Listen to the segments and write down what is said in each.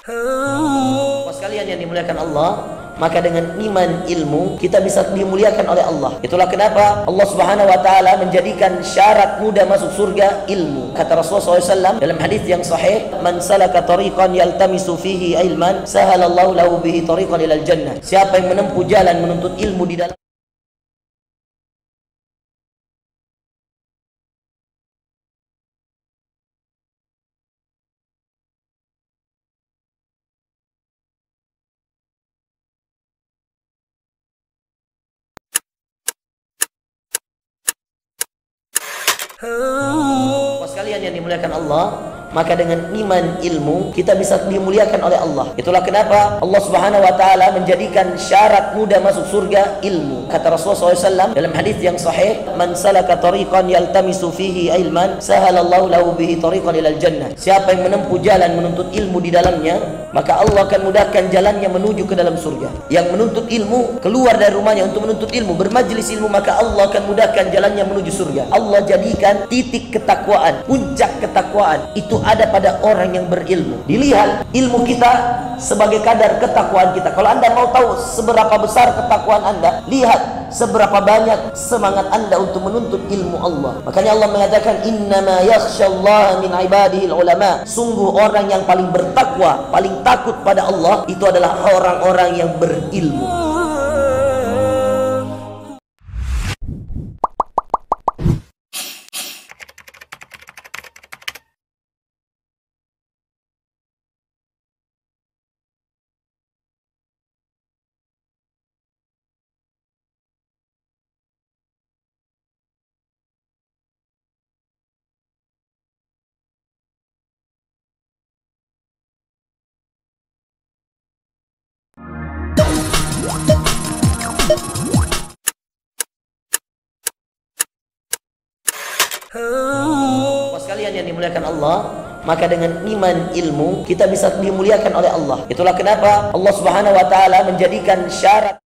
Hmm. Bos sekalian yang dimuliakan Allah, maka dengan iman ilmu kita bisa dimuliakan oleh Allah. Itulah kenapa Allah Subhanahu wa taala menjadikan syarat mudah masuk surga ilmu. Kata Rasulullah SAW dalam hadis yang sahih, "Man salaka tariqan yaltamisu fihi ilman, sahalallahu lahu bihi tariqan ilal jannah." Siapa yang menempuh jalan menuntut ilmu di dalam dimuliakan Allah maka dengan iman ilmu kita bisa dimuliakan oleh Allah. Itulah kenapa Allah Subhanahu wa taala menjadikan syarat mudah masuk surga ilmu. Kata Rasulullah SAW dalam hadis yang sahih, "Man salaka tariqan yaltamisu fihi ilman, sahalallahu lahu bihi tariqan ilal jannah." Siapa yang menempuh jalan menuntut ilmu di dalamnya, maka Allah akan mudahkan jalannya menuju ke dalam surga. Yang menuntut ilmu keluar dari rumahnya untuk menuntut ilmu, bermajlis ilmu, maka Allah akan mudahkan jalannya menuju surga. Allah jadikan titik ketakwaan, puncak ketakwaan itu ada pada orang yang berilmu. Dilihat ilmu kita sebagai kadar ketakwaan kita. Kalau Anda mau tahu seberapa besar ketakwaan Anda, lihat seberapa banyak semangat Anda untuk menuntut ilmu Allah. Makanya Allah mengatakan innama yakhsyallaha min ibadihi ulama. Sungguh orang yang paling bertakwa, paling takut pada Allah itu adalah orang-orang yang berilmu. Bapak kalian yang dimuliakan Allah, maka dengan iman ilmu kita bisa dimuliakan oleh Allah. Itulah kenapa Allah Subhanahu wa taala menjadikan syarat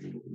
Mm-hmm.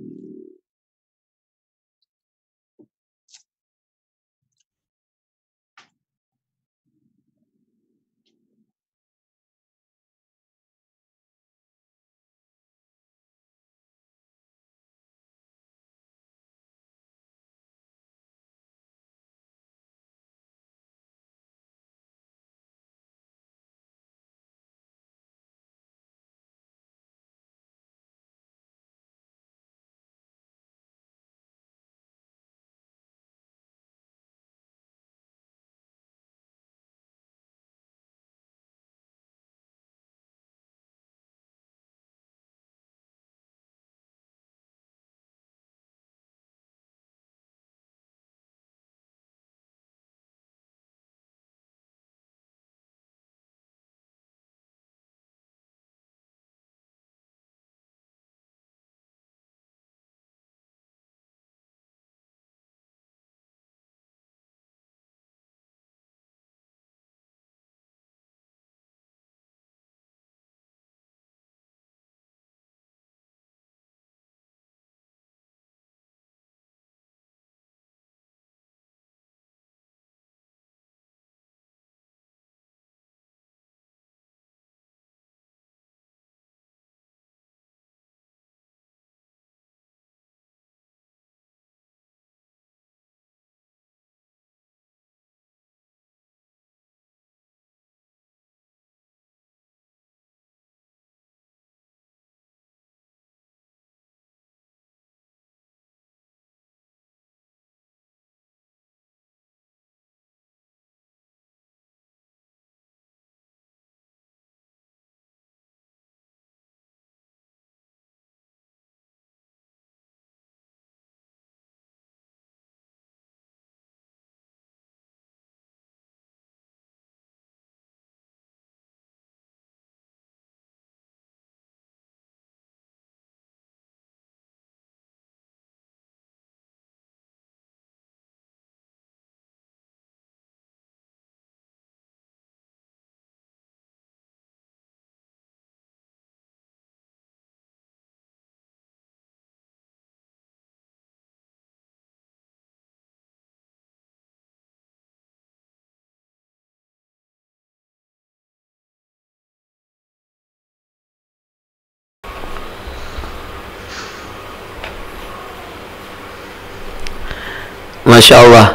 Masya Allah.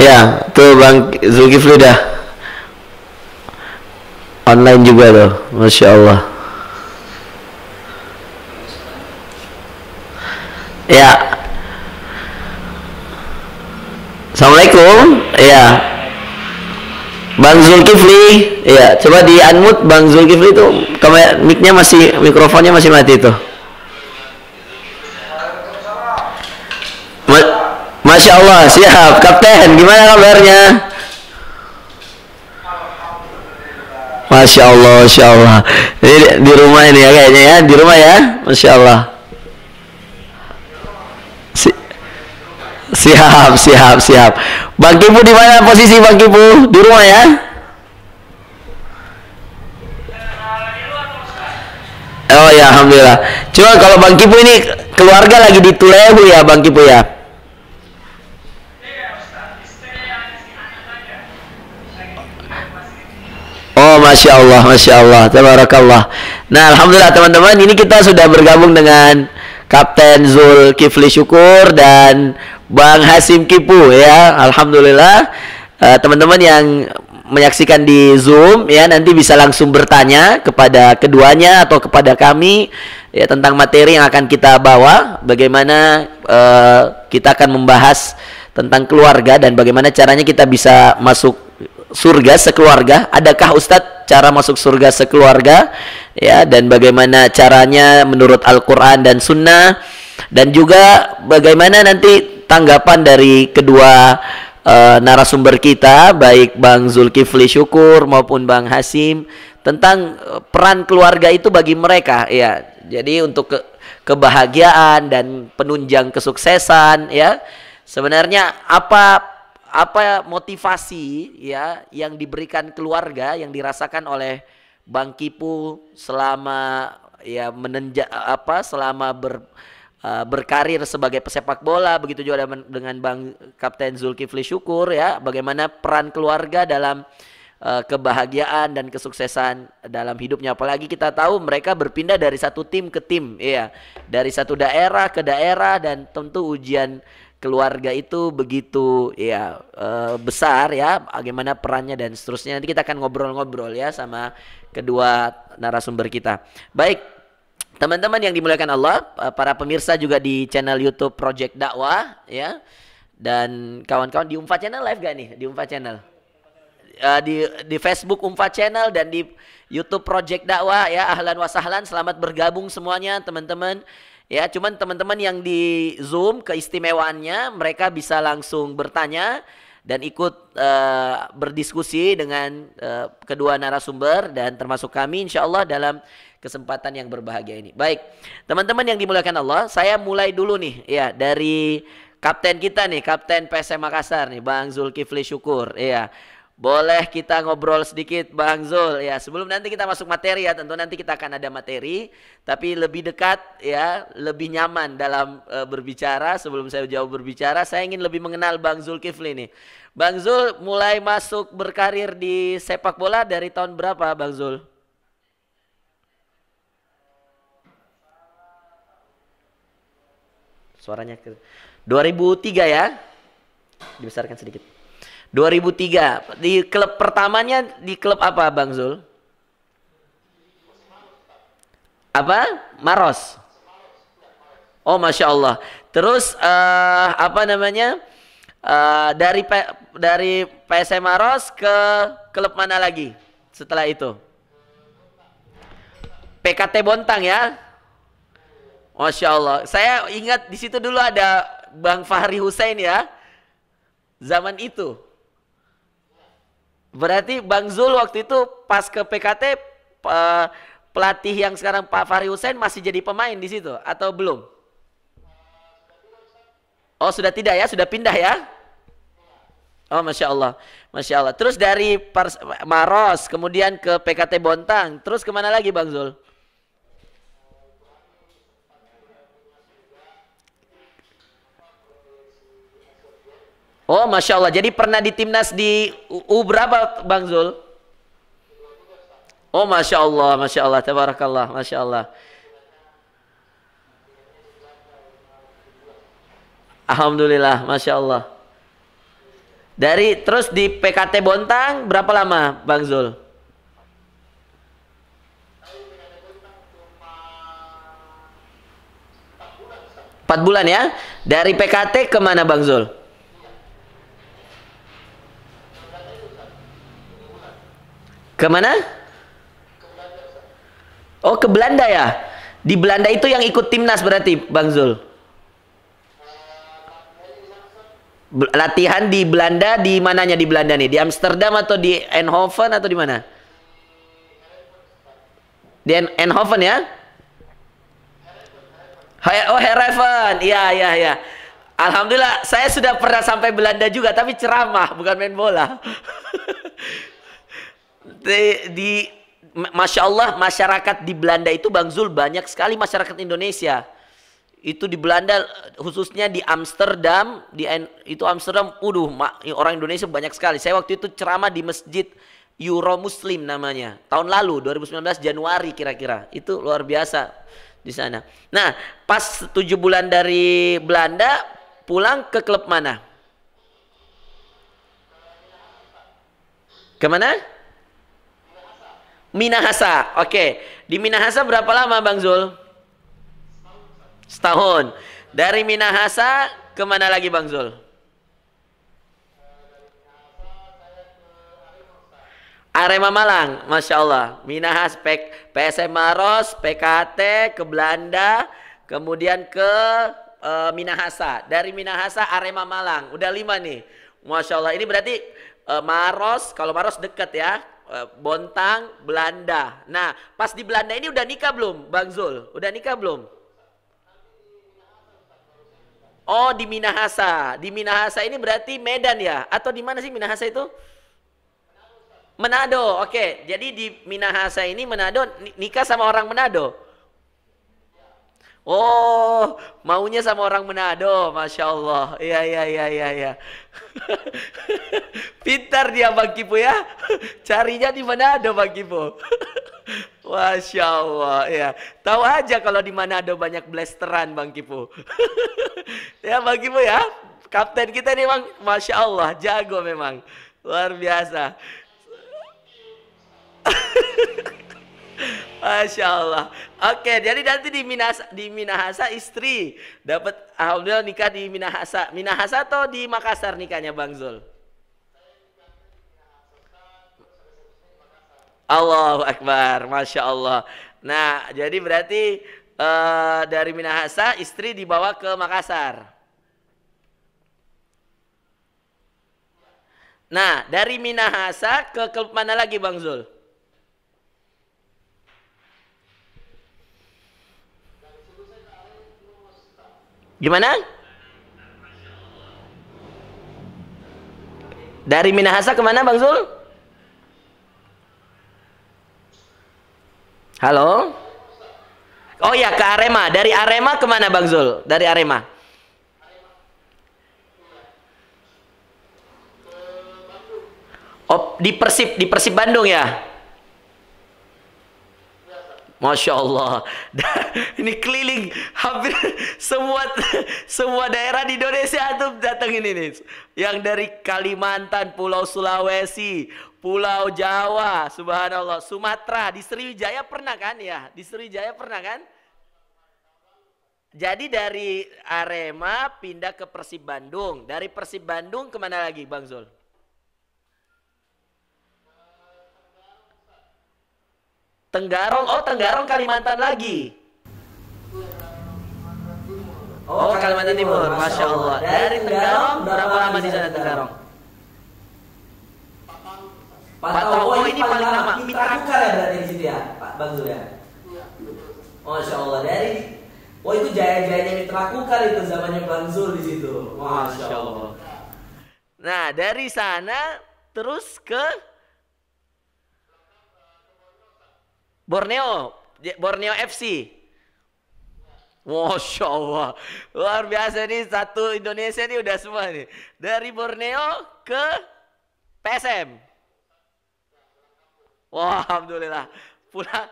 Ya, tuh Bang Zulkifli dah. Online juga loh, Masya Allah. Ya. Assalamualaikum. Ya. Bang Zulkifli, ya, coba di unmute Bang Zulkifli tuh kamera mic masih mikrofonnya masih mati tuh. Masya Allah, siap. Kapten, gimana kabarnya? Masya Allah, Masya Allah. Ini di rumah ini ya kayaknya ya, di rumah ya, Masya Allah. Si siap, siap, siap. Bang Kipu di mana posisi Bang Kipu? Di rumah ya? Oh ya, alhamdulillah. Cuma kalau Bang Kipu ini keluarga lagi di Tulehu ya, Bang Kipu ya. Masya Allah, Masya Allah, Tabarakallah. Nah, Alhamdulillah teman-teman, ini kita sudah bergabung dengan Kapten Zul Kifli Syukur dan Bang Hasim Kipu ya. Alhamdulillah, eh, teman-teman uh, yang menyaksikan di Zoom ya nanti bisa langsung bertanya kepada keduanya atau kepada kami ya tentang materi yang akan kita bawa bagaimana uh, kita akan membahas tentang keluarga dan bagaimana caranya kita bisa masuk surga sekeluarga. Adakah Ustadz cara masuk surga sekeluarga? Ya, dan bagaimana caranya menurut Al-Quran dan Sunnah? Dan juga bagaimana nanti tanggapan dari kedua uh, narasumber kita, baik Bang Zulkifli Syukur maupun Bang Hasim tentang eh, peran keluarga itu bagi mereka ya. Jadi untuk ke kebahagiaan dan penunjang kesuksesan ya Sebenarnya apa apa motivasi ya yang diberikan keluarga yang dirasakan oleh Bang Kipu selama ya menenja apa selama ber uh, berkarir sebagai pesepak bola begitu juga dengan Bang Kapten Zulkifli Syukur ya bagaimana peran keluarga dalam eh, kebahagiaan dan kesuksesan dalam hidupnya apalagi kita tahu mereka berpindah dari satu tim ke tim ya dari satu daerah ke daerah dan tentu ujian keluarga itu begitu ya uh, besar ya bagaimana perannya dan seterusnya nanti kita akan ngobrol-ngobrol ya sama kedua narasumber kita baik teman-teman yang dimuliakan Allah eh, para pemirsa juga di channel YouTube Project Dakwah ya dan kawan-kawan di Umfa Channel live gak nih di Umfa Channel uh, di di Facebook Umfa Channel dan di YouTube Project Dakwah ya ahlan wasahlan selamat bergabung semuanya teman-teman Ya, cuman teman-teman yang di Zoom keistimewaannya mereka bisa langsung bertanya dan ikut uh, berdiskusi dengan uh, kedua narasumber dan termasuk kami insya Allah dalam kesempatan yang berbahagia ini. Baik, teman-teman yang dimuliakan Allah, saya mulai dulu nih ya dari kapten kita nih, kapten PSM Makassar nih, Bang Zulkifli Syukur. ya. Boleh kita ngobrol sedikit Bang Zul ya sebelum nanti kita masuk materi ya tentu nanti kita akan ada materi tapi lebih dekat ya lebih nyaman dalam e, berbicara sebelum saya jauh berbicara saya ingin lebih mengenal Bang Zul Kifli nih. Bang Zul mulai masuk berkarir di sepak bola dari tahun berapa Bang Zul? Suaranya ke 2003 ya. Dibesarkan sedikit. 2003. Di klub pertamanya di klub apa Bang Zul? Apa? Maros. Oh masya Allah. Terus uh, apa namanya? Uh, dari dari PSM Maros ke klub mana lagi setelah itu? PKT Bontang ya. Masya Allah. Saya ingat di situ dulu ada Bang Fahri Hussein ya. Zaman itu. Berarti Bang Zul waktu itu pas ke PKT uh, pelatih yang sekarang Pak Fahri Husain masih jadi pemain di situ atau belum? Oh sudah tidak ya, sudah pindah ya? Oh masya Allah, masya Allah. Terus dari Maros kemudian ke PKT Bontang, terus kemana lagi Bang Zul? Oh, masya Allah. Jadi pernah di timnas di U, U berapa, Bang Zul? Oh, masya Allah, masya Allah, tabarakallah, masya Allah. Alhamdulillah, masya Allah. Dari terus di PKT Bontang berapa lama, Bang Zul? Empat bulan ya. Dari PKT kemana, Bang Zul? Ke mana? Oh, ke Belanda ya? Di Belanda itu yang ikut timnas berarti, Bang Zul? Latihan di Belanda, di mananya di Belanda nih? Di Amsterdam atau di Eindhoven atau di mana? Di Eindhoven ya? Oh, Herreven, Iya, iya, iya. Alhamdulillah, saya sudah pernah sampai Belanda juga, tapi ceramah, bukan main bola. di, di Masya Allah masyarakat di Belanda itu Bang Zul banyak sekali masyarakat Indonesia itu di Belanda khususnya di Amsterdam di itu Amsterdam uduh orang Indonesia banyak sekali saya waktu itu ceramah di masjid Euro Muslim namanya tahun lalu 2019 Januari kira-kira itu luar biasa di sana nah pas tujuh bulan dari Belanda pulang ke klub mana kemana Minahasa. Oke. Di Minahasa berapa lama Bang Zul? Setahun. Dari Minahasa kemana lagi Bang Zul? Arema Malang, Masya Allah. Minahas, PSM Maros, PKT, ke Belanda, kemudian ke e, Minahasa. Dari Minahasa, Arema Malang. Udah lima nih. Masya Allah. Ini berarti e, Maros, kalau Maros dekat ya. Eh, Bontang, Belanda. Nah, pas di Belanda ini udah nikah belum, Bang Zul? Udah nikah belum? Oh, di Minahasa. Di Minahasa ini berarti Medan ya? Atau di mana sih Minahasa itu? Manado. Oke, okay. jadi di Minahasa ini Manado nikah sama orang Manado. Oh, maunya sama orang Manado, masya Allah. Iya iya iya iya. iya. Pintar dia Bang Kipo ya. Carinya di Manado Bang Kipo. masya Allah ya. Tahu aja kalau di Manado banyak blasteran Bang Kipo. ya Bang Kipo ya. Kapten kita nih Bang, masya Allah jago memang. Luar biasa. Masya Allah. Oke, jadi nanti di Minahasa, di Minahasa istri dapat alhamdulillah nikah di Minahasa. Minahasa atau di Makassar nikahnya Bang Zul? Allahu Akbar, Masya Allah. Nah, jadi berarti uh, dari Minahasa istri dibawa ke Makassar. Nah, dari Minahasa ke, ke mana lagi Bang Zul? Gimana? Dari Minahasa kemana Bang Zul? Halo? Oh ya ke Arema. Dari Arema kemana Bang Zul? Dari Arema. Oh, di Persib, di Persib Bandung ya? Masya Allah. ini keliling hampir semua semua daerah di Indonesia tuh datangin ini. Yang dari Kalimantan, Pulau Sulawesi, Pulau Jawa, Subhanallah, Sumatera, di Sriwijaya pernah kan ya? Di Sriwijaya pernah kan? Jadi dari Arema pindah ke Persib Bandung, dari Persib Bandung kemana lagi Bang Zul? Tenggarong, oh Tenggarong Kalimantan lagi. Oh Kalimantan Timur, masya Allah. Dari Tenggarong berapa lama di sana Tenggarong? Pak Tau, oh ini paling lama. Ini mitra ya berarti di situ ya, Pak Bangzul ya. Oh, masya Allah dari Oh itu jaya-jayanya mitra terlakukan itu zamannya Zul di situ. Masya Allah. Nah dari sana terus ke Borneo, Borneo FC. Masya Allah, luar biasa nih satu Indonesia nih udah semua nih. Dari Borneo ke PSM. Wah, alhamdulillah. Pulang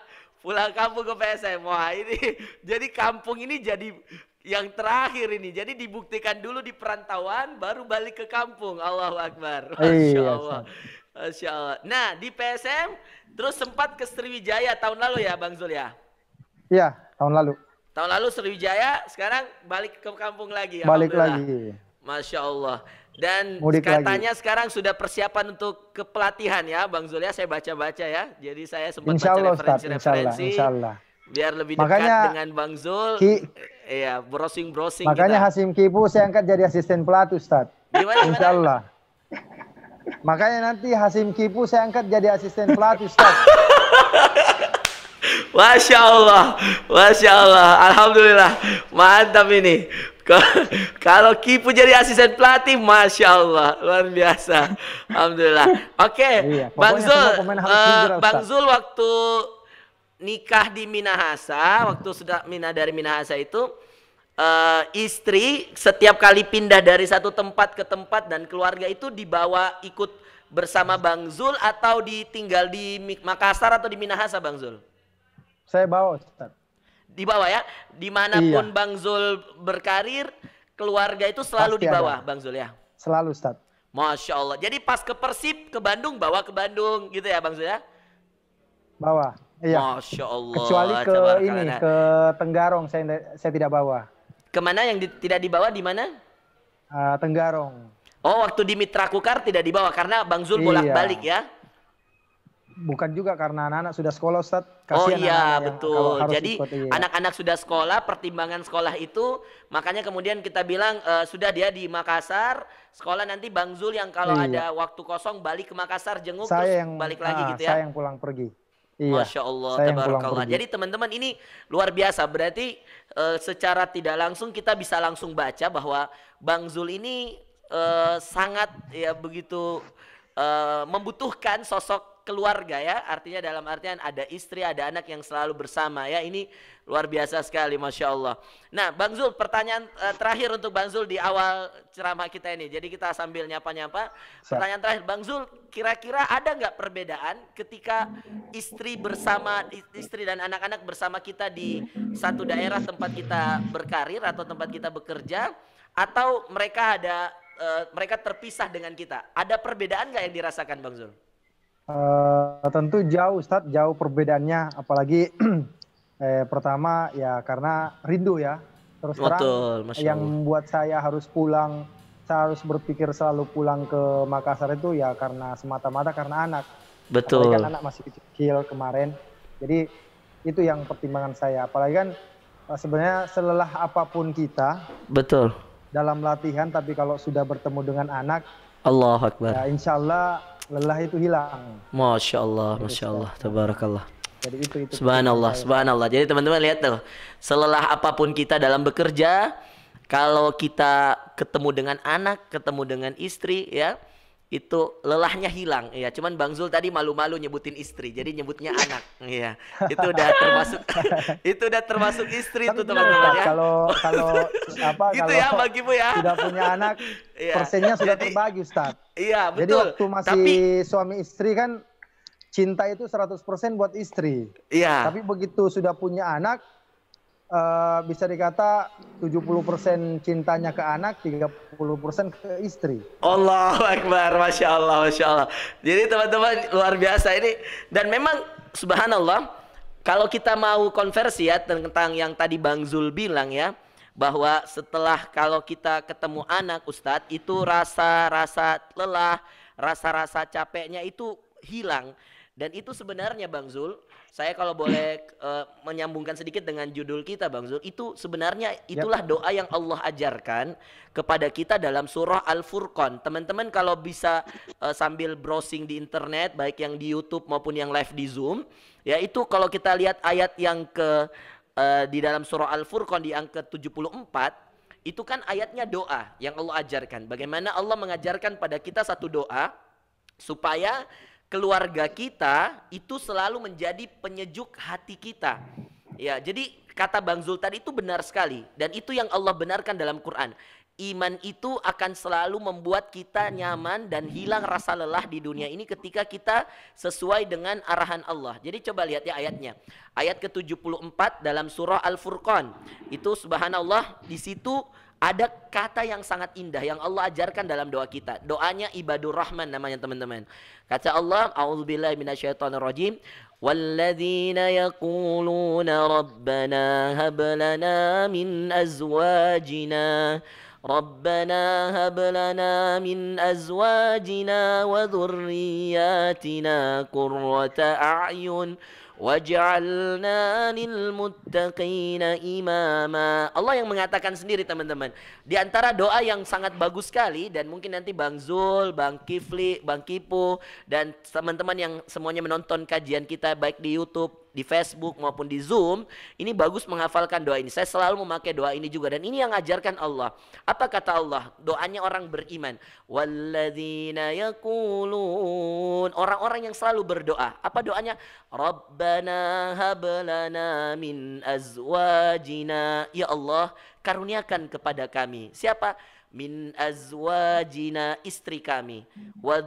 pulang kampung ke PSM. Wah, ini jadi kampung ini jadi yang terakhir ini. Jadi dibuktikan dulu di perantauan, baru balik ke kampung. Allahu Akbar. Iya, Masya Allah. Masya eh, Allah. Nah, di PSM terus sempat ke Sriwijaya tahun lalu ya Bang Zul ya? Iya, tahun lalu. Tahun lalu Sriwijaya, sekarang balik ke kampung lagi. Balik lagi. Masya Allah. Dan Mudik katanya lagi. sekarang sudah persiapan untuk kepelatihan ya Bang Zul ya, saya baca-baca ya. Jadi saya sempat insya baca referensi-referensi. Insya Allah, Biar lebih dekat makanya, dengan Bang Zul. iya, browsing-browsing Makanya kita. Hasim Kibu saya angkat jadi asisten pelatih Ustaz. Gimana, Insya Allah. Makanya nanti Hasim Kipu saya angkat jadi asisten pelatih, Ustaz. Masya Allah, Masya Allah, Alhamdulillah, mantap ini. Kalau Kipu jadi asisten pelatih, Masya Allah, luar biasa. Alhamdulillah. Oke, okay. iya, Bang Zul, uh, Bang Zul waktu nikah di Minahasa, waktu sudah Mina dari Minahasa itu, uh, istri setiap kali pindah dari satu tempat ke tempat dan keluarga itu dibawa ikut bersama Bang Zul atau ditinggal di Makassar atau di Minahasa Bang Zul? Saya bawa Ustaz. Dibawa ya? Dimanapun iya. Bang Zul berkarir, keluarga itu selalu di bawah Bang Zul ya? Selalu Ustaz. Masya Allah. Jadi pas ke Persib, ke Bandung, bawa ke Bandung gitu ya Bang Zul ya? Bawa. Iya. Masya Allah. Kecuali ke Coba ini, ke Tenggarong saya, saya tidak bawa. Kemana yang di, tidak dibawa di mana? Uh, Tenggarong. Oh, waktu di Mitra Kukar tidak dibawa karena Bang Zul iya. bolak-balik ya? bukan juga karena anak-anak sudah sekolah Ustaz. Kasian oh iya anak betul. Jadi iya. anak-anak sudah sekolah, pertimbangan sekolah itu makanya kemudian kita bilang uh, sudah dia di Makassar, sekolah nanti Bang Zul yang kalau iya. ada waktu kosong balik ke Makassar jenguk saya terus yang, balik lagi ah, gitu ya. Saya yang pulang pergi. Iya. Masya Allah, Jadi teman-teman ini luar biasa. Berarti e, secara tidak langsung kita bisa langsung baca bahwa Bang Zul ini e, sangat ya begitu e, membutuhkan sosok keluarga ya, artinya dalam artian ada istri, ada anak yang selalu bersama ya. Ini luar biasa sekali, masya Allah. Nah, Bang Zul, pertanyaan eh, terakhir untuk Bang Zul di awal ceramah kita ini. Jadi kita sambil nyapa-nyapa. Pertanyaan terakhir, Bang Zul, kira-kira ada nggak perbedaan ketika istri bersama istri dan anak-anak bersama kita di satu daerah tempat kita berkarir atau tempat kita bekerja? atau mereka ada uh, mereka terpisah dengan kita. Ada perbedaan nggak yang dirasakan Bang Zul? Eh, tentu jauh Ustadz, jauh perbedaannya apalagi eh, pertama ya karena rindu ya. Terus terang Betul, yang membuat saya harus pulang, saya harus berpikir selalu pulang ke Makassar itu ya karena semata-mata karena anak. Betul. Apalagi kan anak masih kecil kemarin. Jadi itu yang pertimbangan saya. Apalagi kan eh, sebenarnya selelah apapun kita. Betul. Dalam latihan tapi kalau sudah bertemu dengan anak Allah Akbar. Ya, insya Allah lelah itu hilang. Masya Allah, masya Allah, ya. tabarakallah. Jadi itu, itu subhanallah, iya. subhanallah. Jadi teman-teman lihat tuh, selelah apapun kita dalam bekerja, kalau kita ketemu dengan anak, ketemu dengan istri, ya, itu lelahnya hilang ya cuman Bang Zul tadi malu-malu nyebutin istri jadi nyebutnya anak iya. itu udah termasuk itu udah termasuk istri Tapi itu teman-teman ya kalau kalau apa gitu kalau ya ya sudah punya anak ya. persennya sudah jadi, terbagi Ustaz iya betul jadi waktu masih Tapi, suami istri kan cinta itu 100% buat istri iya tapi begitu sudah punya anak Eh, bisa dikata 70% cintanya ke anak, 30% ke istri. Allah Akbar, Masya Allah, Masya Allah. Jadi teman-teman luar biasa ini. Dan memang subhanallah, kalau kita mau konversi ya tentang yang tadi Bang Zul bilang ya, bahwa setelah kalau kita ketemu anak Ustadz itu rasa-rasa lelah, rasa-rasa capeknya itu hilang. Dan itu sebenarnya Bang Zul, saya kalau boleh uh, menyambungkan sedikit dengan judul kita Bang Zul, itu sebenarnya itulah yep. doa yang Allah ajarkan kepada kita dalam surah Al-Furqan. Teman-teman kalau bisa uh, sambil browsing di internet baik yang di YouTube maupun yang live di Zoom, ya itu kalau kita lihat ayat yang ke uh, di dalam surah Al-Furqan di angka 74 itu kan ayatnya doa yang Allah ajarkan. Bagaimana Allah mengajarkan pada kita satu doa supaya keluarga kita itu selalu menjadi penyejuk hati kita. Ya, jadi kata Bang Zul tadi itu benar sekali dan itu yang Allah benarkan dalam Quran. Iman itu akan selalu membuat kita nyaman dan hilang rasa lelah di dunia ini ketika kita sesuai dengan arahan Allah. Jadi coba lihat ya ayatnya. Ayat ke-74 dalam surah Al-Furqan. Itu subhanallah di situ ada kata yang sangat indah yang Allah ajarkan dalam doa kita. Doanya Ibadur Rahman namanya teman-teman. Kata Allah, A'udzubillah minasyaitonirrajim. والذين يقولون ربنا هب لنا من أزواجنا ربنا هب لنا من أزواجنا وذرياتنا قرة أعين Waj'alna lil muttaqina imama. Allah yang mengatakan sendiri teman-teman. Di antara doa yang sangat bagus sekali dan mungkin nanti Bang Zul, Bang Kifli, Bang Kipu dan teman-teman yang semuanya menonton kajian kita baik di YouTube di Facebook maupun di Zoom, ini bagus menghafalkan doa ini. Saya selalu memakai doa ini juga dan ini yang ajarkan Allah. Apa kata Allah? Doanya orang beriman. Walladzina yaqulun. Orang-orang yang selalu berdoa. Apa doanya? Rabbana hablana min azwajina. Ya Allah, karuniakan kepada kami. Siapa? min azwajina istri kami wa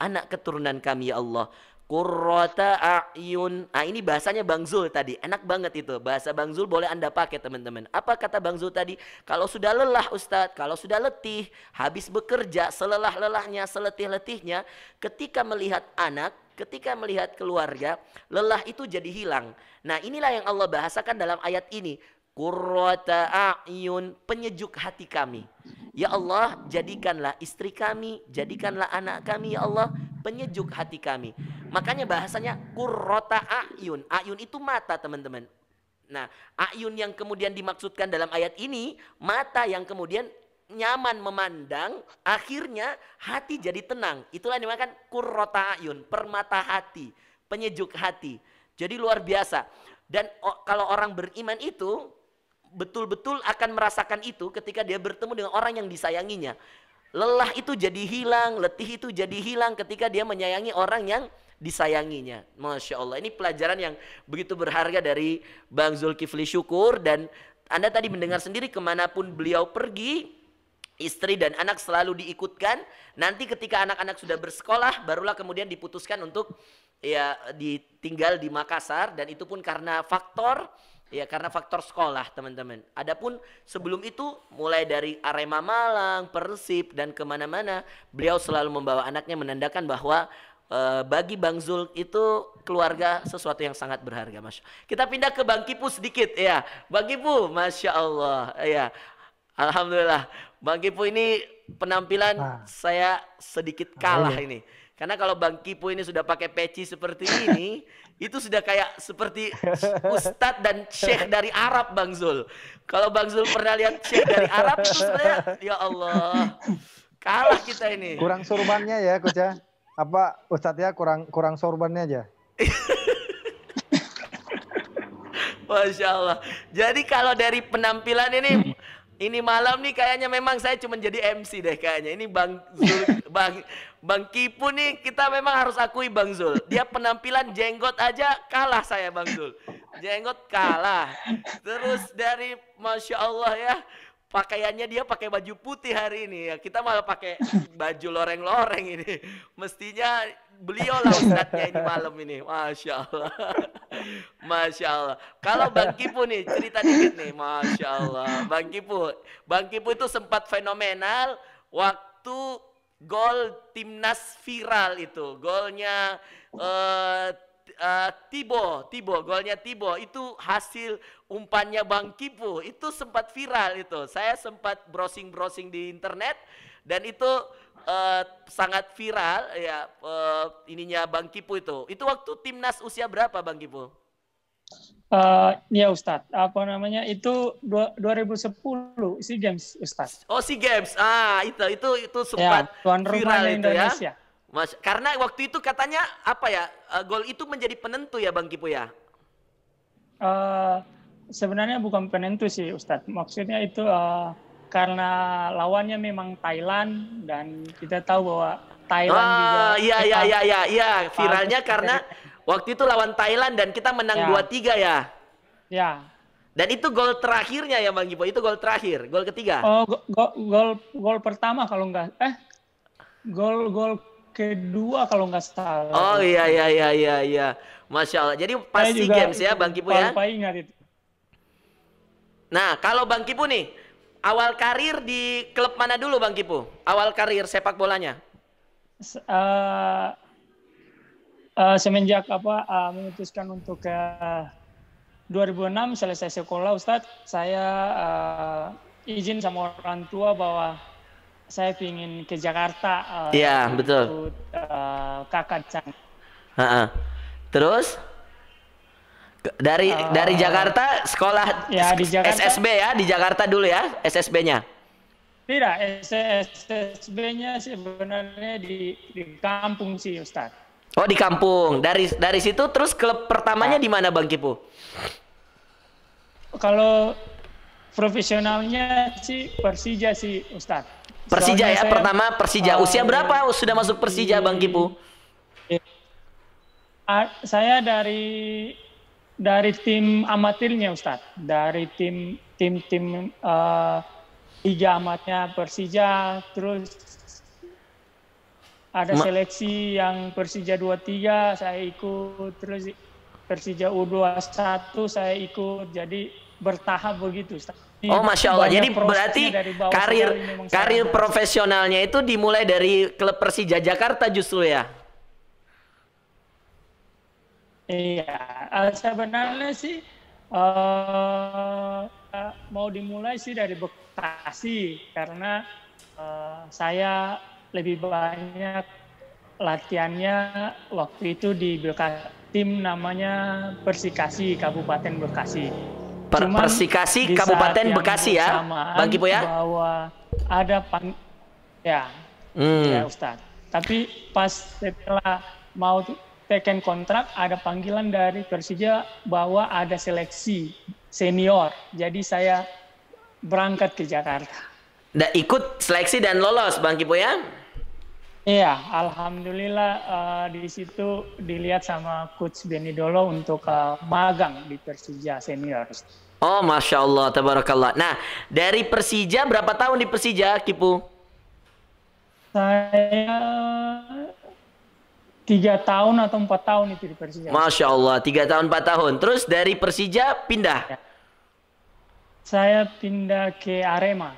anak keturunan kami ya Allah Kurrota a'yun. Nah ini bahasanya Bang Zul tadi. Enak banget itu. Bahasa Bang Zul boleh Anda pakai teman-teman. Apa kata Bang Zul tadi? Kalau sudah lelah Ustadz, kalau sudah letih, habis bekerja, selelah-lelahnya, seletih-letihnya, ketika melihat anak, ketika melihat keluarga, lelah itu jadi hilang. Nah inilah yang Allah bahasakan dalam ayat ini. Kurota a'yun, penyejuk hati kami. Ya Allah, jadikanlah istri kami, jadikanlah anak kami ya Allah, penyejuk hati kami. Makanya bahasanya kurota a'yun. A'yun itu mata, teman-teman. Nah, ayun yang kemudian dimaksudkan dalam ayat ini, mata yang kemudian nyaman memandang, akhirnya hati jadi tenang. Itulah yang dinamakan kurrota ayun, permata hati, penyejuk hati. Jadi luar biasa. Dan kalau orang beriman itu, betul-betul akan merasakan itu ketika dia bertemu dengan orang yang disayanginya. Lelah itu jadi hilang, letih itu jadi hilang ketika dia menyayangi orang yang disayanginya. Masya Allah, ini pelajaran yang begitu berharga dari Bang Zulkifli Syukur dan Anda tadi mendengar sendiri kemanapun beliau pergi, istri dan anak selalu diikutkan. Nanti ketika anak-anak sudah bersekolah, barulah kemudian diputuskan untuk ya ditinggal di Makassar dan itu pun karena faktor Ya karena faktor sekolah teman-teman. Adapun sebelum itu mulai dari Arema Malang, Persib dan kemana-mana beliau selalu membawa anaknya menandakan bahwa e, bagi Bang Zul itu keluarga sesuatu yang sangat berharga Mas. Kita pindah ke Bang Kipu sedikit ya. Bang Kipu Masya Allah ya. Alhamdulillah Bang Kipu ini penampilan nah. saya sedikit nah, kalah nah, ini. Karena kalau Bang Kipo ini sudah pakai peci seperti ini, itu sudah kayak seperti ustadz dan syekh dari Arab Bang Zul. Kalau Bang Zul pernah lihat syekh dari Arab itu sebenarnya ya Allah. Kalah kita ini. Kurang sorbannya ya, Kuca. Ya. Apa ustadz ya kurang kurang sorbannya aja. Masya Allah. Jadi kalau dari penampilan ini Ini malam nih kayaknya memang saya cuma jadi MC deh kayaknya. Ini Bang Zul, Bang Bang Kipu nih kita memang harus akui Bang Zul. Dia penampilan jenggot aja kalah saya Bang Zul. Jenggot kalah. Terus dari Masya Allah ya pakaiannya dia pakai baju putih hari ini ya. Kita malah pakai baju loreng-loreng ini. Mestinya beliau lah ustadznya ini malam ini. Masya Allah. Masya Allah. Kalau Bang Kipu nih cerita dikit nih. Masya Allah. Bang Kipu. Bang Kipu itu sempat fenomenal waktu gol timnas viral itu. Golnya eh, uh, Tibo, Tibo, golnya Tibo itu hasil umpannya Bang Kipu. Itu sempat viral itu. Saya sempat browsing-browsing di internet dan itu uh, sangat viral ya uh, ininya Bang Kipu itu. Itu waktu timnas usia berapa Bang Kipu? Uh, ya Ustadz, apa namanya itu dua, 2010 si Games Ustad. Oh si Games, ah itu itu itu ya, sempat ya, tuan viral itu ya. Indonesia. ya. Mas, karena waktu itu katanya apa ya gol itu menjadi penentu ya Bang Kipu ya? Uh, sebenarnya bukan penentu sih Ustadz. Maksudnya itu uh, karena lawannya memang Thailand dan kita tahu bahwa Thailand juga. Iya iya iya iya iya viralnya karena waktu itu lawan Thailand dan kita menang ya. tiga ya. Ya. Dan itu gol terakhirnya ya Bang Kipu. itu gol terakhir, gol ketiga. Oh, gol gol, gol pertama kalau enggak eh gol gol kedua kalau nggak salah. Oh iya iya iya iya iya. Masya Allah. Jadi pasti games ya Bang Kipu ya. ingat itu. Nah, kalau Bang Kipu nih, awal karir di klub mana dulu Bang Kipu? Awal karir sepak bolanya? Uh, uh, semenjak apa uh, memutuskan untuk ke uh, 2006 selesai sekolah Ustadz, saya uh, izin sama orang tua bahwa saya ingin ke Jakarta. Eh, iya uh, betul. Ikut, uh, kakak Cang. Uh -uh. Terus dari uh, dari Jakarta sekolah ya, di Jakarta, SSB ya di Jakarta dulu ya SSB-nya. Tidak, SSB-nya sebenarnya di, di kampung sih Ustaz. Oh di kampung. Dari dari situ terus klub pertamanya iya. di mana Bang Kipu? Kalau profesionalnya sih Persija sih Ustaz. Persija Soalnya ya, saya... pertama Persija. Uh, Usia iya. berapa oh, sudah masuk Persija, Bang Kipu? Iya. Saya dari dari tim amatirnya, Ustadz. Dari tim tim tim uh, eh, tiga amatnya Persija, terus ada Ma seleksi yang Persija 23 saya ikut, terus Persija U21 saya ikut. Jadi bertahap begitu. Iya, oh, masya Allah. Jadi berarti karir karir profesionalnya itu dimulai dari klub Persija Jakarta justru ya? Iya, uh, sebenarnya sih uh, mau dimulai sih dari Bekasi karena uh, saya lebih banyak latihannya waktu itu di Bekasi tim namanya Persikasi Kabupaten Bekasi. Per Persikasi Kabupaten Bekasi ya, Bang Kipo ya. Bahwa ada pang ya, hmm. ya Ustadz. Tapi pas setelah mau teken kontrak ada panggilan dari Persija bahwa ada seleksi senior. Jadi saya berangkat ke Jakarta. Udah ikut seleksi dan lolos Bang Kipo ya? Iya, alhamdulillah uh, di situ dilihat sama coach Benny Dolo untuk uh, magang di Persija senior. Oh, masya Allah, tabarakallah. Nah, dari Persija berapa tahun di Persija, Kipu? Saya tiga tahun atau empat tahun itu di Persija. Masya Allah, tiga tahun empat tahun. Terus dari Persija pindah? Ya. Saya pindah ke Arema.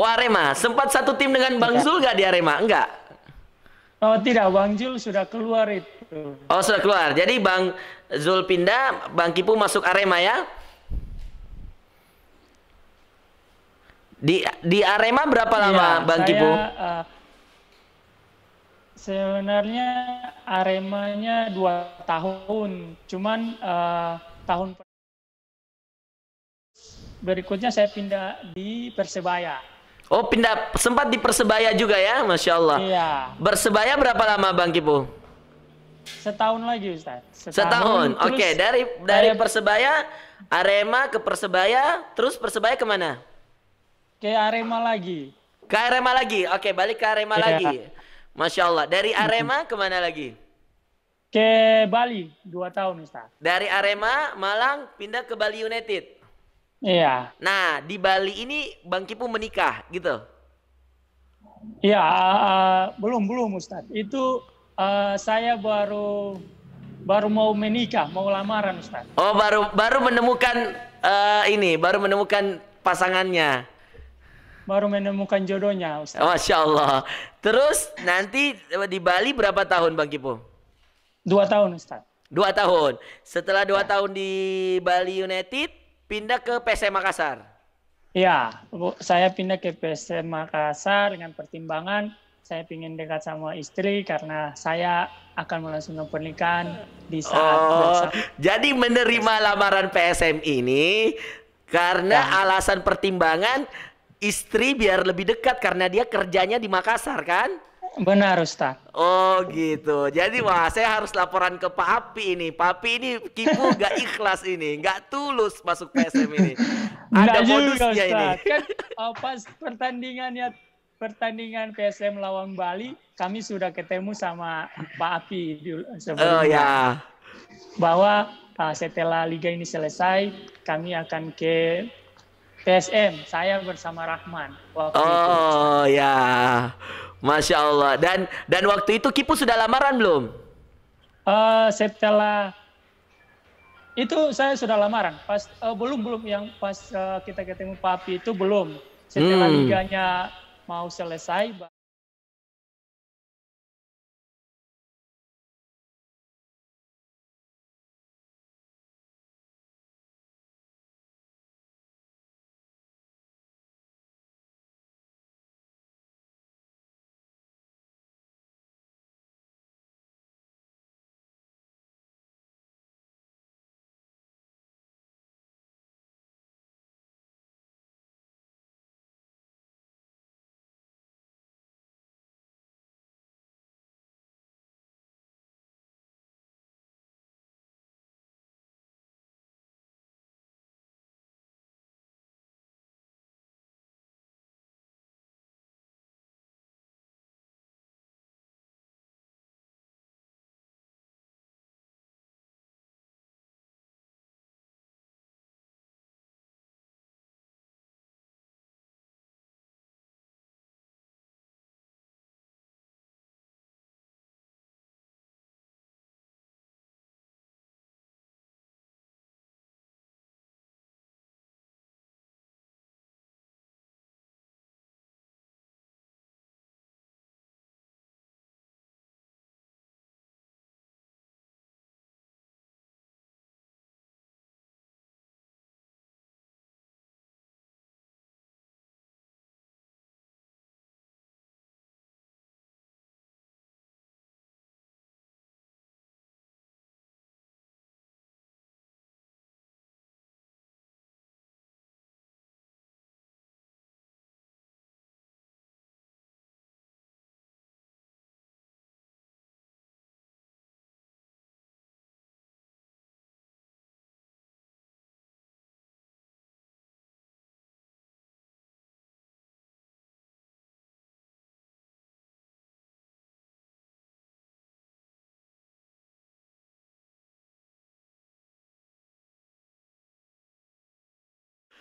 Oh Arema, sempat satu tim dengan Bang iya. Zul gak di Arema? Enggak. Oh tidak, Bang Jul sudah keluar itu. Oh sudah keluar. Jadi Bang Zul pindah, Bang Kipu masuk Arema ya? Di di Arema berapa ya, lama iya, Bang saya, Kipu? Uh, sebenarnya Aremanya dua tahun, cuman uh, tahun berikutnya saya pindah di Persebaya. Oh pindah sempat di Persebaya juga ya, masya Allah. Iya. Bersebaya berapa lama Bang Kipu? Setahun lagi Ustaz. Setahun. Setahun. Oke okay. dari dari Persebaya Arema ke Persebaya, terus Persebaya kemana? Ke Arema lagi. Ke Arema lagi. Oke okay, balik ke Arema iya. lagi. Masya Allah. Dari Arema kemana lagi? Ke Bali dua tahun Ustaz. Dari Arema Malang pindah ke Bali United. Iya. Nah, di Bali ini Bang Kipu menikah gitu. Iya, uh, belum belum Ustadz. Itu uh, saya baru baru mau menikah, mau lamaran Ustadz. Oh, baru baru menemukan uh, ini, baru menemukan pasangannya. Baru menemukan jodohnya Ustadz. Masya Allah. Terus nanti di Bali berapa tahun Bang Kipu? Dua tahun Ustadz. Dua tahun. Setelah dua ya. tahun di Bali United, pindah ke PSM Makassar. Iya, saya pindah ke PSM Makassar dengan pertimbangan saya ingin dekat sama istri karena saya akan melangsungkan pernikahan di saat oh, jadi menerima lamaran PSM ini karena ya. alasan pertimbangan istri biar lebih dekat karena dia kerjanya di Makassar kan? Benar Ustaz. Oh gitu. Jadi wah saya harus laporan ke Pak Api ini. Pak Api ini kipu gak ikhlas ini, gak tulus masuk PSM ini. Ada Nggak modusnya juga, ini. Kan uh, pas pertandingannya pertandingan PSM lawan Bali, kami sudah ketemu sama Pak Api eh, sebelumnya. Oh ya. Bahwa uh, setelah liga ini selesai, kami akan ke PSM. Saya bersama Rahman. Waktu oh itu. ya. Masya Allah. Dan dan waktu itu Kipu sudah lamaran belum? Uh, setelah itu saya sudah lamaran. Pas uh, belum belum yang pas uh, kita ketemu Papi itu belum. Setelah hmm. liganya mau selesai.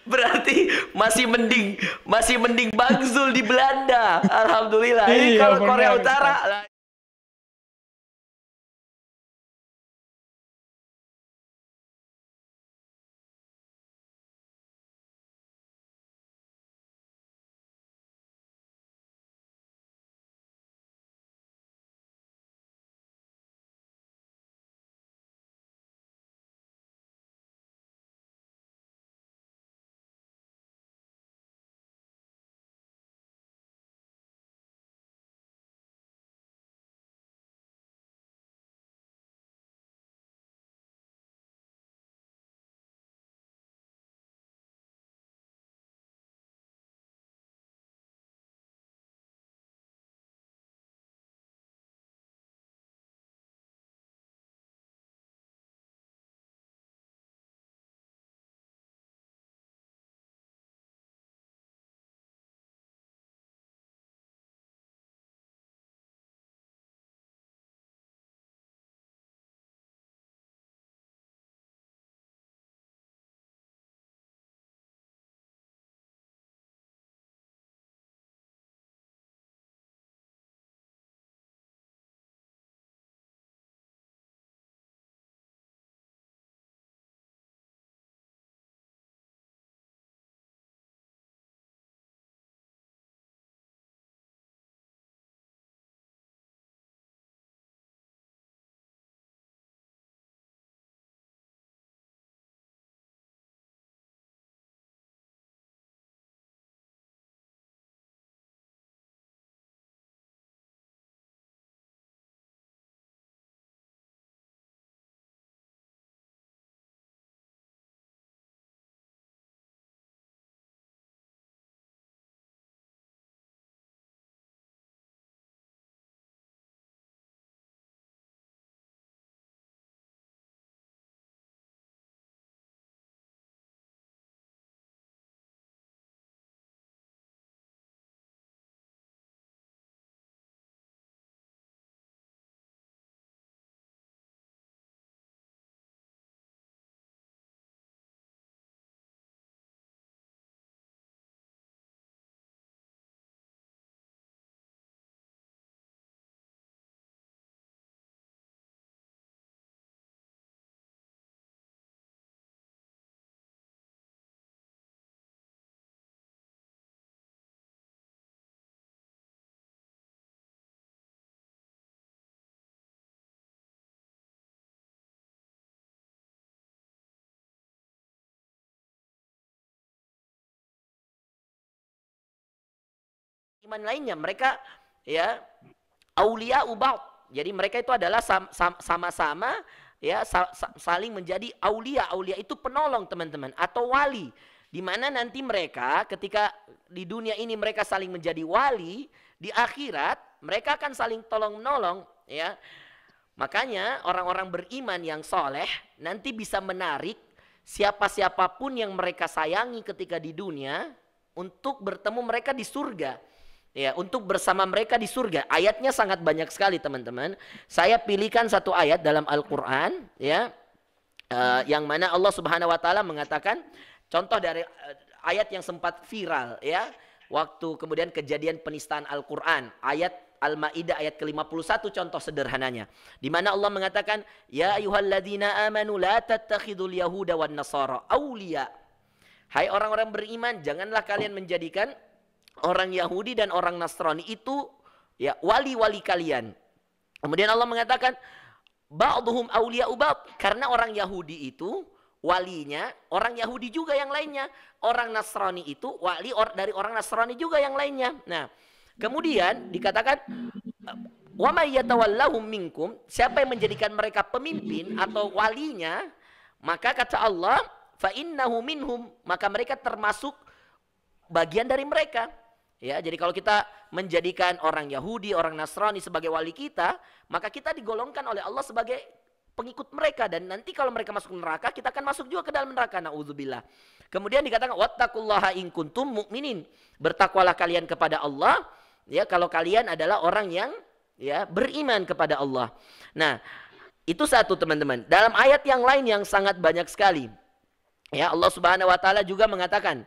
Berarti masih mending masih mending Bang Zul di Belanda. Alhamdulillah. Ini iya, kalau Korea Utara iman lainnya mereka ya aulia ubat jadi mereka itu adalah sama-sama ya saling menjadi aulia aulia itu penolong teman-teman atau wali di mana nanti mereka ketika di dunia ini mereka saling menjadi wali di akhirat mereka akan saling tolong menolong ya makanya orang-orang beriman yang soleh nanti bisa menarik siapa siapapun yang mereka sayangi ketika di dunia untuk bertemu mereka di surga ya untuk bersama mereka di surga. Ayatnya sangat banyak sekali teman-teman. Saya pilihkan satu ayat dalam Al-Qur'an ya uh, yang mana Allah Subhanahu wa taala mengatakan contoh dari uh, ayat yang sempat viral ya waktu kemudian kejadian penistaan Al-Qur'an ayat Al-Maidah ayat ke-51 contoh sederhananya di mana Allah mengatakan ya ayyuhalladzina amanu la tattakhidul yahuda wan nasara awliya Hai orang-orang beriman janganlah kalian menjadikan orang Yahudi dan orang Nasrani itu ya wali-wali kalian. Kemudian Allah mengatakan ba'dhum auliya ubab karena orang Yahudi itu walinya orang Yahudi juga yang lainnya, orang Nasrani itu wali or, dari orang Nasrani juga yang lainnya. Nah, kemudian dikatakan wa may yatawallahum minkum, siapa yang menjadikan mereka pemimpin atau walinya, maka kata Allah fa innahu minhum, maka mereka termasuk bagian dari mereka. Ya, jadi kalau kita menjadikan orang Yahudi, orang Nasrani sebagai wali kita, maka kita digolongkan oleh Allah sebagai pengikut mereka dan nanti kalau mereka masuk neraka, kita akan masuk juga ke dalam neraka. Nauzubillah. Kemudian dikatakan wattaqullaha in kuntum mukminin. Bertakwalah kalian kepada Allah, ya kalau kalian adalah orang yang ya beriman kepada Allah. Nah, itu satu teman-teman. Dalam ayat yang lain yang sangat banyak sekali. Ya, Allah Subhanahu wa taala juga mengatakan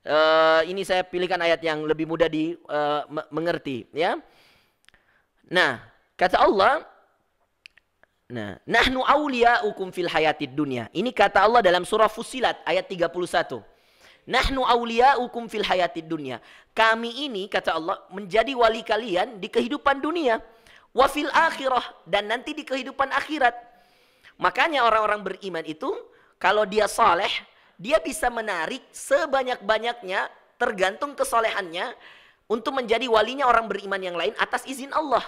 Uh, ini saya pilihkan ayat yang lebih mudah di uh, mengerti ya. Nah, kata Allah Nah, nahnu ukum fil hayatid dunia. Ini kata Allah dalam surah Fusilat ayat 31. Nahnu aulia ukum fil hayatid dunia. Kami ini kata Allah menjadi wali kalian di kehidupan dunia. wafil akhirah dan nanti di kehidupan akhirat. Makanya orang-orang beriman itu kalau dia saleh, dia bisa menarik sebanyak-banyaknya tergantung kesolehannya untuk menjadi walinya orang beriman yang lain atas izin Allah.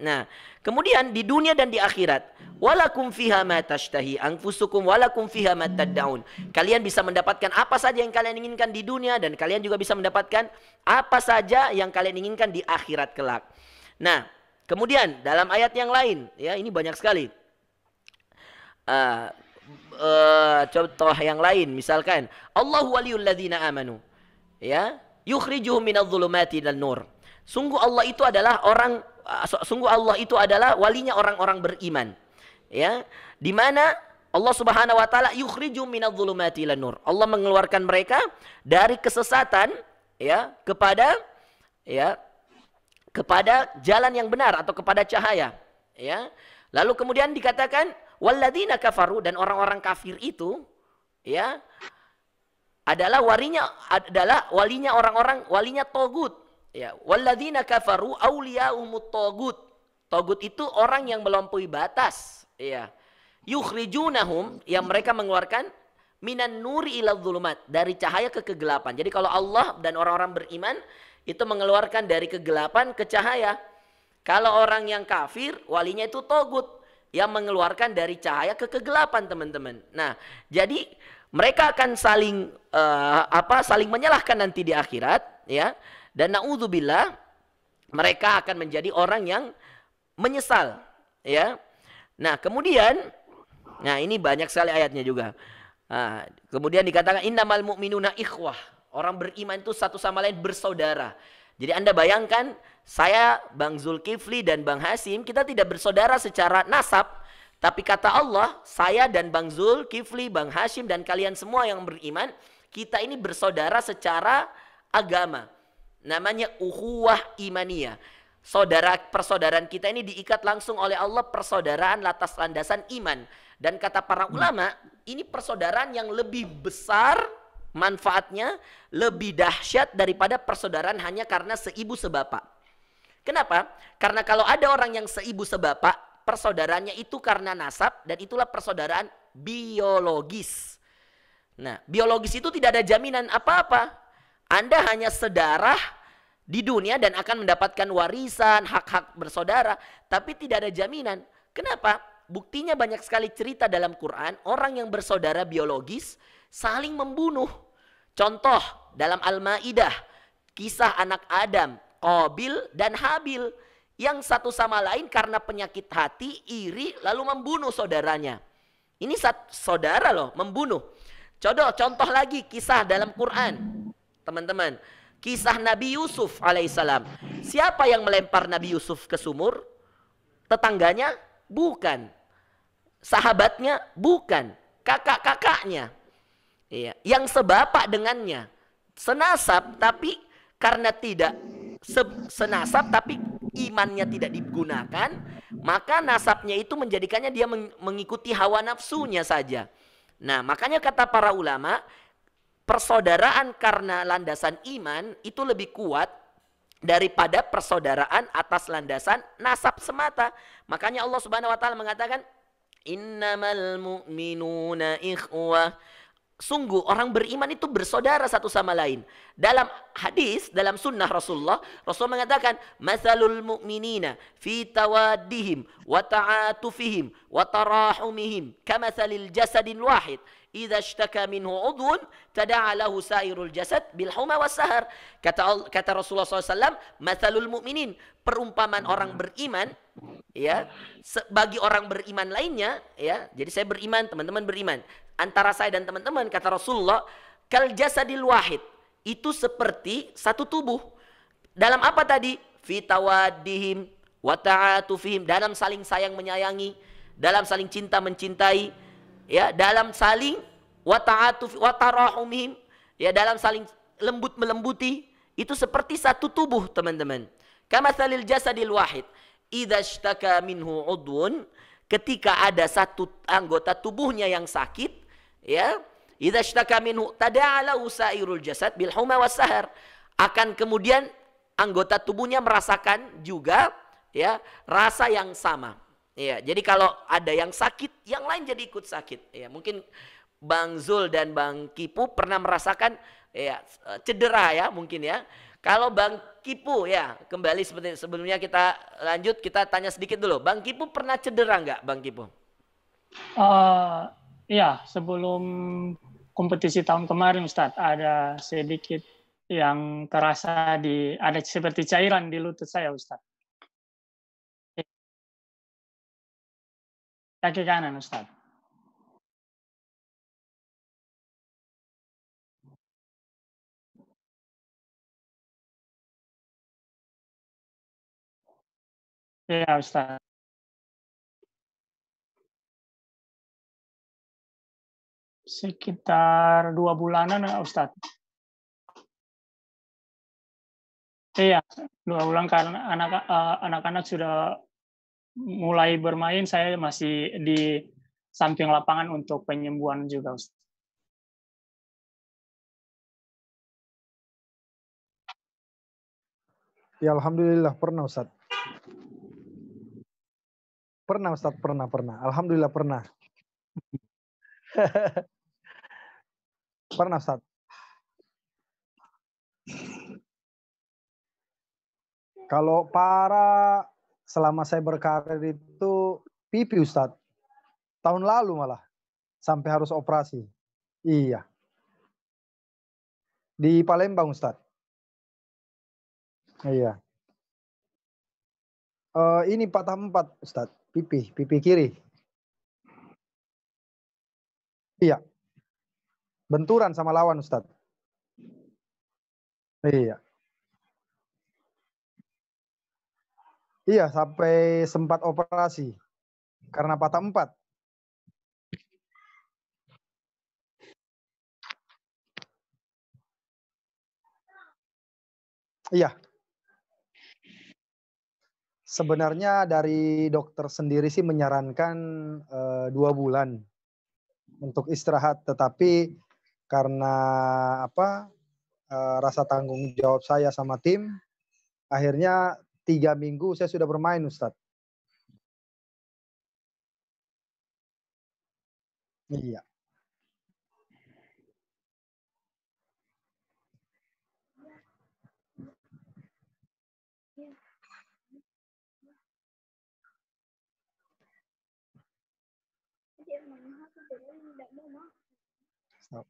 Nah, kemudian di dunia dan di akhirat, walakum fiha ma tashtahi anfusukum walakum fiha ma tad'un. Kalian bisa mendapatkan apa saja yang kalian inginkan di dunia dan kalian juga bisa mendapatkan apa saja yang kalian inginkan di akhirat kelak. Nah, kemudian dalam ayat yang lain, ya ini banyak sekali. Uh, uh, contoh yang lain misalkan Allahu waliyul ladzina amanu ya yukhrijuhum minadh-dhulumati dan nur sungguh Allah itu adalah orang eh, sungguh Allah itu adalah walinya orang-orang beriman ya di mana Allah Subhanahu wa taala yukhrijum minadh-dhulumati ilan nur. Allah mengeluarkan mereka dari kesesatan ya kepada ya kepada jalan yang benar atau kepada cahaya ya. Lalu kemudian dikatakan waladina kafaru dan orang-orang kafir itu ya adalah warinya adalah walinya orang-orang walinya togut ya waladina kafaru aulia umut togut togut itu orang yang melampaui batas ya yukhrijunahum yang mereka mengeluarkan minan nuri ila dhulumat dari cahaya ke kegelapan. Jadi kalau Allah dan orang-orang beriman itu mengeluarkan dari kegelapan ke cahaya. Kalau orang yang kafir walinya itu togut yang mengeluarkan dari cahaya ke kegelapan teman-teman. Nah, jadi mereka akan saling uh, apa saling menyalahkan nanti di akhirat ya. Dan naudzubillah mereka akan menjadi orang yang menyesal ya. Nah, kemudian nah ini banyak sekali ayatnya juga. Nah, kemudian dikatakan innamal mu'minuna ikhwah. Orang beriman itu satu sama lain bersaudara. Jadi Anda bayangkan saya Bang Zulkifli dan Bang Hasim kita tidak bersaudara secara nasab tapi kata Allah, saya dan Bang Zulkifli Bang Hasim dan kalian semua yang beriman, kita ini bersaudara secara agama. Namanya uhuwah imaniyah. Saudara persaudaraan kita ini diikat langsung oleh Allah persaudaraan lantas landasan iman. Dan kata para hmm. ulama, ini persaudaraan yang lebih besar manfaatnya lebih dahsyat daripada persaudaraan hanya karena seibu sebapak. Kenapa? Karena kalau ada orang yang seibu sebapak, persaudaraannya itu karena nasab dan itulah persaudaraan biologis. Nah, biologis itu tidak ada jaminan apa-apa. Anda hanya sedarah di dunia dan akan mendapatkan warisan, hak-hak bersaudara, tapi tidak ada jaminan. Kenapa? Buktinya banyak sekali cerita dalam Quran, orang yang bersaudara biologis saling membunuh. Contoh dalam Al-Maidah kisah anak Adam, Qabil dan Habil yang satu sama lain karena penyakit hati, iri lalu membunuh saudaranya. Ini saudara loh membunuh. Contoh contoh lagi kisah dalam Quran. Teman-teman, kisah Nabi Yusuf alaihissalam. Siapa yang melempar Nabi Yusuf ke sumur? Tetangganya? Bukan. Sahabatnya? Bukan. Kakak-kakaknya? Iya, yang sebapak dengannya. Senasab tapi karena tidak se senasab tapi imannya tidak digunakan, maka nasabnya itu menjadikannya dia mengikuti hawa nafsunya saja. Nah, makanya kata para ulama, persaudaraan karena landasan iman itu lebih kuat daripada persaudaraan atas landasan nasab semata. Makanya Allah Subhanahu wa taala mengatakan, "Innamal mu'minuna ikhwah." sungguh orang beriman itu bersaudara satu sama lain. Dalam hadis, dalam sunnah Rasulullah, Rasul mengatakan, "Masalul mu'minina fi tawaddihim wa ta'atufihim wa tarahumihim kama salil jasadin wahid." idza ishtaka minhu udwun tada'a lahu sairul jasad bil huma wasahar. Kata kata Rasulullah SAW, "Matsalul mu'minin, perumpamaan orang beriman ya, bagi orang beriman lainnya ya. Jadi saya beriman, teman-teman beriman. Antara saya dan teman-teman kata Rasulullah, kal jasadil wahid. Itu seperti satu tubuh. Dalam apa tadi? Fitawadihim, wa ta'atufihim dalam saling sayang menyayangi dalam saling cinta mencintai ya dalam saling wata'atuf watarahumihim ya dalam saling lembut melembuti itu seperti satu tubuh teman-teman kama salil jasadil wahid idashtaka minhu udwun ketika ada satu anggota tubuhnya yang sakit ya idashtaka minhu tada'ala usairul jasad bil huma wasahar akan kemudian anggota tubuhnya merasakan juga ya rasa yang sama Iya, jadi kalau ada yang sakit, yang lain jadi ikut sakit. Ya, mungkin Bang Zul dan Bang Kipu pernah merasakan ya cedera ya mungkin ya. Kalau Bang Kipu ya kembali seperti sebelumnya kita lanjut kita tanya sedikit dulu. Bang Kipu pernah cedera nggak Bang Kipu? Uh, ya sebelum kompetisi tahun kemarin Ustadz ada sedikit yang terasa di ada seperti cairan di lutut saya Ustadz. تكيكان استاذ يا استاذ sekitar dua bulanan Ustadz. Iya, dua bulan karena anak anak-anak sudah mulai bermain saya masih di samping lapangan untuk penyembuhan juga Ustaz. Ya alhamdulillah pernah Ustaz. Pernah Ustaz, pernah pernah. Alhamdulillah pernah. pernah Ustaz. Kalau para selama saya berkarir itu pipi Ustadz. Tahun lalu malah. Sampai harus operasi. Iya. Di Palembang Ustadz. Iya. Uh, ini patah empat Ustadz. Pipi, pipi kiri. Iya. Benturan sama lawan Ustadz. Iya. Iya, sampai sempat operasi karena patah empat. Iya. Sebenarnya dari dokter sendiri sih menyarankan e, dua bulan untuk istirahat, tetapi karena apa e, rasa tanggung jawab saya sama tim, akhirnya tiga minggu saya sudah bermain Ustadz. Iya. Stop.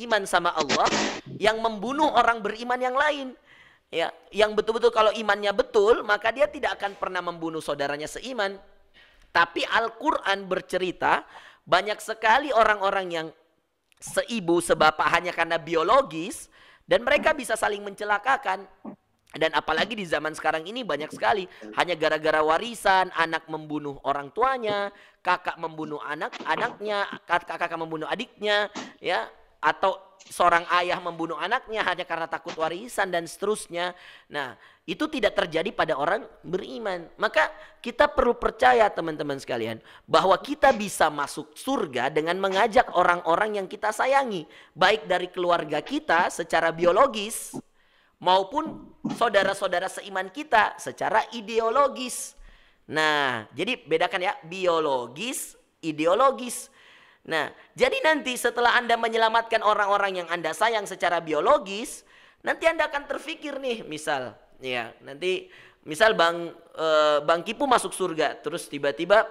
Iman sama Allah yang membunuh orang beriman yang lain. Ya, yang betul-betul kalau imannya betul, maka dia tidak akan pernah membunuh saudaranya seiman. Tapi Al-Qur'an bercerita banyak sekali orang-orang yang seibu sebapak hanya karena biologis dan mereka bisa saling mencelakakan. Dan apalagi di zaman sekarang ini banyak sekali hanya gara-gara warisan anak membunuh orang tuanya, kakak membunuh anak anaknya, kakak-kakak membunuh adiknya, ya atau seorang ayah membunuh anaknya hanya karena takut warisan dan seterusnya. Nah, itu tidak terjadi pada orang beriman. Maka kita perlu percaya teman-teman sekalian bahwa kita bisa masuk surga dengan mengajak orang-orang yang kita sayangi, baik dari keluarga kita secara biologis maupun saudara-saudara seiman kita secara ideologis. Nah, jadi bedakan ya biologis, ideologis. Nah, jadi nanti setelah Anda menyelamatkan orang-orang yang Anda sayang secara biologis, nanti Anda akan terfikir nih, misal, ya, nanti misal Bang e, Bang Kipu masuk surga, terus tiba-tiba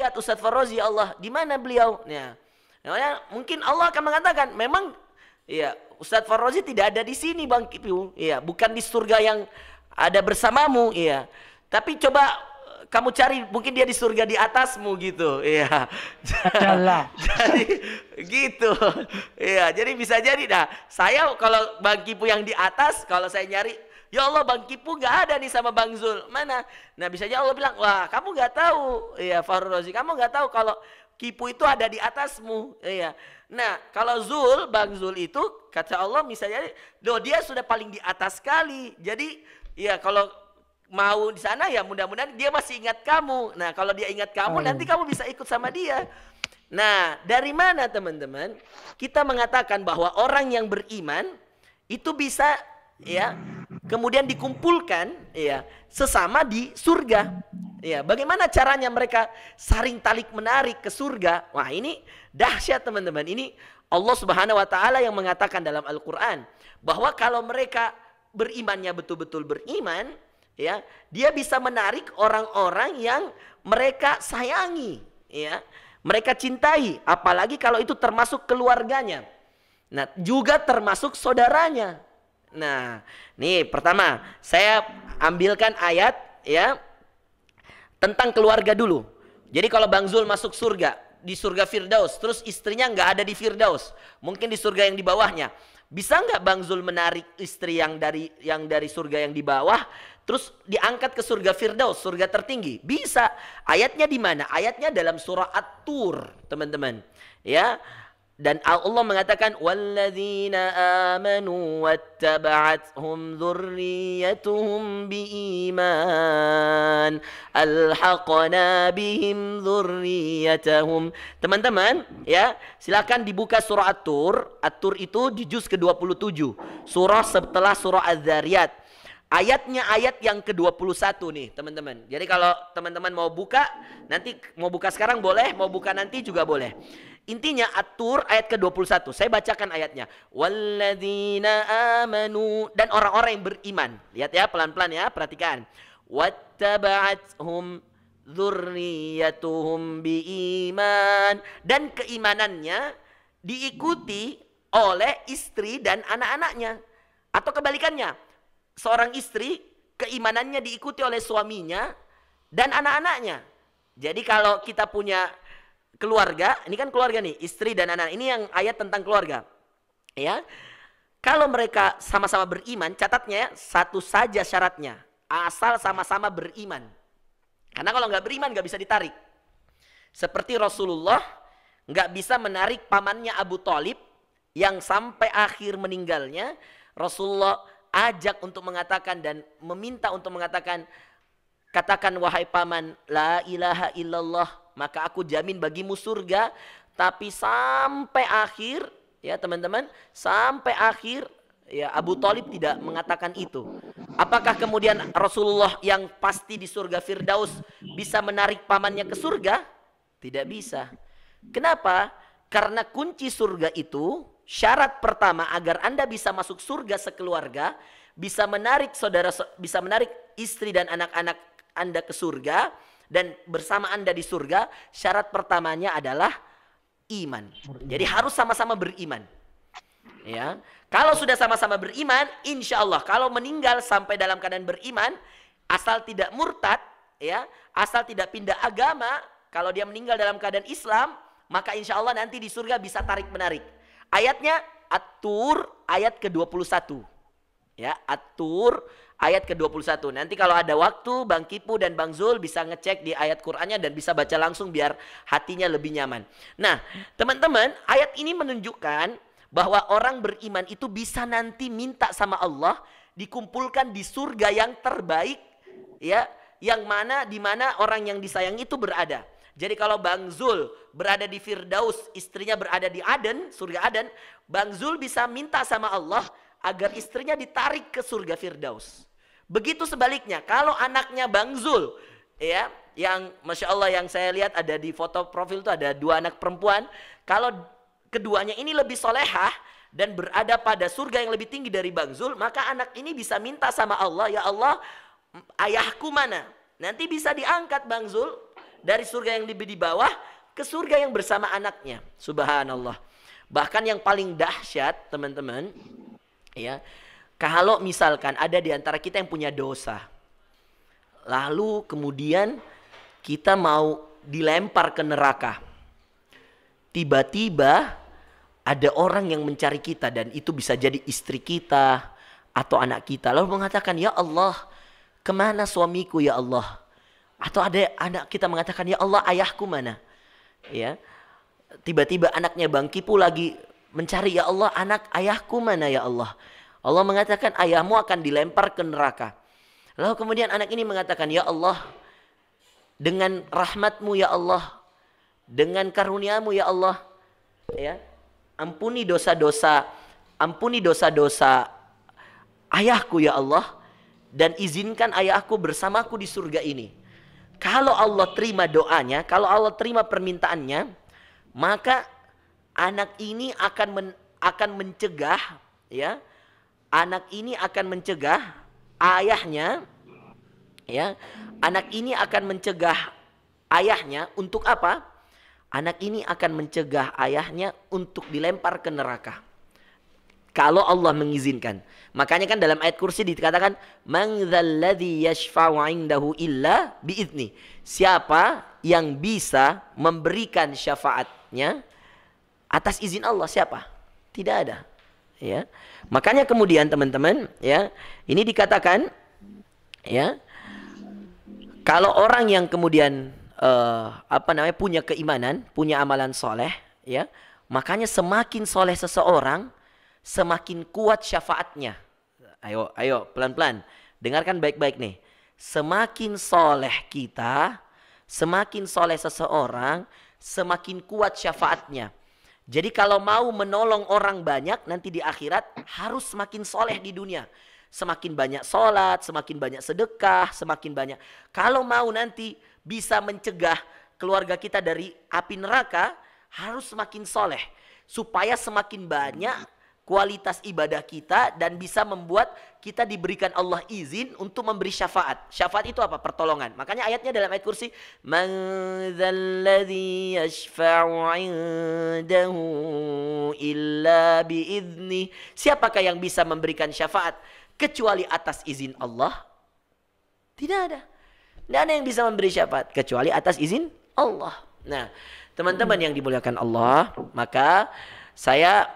lihat Ustaz Farozi Allah di mana beliau ya ya mungkin Allah akan mengatakan memang ya Ustaz Farozi tidak ada di sini bang Kipu ya bukan di surga yang ada bersamamu ya tapi coba eh, kamu cari mungkin dia di surga di atasmu gitu ya jadi gitu ya jadi bisa jadi nah saya kalau bang Kipu yang di atas kalau saya nyari Ya Allah Bang Kipu nggak ada nih sama Bang Zul. Mana? Nah bisa aja Allah bilang, wah kamu nggak tahu. Iya Farul Rozi, kamu nggak tahu kalau Kipu itu ada di atasmu. Iya. Nah kalau Zul, Bang Zul itu kata Allah misalnya, do dia sudah paling di atas sekali. Jadi ya kalau mau di sana ya mudah-mudahan dia masih ingat kamu. Nah kalau dia ingat kamu nanti kamu bisa ikut sama dia. Nah dari mana teman-teman kita mengatakan bahwa orang yang beriman itu bisa ya kemudian dikumpulkan ya sesama di surga. Ya, bagaimana caranya mereka saring talik menarik ke surga? Wah, ini dahsyat teman-teman. Ini Allah Subhanahu wa taala yang mengatakan dalam Al-Qur'an bahwa kalau mereka berimannya betul-betul beriman, ya, dia bisa menarik orang-orang yang mereka sayangi, ya. Mereka cintai, apalagi kalau itu termasuk keluarganya. Nah, juga termasuk saudaranya. Nah, nih pertama saya ambilkan ayat ya tentang keluarga dulu. Jadi kalau Bang Zul masuk surga di surga Firdaus, terus istrinya nggak ada di Firdaus, mungkin di surga yang di bawahnya. Bisa nggak Bang Zul menarik istri yang dari yang dari surga yang di bawah, terus diangkat ke surga Firdaus, surga tertinggi? Bisa. Ayatnya di mana? Ayatnya dalam surah At-Tur, teman-teman. Ya, dan Allah mengatakan walladzina amanu wattaba'athum dzurriyyatuhum biiman alhaqna bihim dzurriyyatahum teman-teman ya silakan dibuka surah at-tur at-tur itu di juz ke-27 surah setelah surah az-zariyat Ayatnya ayat yang ke-21 nih teman-teman. Jadi kalau teman-teman mau buka, nanti mau buka sekarang boleh, mau buka nanti juga boleh. Intinya atur ayat ke-21. Saya bacakan ayatnya. Walladzina amanu dan orang-orang yang beriman. Lihat ya pelan-pelan ya, perhatikan. Wattaba'athum dzurriyyatuhum biiman dan keimanannya diikuti oleh istri dan anak-anaknya. Atau kebalikannya, seorang istri keimanannya diikuti oleh suaminya dan anak-anaknya. Jadi kalau kita punya keluarga, ini kan keluarga nih, istri dan anak. Ini yang ayat tentang keluarga. Ya. Kalau mereka sama-sama beriman, catatnya ya, satu saja syaratnya. Asal sama-sama beriman. Karena kalau nggak beriman nggak bisa ditarik. Seperti Rasulullah nggak bisa menarik pamannya Abu Talib yang sampai akhir meninggalnya Rasulullah ajak untuk mengatakan dan meminta untuk mengatakan katakan wahai paman la ilaha illallah maka aku jamin bagimu surga. Tapi sampai akhir, ya teman-teman, sampai akhir ya Abu Talib tidak mengatakan itu. Apakah kemudian Rasulullah yang pasti di surga Firdaus bisa menarik pamannya ke surga? Tidak bisa. Kenapa? Karena kunci surga itu syarat pertama agar Anda bisa masuk surga sekeluarga, bisa menarik saudara bisa menarik istri dan anak-anak Anda ke surga, dan bersama Anda di surga, syarat pertamanya adalah iman. Jadi harus sama-sama beriman. Ya. Kalau sudah sama-sama beriman, insya Allah kalau meninggal sampai dalam keadaan beriman, asal tidak murtad, ya, asal tidak pindah agama, kalau dia meninggal dalam keadaan Islam, maka insya Allah nanti di surga bisa tarik menarik. Ayatnya atur ayat ke-21. Ya, at ayat ke-21. Nanti kalau ada waktu Bang Kipu dan Bang Zul bisa ngecek di ayat Qur'annya dan bisa baca langsung biar hatinya lebih nyaman. Nah, teman-teman, ayat ini menunjukkan bahwa orang beriman itu bisa nanti minta sama Allah dikumpulkan di surga yang terbaik ya, yang mana di mana orang yang disayang itu berada. Jadi kalau Bang Zul berada di Firdaus, istrinya berada di Aden, surga Aden, Bang Zul bisa minta sama Allah agar istrinya ditarik ke surga Firdaus. Begitu sebaliknya, kalau anaknya Bang Zul, ya, yang masya Allah yang saya lihat ada di foto profil itu ada dua anak perempuan. Kalau keduanya ini lebih solehah dan berada pada surga yang lebih tinggi dari Bang Zul, maka anak ini bisa minta sama Allah, ya Allah, ayahku mana? Nanti bisa diangkat Bang Zul dari surga yang lebih di bawah ke surga yang bersama anaknya. Subhanallah. Bahkan yang paling dahsyat, teman-teman, ya, kalau misalkan ada di antara kita yang punya dosa, lalu kemudian kita mau dilempar ke neraka. Tiba-tiba ada orang yang mencari kita dan itu bisa jadi istri kita atau anak kita. Lalu mengatakan, ya Allah kemana suamiku ya Allah? Atau ada anak kita mengatakan, ya Allah ayahku mana? Ya, Tiba-tiba anaknya Bang Kipu lagi mencari, ya Allah anak ayahku mana ya Allah? Allah mengatakan ayahmu akan dilempar ke neraka. Lalu kemudian anak ini mengatakan, Ya Allah, dengan rahmatmu ya Allah, dengan karuniamu ya Allah, ya ampuni dosa-dosa, ampuni dosa-dosa ayahku ya Allah, dan izinkan ayahku bersamaku di surga ini. Kalau Allah terima doanya, kalau Allah terima permintaannya, maka anak ini akan men, akan mencegah ya anak ini akan mencegah ayahnya ya anak ini akan mencegah ayahnya untuk apa anak ini akan mencegah ayahnya untuk dilempar ke neraka kalau Allah mengizinkan makanya kan dalam ayat kursi dikatakan man yashfa'u illa biizni siapa yang bisa memberikan syafaatnya atas izin Allah siapa tidak ada ya. Makanya kemudian teman-teman, ya, ini dikatakan ya kalau orang yang kemudian uh, apa namanya punya keimanan, punya amalan soleh, ya, makanya semakin soleh seseorang, semakin kuat syafaatnya. Ayo, ayo, pelan-pelan, dengarkan baik-baik nih. Semakin soleh kita, semakin soleh seseorang, semakin kuat syafaatnya. Jadi kalau mau menolong orang banyak nanti di akhirat harus semakin soleh di dunia. Semakin banyak sholat, semakin banyak sedekah, semakin banyak. Kalau mau nanti bisa mencegah keluarga kita dari api neraka harus semakin soleh. Supaya semakin banyak kualitas ibadah kita dan bisa membuat kita diberikan Allah izin untuk memberi syafaat. Syafaat itu apa? Pertolongan. Makanya ayatnya dalam ayat kursi, "Man illa bi Siapakah yang bisa memberikan syafaat kecuali atas izin Allah? Tidak ada. Tidak ada yang bisa memberi syafaat kecuali atas izin Allah. Nah, teman-teman yang dimuliakan Allah, maka saya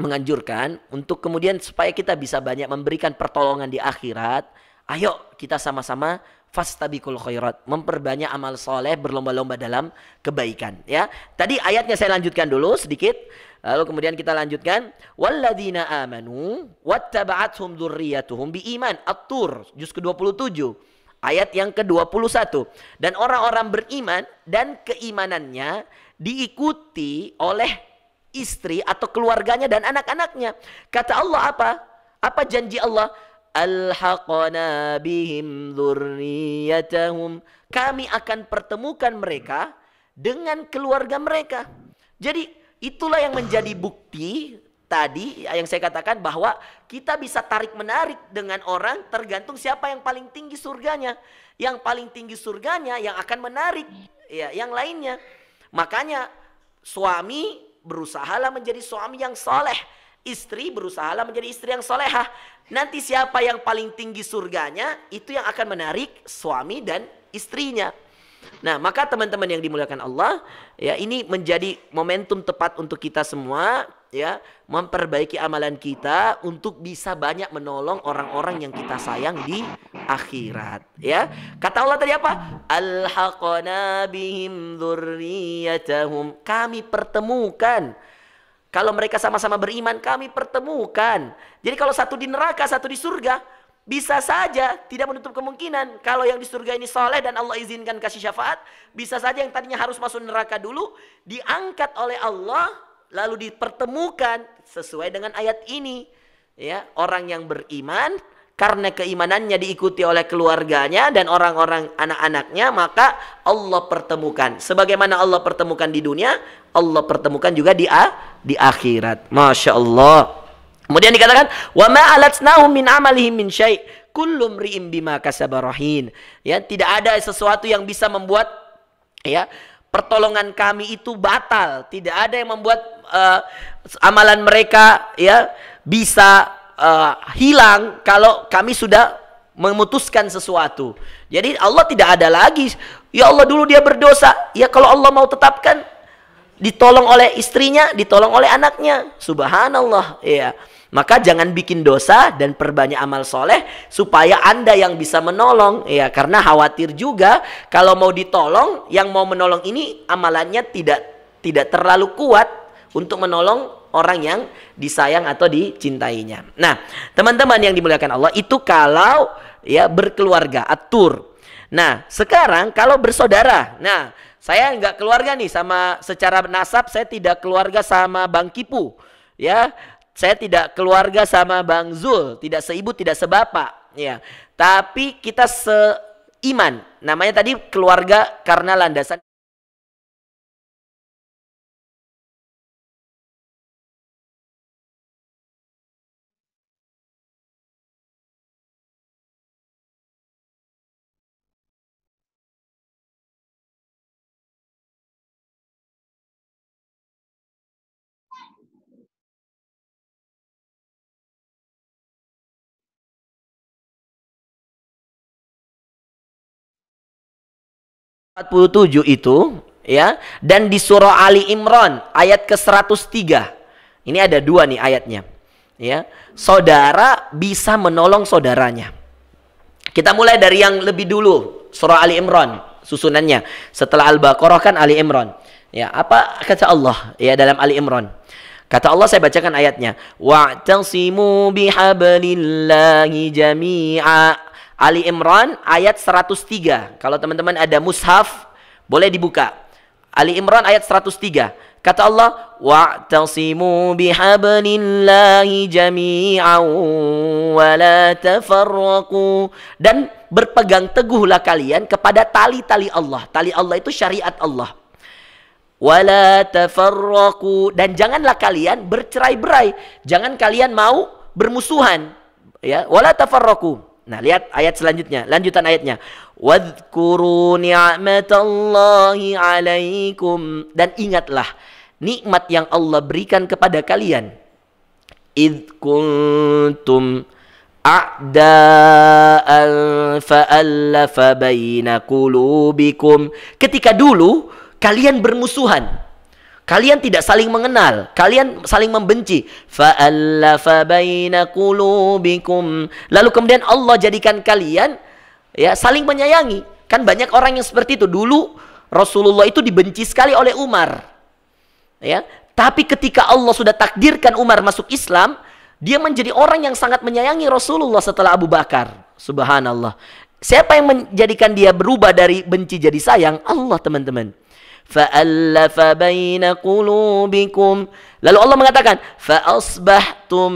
menganjurkan untuk kemudian supaya kita bisa banyak memberikan pertolongan di akhirat. Ayo kita sama-sama fastabiqul khairat, memperbanyak amal soleh, berlomba-lomba dalam kebaikan. Ya, tadi ayatnya saya lanjutkan dulu sedikit. Lalu kemudian kita lanjutkan walladzina amanu wattaba'athum dzurriyyatuhum biiman at-tur juz ke-27 ayat yang ke-21 dan orang-orang beriman dan keimanannya diikuti oleh istri atau keluarganya dan anak-anaknya. Kata Allah apa? Apa janji Allah? Alhaqana bihim dhurriyatahum. Kami akan pertemukan mereka dengan keluarga mereka. Jadi itulah yang menjadi bukti tadi yang saya katakan bahwa kita bisa tarik menarik dengan orang tergantung siapa yang paling tinggi surganya. Yang paling tinggi surganya yang akan menarik ya yang lainnya. Makanya suami berusahalah menjadi suami yang soleh. Istri berusahalah menjadi istri yang solehah. Nanti siapa yang paling tinggi surganya, itu yang akan menarik suami dan istrinya. Nah, maka teman-teman yang dimuliakan Allah, ya ini menjadi momentum tepat untuk kita semua ya memperbaiki amalan kita untuk bisa banyak menolong orang-orang yang kita sayang di akhirat ya kata Allah tadi apa alhaqna bihim dzurriyyatahum kami pertemukan kalau mereka sama-sama beriman kami pertemukan jadi kalau satu di neraka satu di surga bisa saja tidak menutup kemungkinan kalau yang di surga ini soleh dan Allah izinkan kasih syafaat bisa saja yang tadinya harus masuk neraka dulu diangkat oleh Allah lalu dipertemukan sesuai dengan ayat ini ya orang yang beriman karena keimanannya diikuti oleh keluarganya dan orang-orang anak-anaknya maka Allah pertemukan sebagaimana Allah pertemukan di dunia Allah pertemukan juga di a, di akhirat Masya Allah kemudian dikatakan wa ma alatnahum min amalihim min syai kullum ri'im bima kasabarahin ya tidak ada sesuatu yang bisa membuat ya pertolongan kami itu batal tidak ada yang membuat uh, amalan mereka ya bisa uh, hilang kalau kami sudah memutuskan sesuatu. Jadi Allah tidak ada lagi. Ya Allah dulu dia berdosa. Ya kalau Allah mau tetapkan ditolong oleh istrinya, ditolong oleh anaknya. Subhanallah. Ya. Maka jangan bikin dosa dan perbanyak amal soleh supaya anda yang bisa menolong. Ya karena khawatir juga kalau mau ditolong yang mau menolong ini amalannya tidak tidak terlalu kuat untuk menolong orang yang disayang atau dicintainya. Nah, teman-teman yang dimuliakan Allah itu kalau ya berkeluarga, atur. Nah, sekarang kalau bersaudara. Nah, saya nggak keluarga nih sama secara nasab saya tidak keluarga sama Bang Kipu. Ya, saya tidak keluarga sama Bang Zul, tidak seibu, tidak sebapak. Ya, tapi kita seiman. Namanya tadi keluarga karena landasan 47 itu ya dan di surah Ali Imran ayat ke-103. Ini ada dua nih ayatnya. Ya. Saudara bisa menolong saudaranya. Kita mulai dari yang lebih dulu, surah Ali Imran susunannya. Setelah Al-Baqarah kan Ali Imran. Ya, apa kata Allah ya dalam Ali Imran? Kata Allah saya bacakan ayatnya. Wa'tasimu bihablillahi jami'a Ali Imran ayat 103. Kalau teman-teman ada mushaf, boleh dibuka. Ali Imran ayat 103. Kata Allah, "Wa'tasimu bihablillahi jami'an wa la tafarraqu." Dan berpegang teguhlah kalian kepada tali-tali Allah. Tali Allah itu syariat Allah. "Wa la tafarraqu." Dan janganlah kalian bercerai-berai. Jangan kalian mau bermusuhan. Ya, "Wa la tafarraqu." Nah, lihat ayat selanjutnya, lanjutan ayatnya. Wadhkuru ni'matallahi 'alaikum dan ingatlah nikmat yang Allah berikan kepada kalian. Id kuntum a'da'an fa'allafa baina qulubikum. Ketika dulu kalian bermusuhan. Kalian tidak saling mengenal, kalian saling membenci. Lalu kemudian Allah jadikan kalian ya saling menyayangi. Kan banyak orang yang seperti itu. Dulu Rasulullah itu dibenci sekali oleh Umar. Ya, tapi ketika Allah sudah takdirkan Umar masuk Islam, dia menjadi orang yang sangat menyayangi Rasulullah setelah Abu Bakar. Subhanallah. Siapa yang menjadikan dia berubah dari benci jadi sayang? Allah, teman-teman lalu Allah mengatakan فَأَصْبَحْتُمْ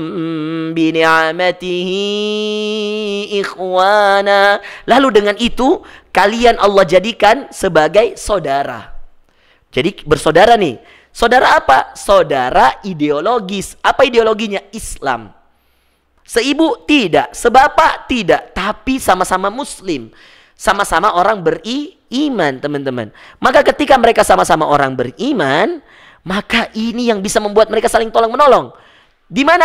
بِنِعَمَتِهِ lalu dengan itu kalian Allah jadikan sebagai saudara jadi bersaudara nih saudara apa saudara ideologis apa ideologinya Islam Seibu tidak, sebapak tidak, tapi sama-sama muslim sama-sama orang beriman, teman-teman. Maka ketika mereka sama-sama orang beriman, maka ini yang bisa membuat mereka saling tolong menolong. Di mana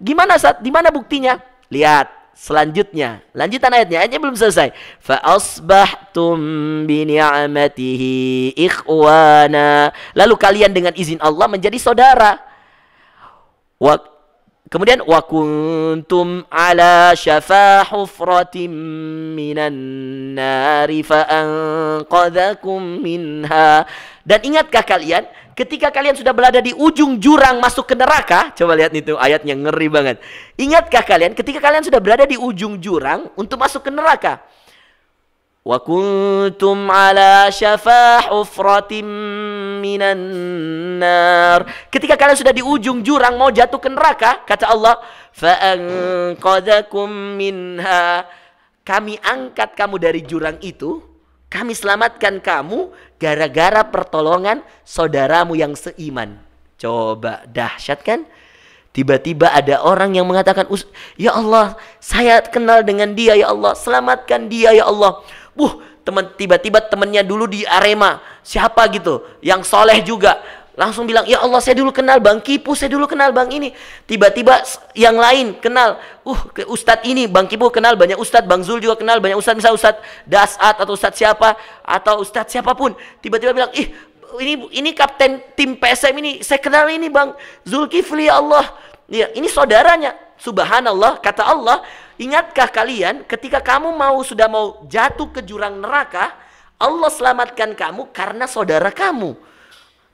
gimana saat di mana buktinya? Lihat selanjutnya. Lanjutan ayatnya, aja belum selesai. Fa asbahtum bi ni'matihi ikhwana. Lalu kalian dengan izin Allah menjadi saudara. Kemudian wa kuntum ala syafa hufratin minan nari fa anqadhakum minha. Dan ingatkah kalian ketika kalian sudah berada di ujung jurang masuk ke neraka? Coba lihat itu ayatnya ngeri banget. Ingatkah kalian ketika kalian sudah berada di ujung jurang untuk masuk ke neraka? وكنتم على شفا حفرة minan nar. Ketika kalian sudah di ujung jurang mau jatuh ke neraka, kata Allah, فأنقذكم منها Kami angkat kamu dari jurang itu, kami selamatkan kamu gara-gara pertolongan saudaramu yang seiman. Coba dahsyat kan? Tiba-tiba ada orang yang mengatakan, "Ya Allah, saya kenal dengan dia ya Allah, selamatkan dia ya Allah." Wuh, teman tiba-tiba temennya dulu di Arema, siapa gitu, yang soleh juga. Langsung bilang, ya Allah saya dulu kenal Bang Kipu, saya dulu kenal Bang ini. Tiba-tiba yang lain kenal, uh Ustadz ini, Bang Kipu kenal banyak Ustadz, Bang Zul juga kenal banyak Ustadz, misalnya Ustadz Dasat atau Ustadz siapa, atau Ustadz siapapun. Tiba-tiba bilang, ih ini ini kapten tim PSM ini, saya kenal ini Bang Zulkifli ya Allah. Ya, ini saudaranya. Subhanallah, kata Allah, Ingatkah kalian ketika kamu mau sudah mau jatuh ke jurang neraka, Allah selamatkan kamu karena saudara kamu.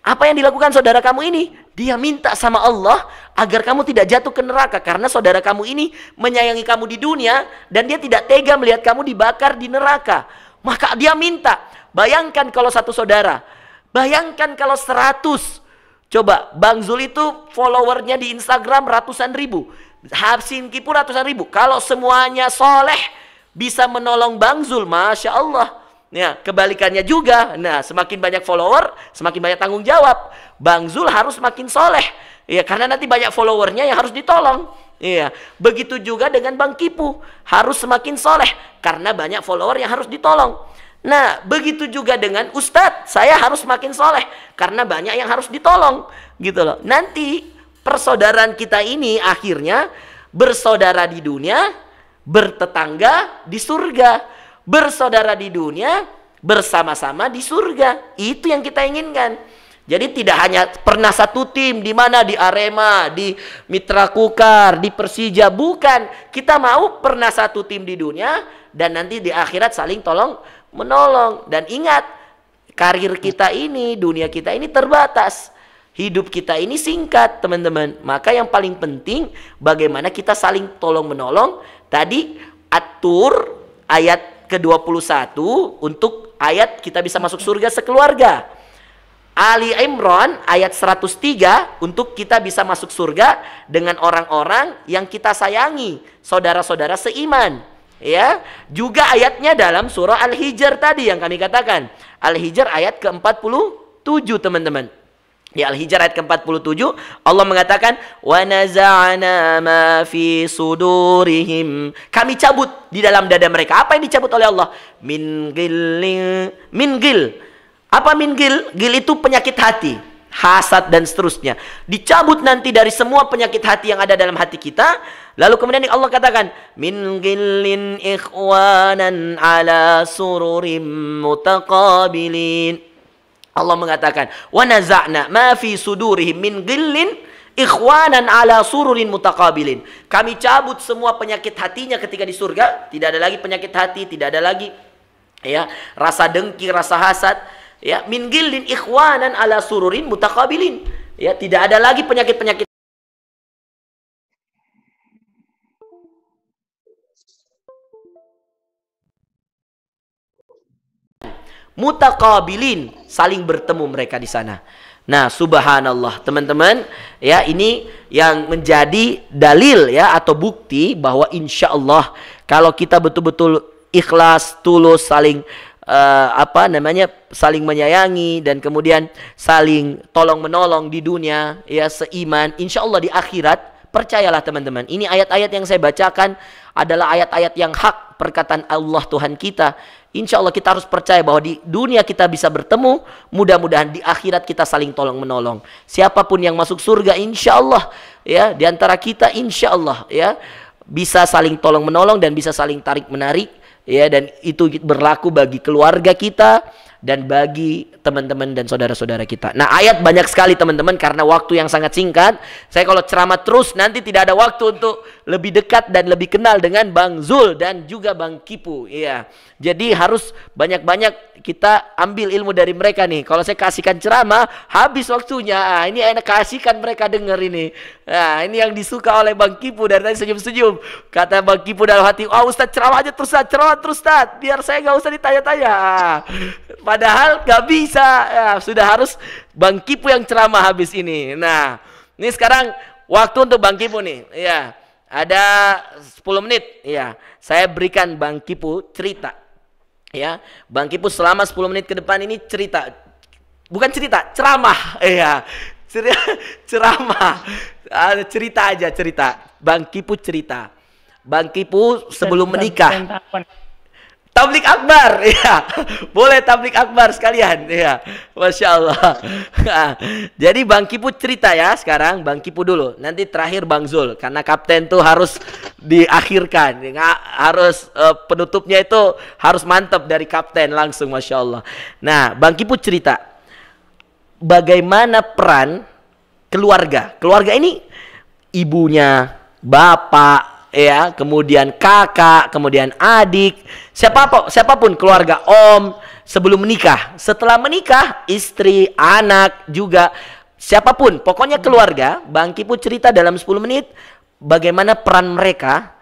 Apa yang dilakukan saudara kamu ini? Dia minta sama Allah agar kamu tidak jatuh ke neraka karena saudara kamu ini menyayangi kamu di dunia dan dia tidak tega melihat kamu dibakar di neraka. Maka dia minta. Bayangkan kalau satu saudara, bayangkan kalau seratus Coba Bang Zul itu followernya di Instagram ratusan ribu. Habsin pun ratusan ribu. Kalau semuanya soleh, bisa menolong Bang Zul, Masya Allah. Ya, kebalikannya juga. Nah, semakin banyak follower, semakin banyak tanggung jawab. Bang Zul harus makin soleh. Ya, karena nanti banyak followernya yang harus ditolong. Iya, begitu juga dengan Bang Kipu harus semakin soleh karena banyak follower yang harus ditolong. Nah, begitu juga dengan Ustadz, saya harus semakin soleh karena banyak yang harus ditolong, gitu loh. Nanti persaudaraan kita ini akhirnya bersaudara di dunia, bertetangga di surga, bersaudara di dunia, bersama-sama di surga. Itu yang kita inginkan. Jadi tidak hanya pernah satu tim di mana di Arema, di Mitra Kukar, di Persija, bukan. Kita mau pernah satu tim di dunia dan nanti di akhirat saling tolong menolong. Dan ingat, karir kita ini, dunia kita ini terbatas Hidup kita ini singkat, teman-teman. Maka yang paling penting bagaimana kita saling tolong-menolong. Tadi atur ayat ke-21 untuk ayat kita bisa masuk surga sekeluarga. Ali Imran ayat 103 untuk kita bisa masuk surga dengan orang-orang yang kita sayangi, saudara-saudara seiman. Ya, juga ayatnya dalam surah Al-Hijr tadi yang kami katakan. Al-Hijr ayat ke-47, teman-teman. Di Al-Hijr ayat ke-47 Allah mengatakan wa naza'na ma fi sudurihim. Kami cabut di dalam dada mereka. Apa yang dicabut oleh Allah? Min gillin min gil. Apa min gil? Gil itu penyakit hati, hasad dan seterusnya. Dicabut nanti dari semua penyakit hati yang ada dalam hati kita. Lalu kemudian Allah katakan min gillin ikhwanan ala sururim mutaqabilin Allah mengatakan, "Wa naza'na ma fi sudurihim min ghillin ikhwanan ala sururin mutakabilin. Kami cabut semua penyakit hatinya ketika di surga, tidak ada lagi penyakit hati, tidak ada lagi ya rasa dengki, rasa hasad, ya min ghillin ikhwanan ala sururin mutakabilin. Ya, tidak ada lagi penyakit-penyakit mutakabilin saling bertemu mereka di sana. Nah, subhanallah, teman-teman, ya ini yang menjadi dalil ya atau bukti bahwa insya Allah kalau kita betul-betul ikhlas, tulus, saling uh, apa namanya saling menyayangi dan kemudian saling tolong menolong di dunia ya seiman, insya Allah di akhirat percayalah teman-teman, ini ayat-ayat yang saya bacakan adalah ayat-ayat yang hak perkataan Allah Tuhan kita. Insya Allah kita harus percaya bahwa di dunia kita bisa bertemu. Mudah-mudahan di akhirat kita saling tolong menolong. Siapapun yang masuk surga, insya Allah ya di antara kita, insya Allah ya bisa saling tolong menolong dan bisa saling tarik menarik ya dan itu berlaku bagi keluarga kita dan bagi teman-teman dan saudara-saudara kita. Nah, ayat banyak sekali teman-teman karena waktu yang sangat singkat. Saya kalau ceramah terus nanti tidak ada waktu untuk lebih dekat dan lebih kenal dengan Bang Zul dan juga Bang Kipu. Iya. Jadi harus banyak-banyak kita ambil ilmu dari mereka nih. Kalau saya kasihkan ceramah habis waktunya. Ah, ini enak kasihkan mereka dengar ini. Nah, ini yang disuka oleh Bang Kipu dari tadi senyum-senyum. Kata Bang Kipu dalam hati, oh, Ustaz ceramah aja terus, Ustaz. Ceramah terus, Ustaz. Biar saya nggak usah ditanya-tanya." Ah. Padahal gak bisa. Ya, sudah harus Bang Kipu yang ceramah habis ini. Nah, ini sekarang waktu untuk Bang Kipu nih. Ya, ada 10 menit. Ya, saya berikan Bang Kipu cerita. Ya, Bang Kipu selama 10 menit ke depan ini cerita. Bukan cerita, ceramah. Iya. cerita ceramah. Cerita aja cerita. Bang Kipu cerita. Bang Kipu sebelum menikah tablik akbar ya boleh tablik akbar sekalian ya masya Allah jadi Bang Kipu cerita ya sekarang Bang Kipu dulu nanti terakhir Bang Zul karena kapten tuh harus diakhirkan nggak harus uh, penutupnya itu harus mantep dari kapten langsung masya Allah nah Bang Kipu cerita bagaimana peran keluarga keluarga ini ibunya bapak ya, kemudian kakak, kemudian adik, siapa siapapun keluarga om sebelum menikah, setelah menikah istri, anak juga siapapun, pokoknya keluarga, Bang Kipu cerita dalam 10 menit bagaimana peran mereka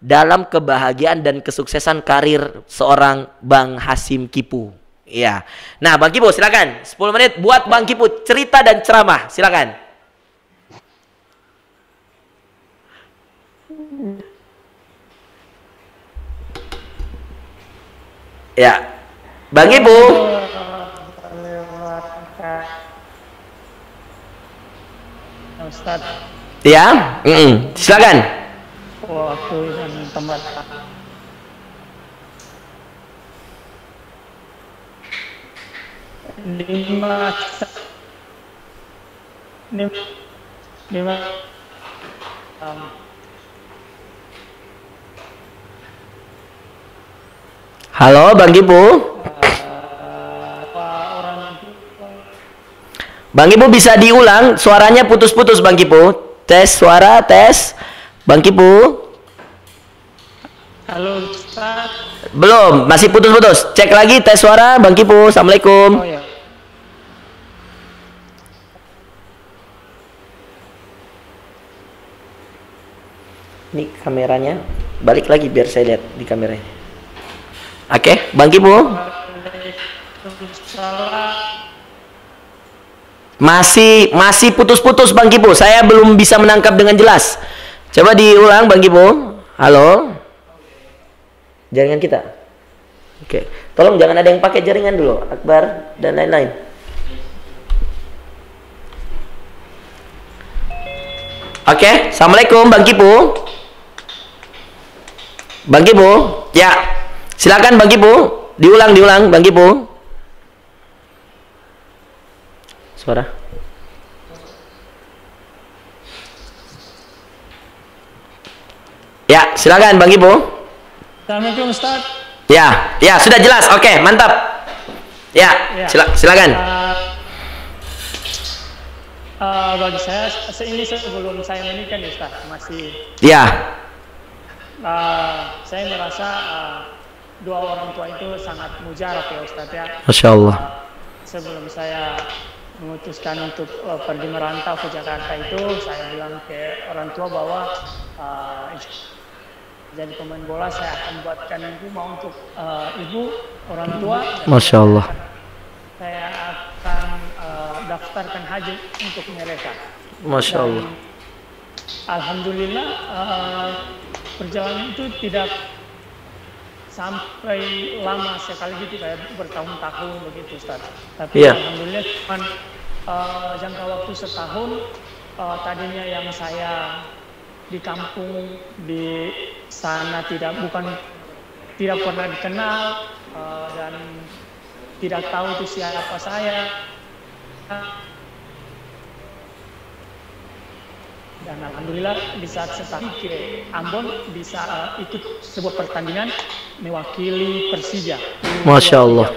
dalam kebahagiaan dan kesuksesan karir seorang Bang Hasim Kipu. ya Nah, Bang Kipu silakan 10 menit buat Bang Kipu cerita dan ceramah. Silakan. Ya. Bang Ibu. Ya, Ustaz. Ya, mm -mm. silakan. Waktu dan tempat. Lima, lima, lima. Um. Halo Bang Ibu. Bang Ibu bisa diulang, suaranya putus-putus Bang Ibu. Tes suara, tes. Bang Ibu. Halo Ustaz. Belum, masih putus-putus. Cek lagi tes suara Bang Kipu. Assalamualaikum. Oh, ya. Ini kameranya. Balik lagi biar saya lihat di kameranya. Oke, okay, Bang Kimu. Masih masih putus-putus Bang Kipu. Saya belum bisa menangkap dengan jelas. Coba diulang Bang Kipu. Halo. Jaringan kita. Oke. Okay. Tolong jangan ada yang pakai jaringan dulu, Akbar dan lain-lain. Oke, okay. Assalamualaikum Bang Kipu. Bang Kipu, ya. Silakan Bang Kipu, diulang diulang Bang Kipu. Suara. Ya, silakan Bang Kipu. Assalamualaikum Ustaz. Ya, ya sudah jelas. Oke, mantap. Ya, ya. Sila, silakan. Uh, Uh, bagi saya ini sebelum saya menikah Ustaz masih ya uh, saya merasa uh, dua orang tua itu sangat mujarab ya Ustaz ya. Masya Allah. Sebelum saya memutuskan untuk uh, pergi merantau ke Jakarta itu saya bilang ke orang tua bahwa uh, jadi pemain bola saya akan buatkan rumah untuk uh, ibu orang tua. Masya Allah. Saya akan uh, daftarkan haji untuk mereka. Masya Dan, Alhamdulillah uh, perjalanan itu tidak sampai lama sekali gitu kayak bertahun-tahun begitu Ustaz. Tapi yeah. alhamdulillah cuman uh, jangka waktu setahun uh, tadinya yang saya di kampung di sana tidak bukan tidak pernah dikenal uh, dan tidak tahu itu siapa saya. dan alhamdulillah di saat setelah ke Ambon bisa uh, ikut sebuah pertandingan mewakili Persija. Masya Allah.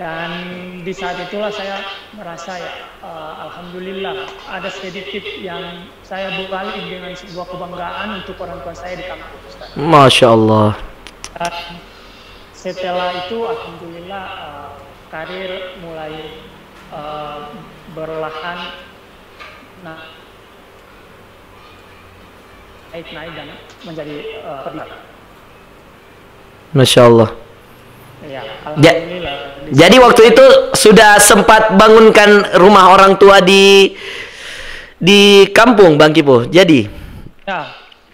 Dan di saat itulah saya merasa ya uh, alhamdulillah ada sedikit yang saya bukali dengan sebuah kebanggaan untuk orang tua saya di kampus. Masya Allah. Dan setelah itu alhamdulillah uh, karir mulai uh, berlahan. Nah naik naik dan menjadi uh, Masya Allah. Ya, ja jadi waktu itu sudah sempat bangunkan rumah orang tua di di kampung Bang Kipo. Jadi. Ya,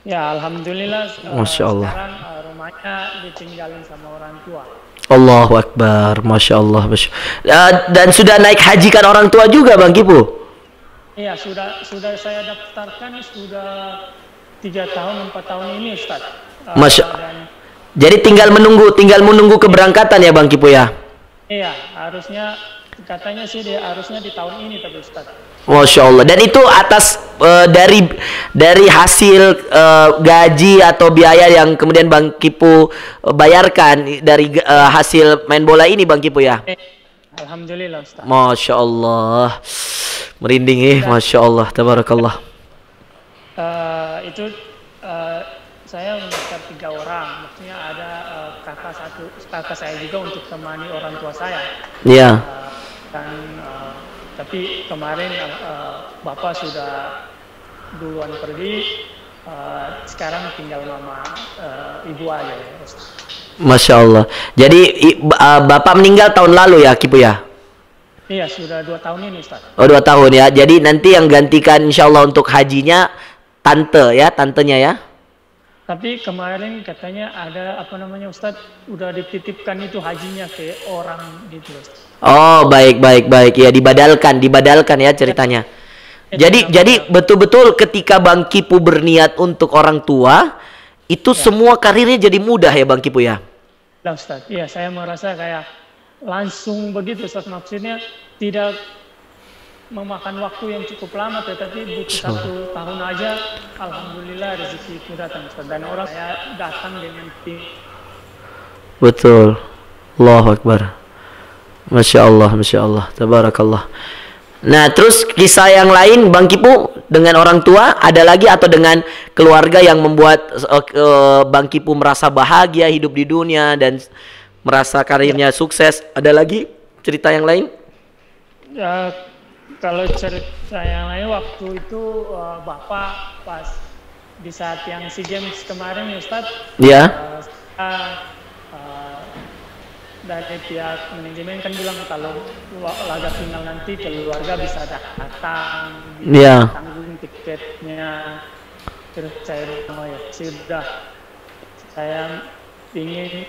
ya alhamdulillah. Eh, masya Allah. Sekarang, uh, rumahnya ditinggalin sama orang tua. Allahu Akbar, masya Allah, masya. Uh, dan sudah naik hajikan orang tua juga, Bang Kipu? Iya, sudah sudah saya daftarkan, sudah tiga tahun empat tahun ini Ustaz. Eh, Masya. Uh, dan, Jadi tinggal menunggu, tinggal menunggu keberangkatan ya Bang Kipu ya. Iya, harusnya katanya sih dia harusnya di tahun ini tapi Ustaz. Masya Allah. Dan itu atas uh, dari dari hasil uh, gaji atau biaya yang kemudian Bang Kipu bayarkan dari uh, hasil main bola ini Bang Kipu ya. Alhamdulillah Ustaz. Masya Allah. Merinding eh, Masya Allah. Tabarakallah. Uh, itu uh, saya mendaftar tiga orang maksudnya ada uh, kakak satu kakak saya juga untuk temani orang tua saya iya yeah. uh, dan uh, tapi kemarin uh, bapak sudah duluan pergi uh, sekarang tinggal mama uh, ibu aja Masya Allah. Jadi uh, Bapak meninggal tahun lalu ya, Kipu ya? Iya, sudah dua tahun ini Ustaz. Oh, dua tahun ya. Jadi nanti yang gantikan insya Allah untuk hajinya tante ya, tantenya ya. Tapi kemarin katanya ada apa namanya Ustadz udah dititipkan itu hajinya ke orang gitu. Oh baik baik baik ya dibadalkan dibadalkan ya ceritanya. Jadi iya. jadi betul-betul ketika Bang Kipu berniat untuk orang tua itu ya. semua karirnya jadi mudah ya Bang Kipu ya. Nah iya saya merasa kayak langsung begitu Ustadz maksudnya tidak memakan waktu yang cukup lama tetapi butuh so. satu tahun aja alhamdulillah rezeki itu datang Ustaz. dan orang saya datang dengan tim betul Allahu Akbar Masya Allah Masya Allah Tabarakallah Nah terus kisah yang lain Bang Kipu dengan orang tua ada lagi atau dengan keluarga yang membuat uh, Bang Kipu merasa bahagia hidup di dunia dan merasa karirnya sukses ada lagi cerita yang lain? Ya kalau cerita yang lain waktu itu uh, bapak pas di saat yang si James kemarin Ustad ya yeah. uh, uh, dari pihak manajemen kan bilang kalau laga final nanti keluarga bisa datang yeah. tanggung tiketnya terus saya bilang oh ya sudah saya ingin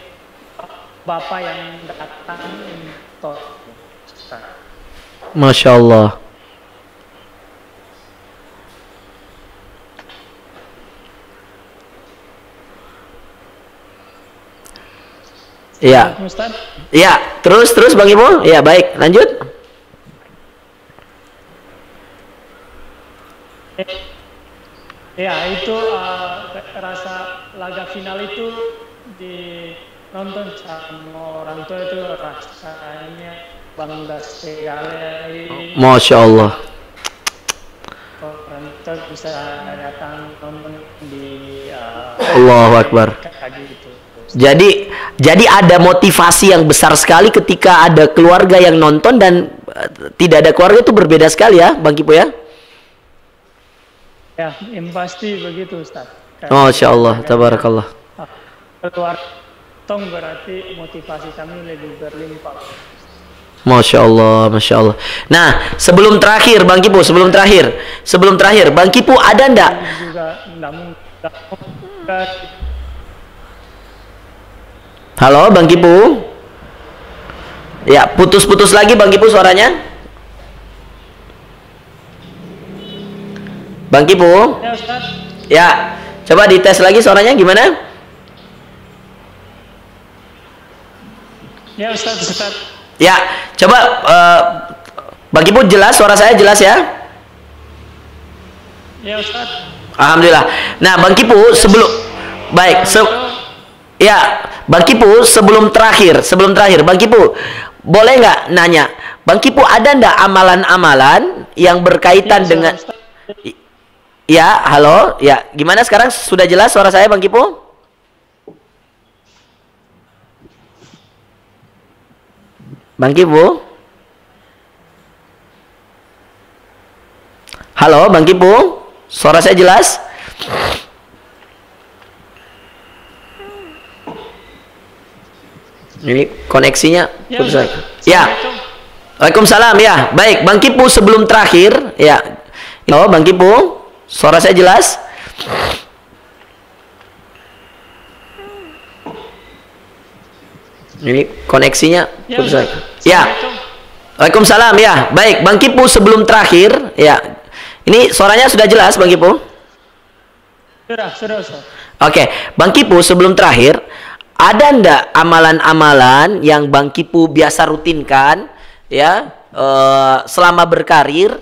bapak yang datang untuk Masya Allah. Iya. Iya, terus terus Bang Ibu. Iya, baik. Lanjut. Ya, itu uh, rasa laga final itu di nonton sama orang tua itu rasanya Masya Allah bisa datang Akbar. Jadi jadi ada motivasi yang besar sekali ketika ada keluarga yang nonton dan eh, tidak ada keluarga itu berbeda sekali ya, Bang Kipo ya? Ya, yang pasti begitu Ustaz. oh, Masya Allah, tabarakallah. Keluar tong berarti motivasi kami lebih berlimpah. Masya Allah, Masya Allah. Nah, sebelum terakhir, Bang Kipu, sebelum terakhir, sebelum terakhir, Bang Kipu ada ndak? Halo, Bang Kipu? Ya, putus-putus lagi Bang Kipu suaranya. Bang Kipu? Ya, coba dites lagi suaranya gimana? Ya Ustaz, Ustaz. Ya, coba uh, eh, Bang pun jelas suara saya jelas ya? Ya Ustaz. Alhamdulillah. Nah, Bang Kipu sebelum baik se ya Bang Kipu sebelum terakhir sebelum terakhir Bang Kipu boleh nggak nanya Bang Kipu ada ndak amalan-amalan yang berkaitan ya, dengan ya halo ya gimana sekarang sudah jelas suara saya Bang Kipu? Bang Kipu? Halo, Bang Kipu? Suara saya jelas? Ini koneksinya ya, Ya. Waalaikumsalam ya. Baik, Bang Kipu sebelum terakhir ya. Halo, Bang Kipu? Suara saya jelas? Ini koneksinya ya, putus. Ya. ya. Waalaikumsalam ya. Baik, Bang Kipu sebelum terakhir ya. Ini suaranya sudah jelas Bang Kipu? Sudah, sudah, sudah. Oke, Bang Kipu sebelum terakhir ada ndak amalan-amalan yang Bang Kipu biasa rutinkan ya uh, selama berkarir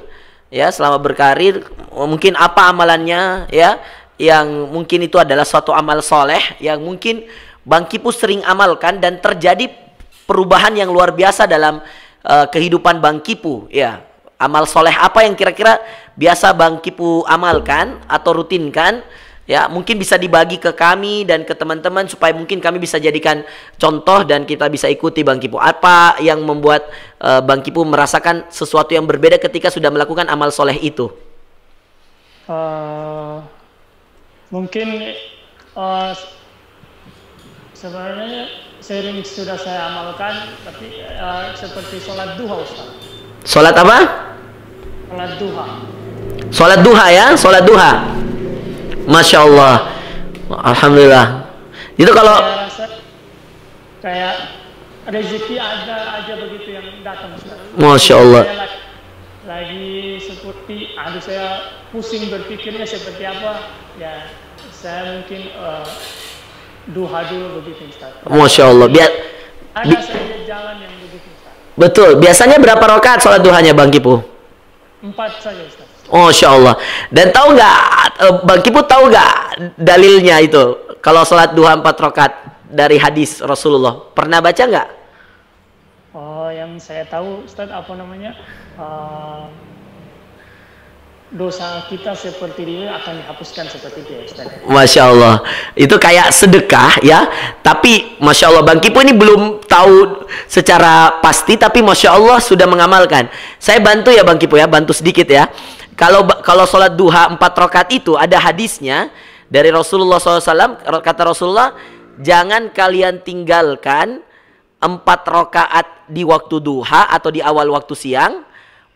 ya selama berkarir mungkin apa amalannya ya yang mungkin itu adalah suatu amal soleh yang mungkin Bang Kipu sering amalkan dan terjadi perubahan yang luar biasa dalam uh, kehidupan Bang Kipu ya amal soleh apa yang kira-kira biasa Bang Kipu amalkan atau rutinkan ya mungkin bisa dibagi ke kami dan ke teman-teman supaya mungkin kami bisa jadikan contoh dan kita bisa ikuti Bang Kipu apa yang membuat uh, eh, Bang Kipu merasakan sesuatu yang berbeda ketika sudah melakukan amal soleh itu uh, mungkin uh, Sebenarnya sering sudah saya amalkan, tapi uh, seperti sholat duha Ustaz. Sholat apa? Sholat duha. Sholat duha ya, sholat duha. Masya Allah, Alhamdulillah. Itu kalau kayak rezeki ada aja begitu yang datang. Ustaz. Masya Allah. lagi, lagi seperti, aduh saya pusing berpikirnya seperti apa, ya saya mungkin uh, duha dulu begitu Ustaz. Masya Allah. Biar ada saja jalan yang begitu Ustaz. Betul. Biasanya berapa rokat sholat duhanya Bang Kipu? Empat saja Ustaz. Masya Allah. Dan tahu nggak eh, Bang Kipu tahu nggak dalilnya itu kalau sholat duha empat rokat dari hadis Rasulullah pernah baca nggak? Oh, yang saya tahu Ustaz apa namanya? Uh, dosa kita seperti ini akan dihapuskan seperti itu ya Ustaz. Masya Allah. Itu kayak sedekah ya. Tapi Masya Allah Bang Kipo ini belum tahu secara pasti tapi Masya Allah sudah mengamalkan. Saya bantu ya Bang Kipo ya, bantu sedikit ya. Kalau kalau sholat duha empat rokat itu ada hadisnya dari Rasulullah SAW kata Rasulullah jangan kalian tinggalkan empat rokaat di waktu duha atau di awal waktu siang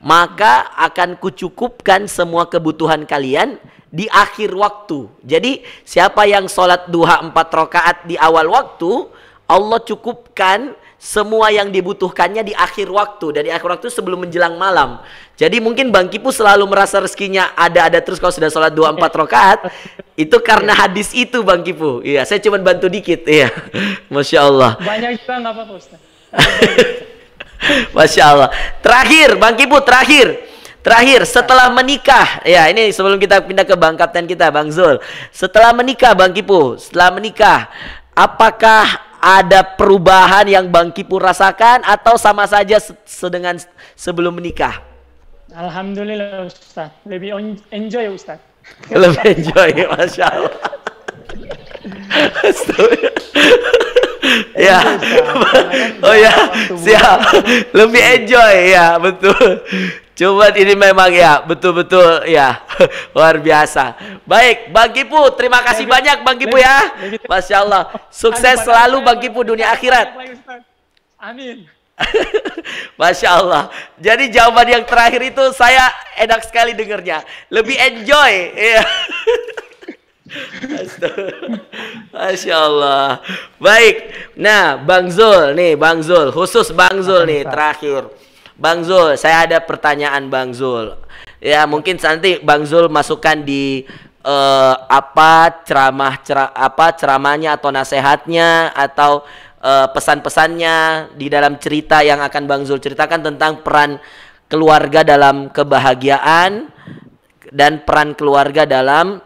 maka akan kucukupkan semua kebutuhan kalian di akhir waktu. Jadi siapa yang sholat duha empat rakaat di awal waktu, Allah cukupkan semua yang dibutuhkannya di akhir waktu. Dari akhir waktu sebelum menjelang malam. Jadi mungkin Bang Kipu selalu merasa rezekinya ada-ada terus kalau sudah sholat dua empat rakaat. Itu karena hadis itu Bang Kipu. Iya, saya cuma bantu dikit. Iya, Masya Allah. Banyak juga nggak apa-apa Masya Allah. Terakhir, Bang Kipu, terakhir. Terakhir, setelah menikah, ya ini sebelum kita pindah ke Bang Kapten kita, Bang Zul. Setelah menikah, Bang Kipu, setelah menikah, apakah ada perubahan yang Bang Kipu rasakan atau sama saja sedengan sebelum menikah? Alhamdulillah Ustaz, lebih enjoy Ustaz. Lebih enjoy, Masya Allah. ya. oh ya, siap. Lebih enjoy ya, betul. Cuman ini memang ya, betul-betul ya, luar biasa. Baik, Bang Kipu, terima kasih banyak Bang Kipu ya. Masya Allah, sukses selalu Bang Kipu dunia akhirat. Amin. Masya Allah. Jadi jawaban yang terakhir itu saya enak sekali dengernya. Lebih enjoy. Iya. Masya Allah. Baik. Nah, Bang Zul nih, Bang Zul, khusus Bang Zul nih terakhir. Bang Zul, saya ada pertanyaan Bang Zul. Ya, mungkin nanti Bang Zul masukkan di uh, apa ceramah cera, apa ceramahnya atau nasehatnya atau uh, pesan-pesannya di dalam cerita yang akan Bang Zul ceritakan tentang peran keluarga dalam kebahagiaan dan peran keluarga dalam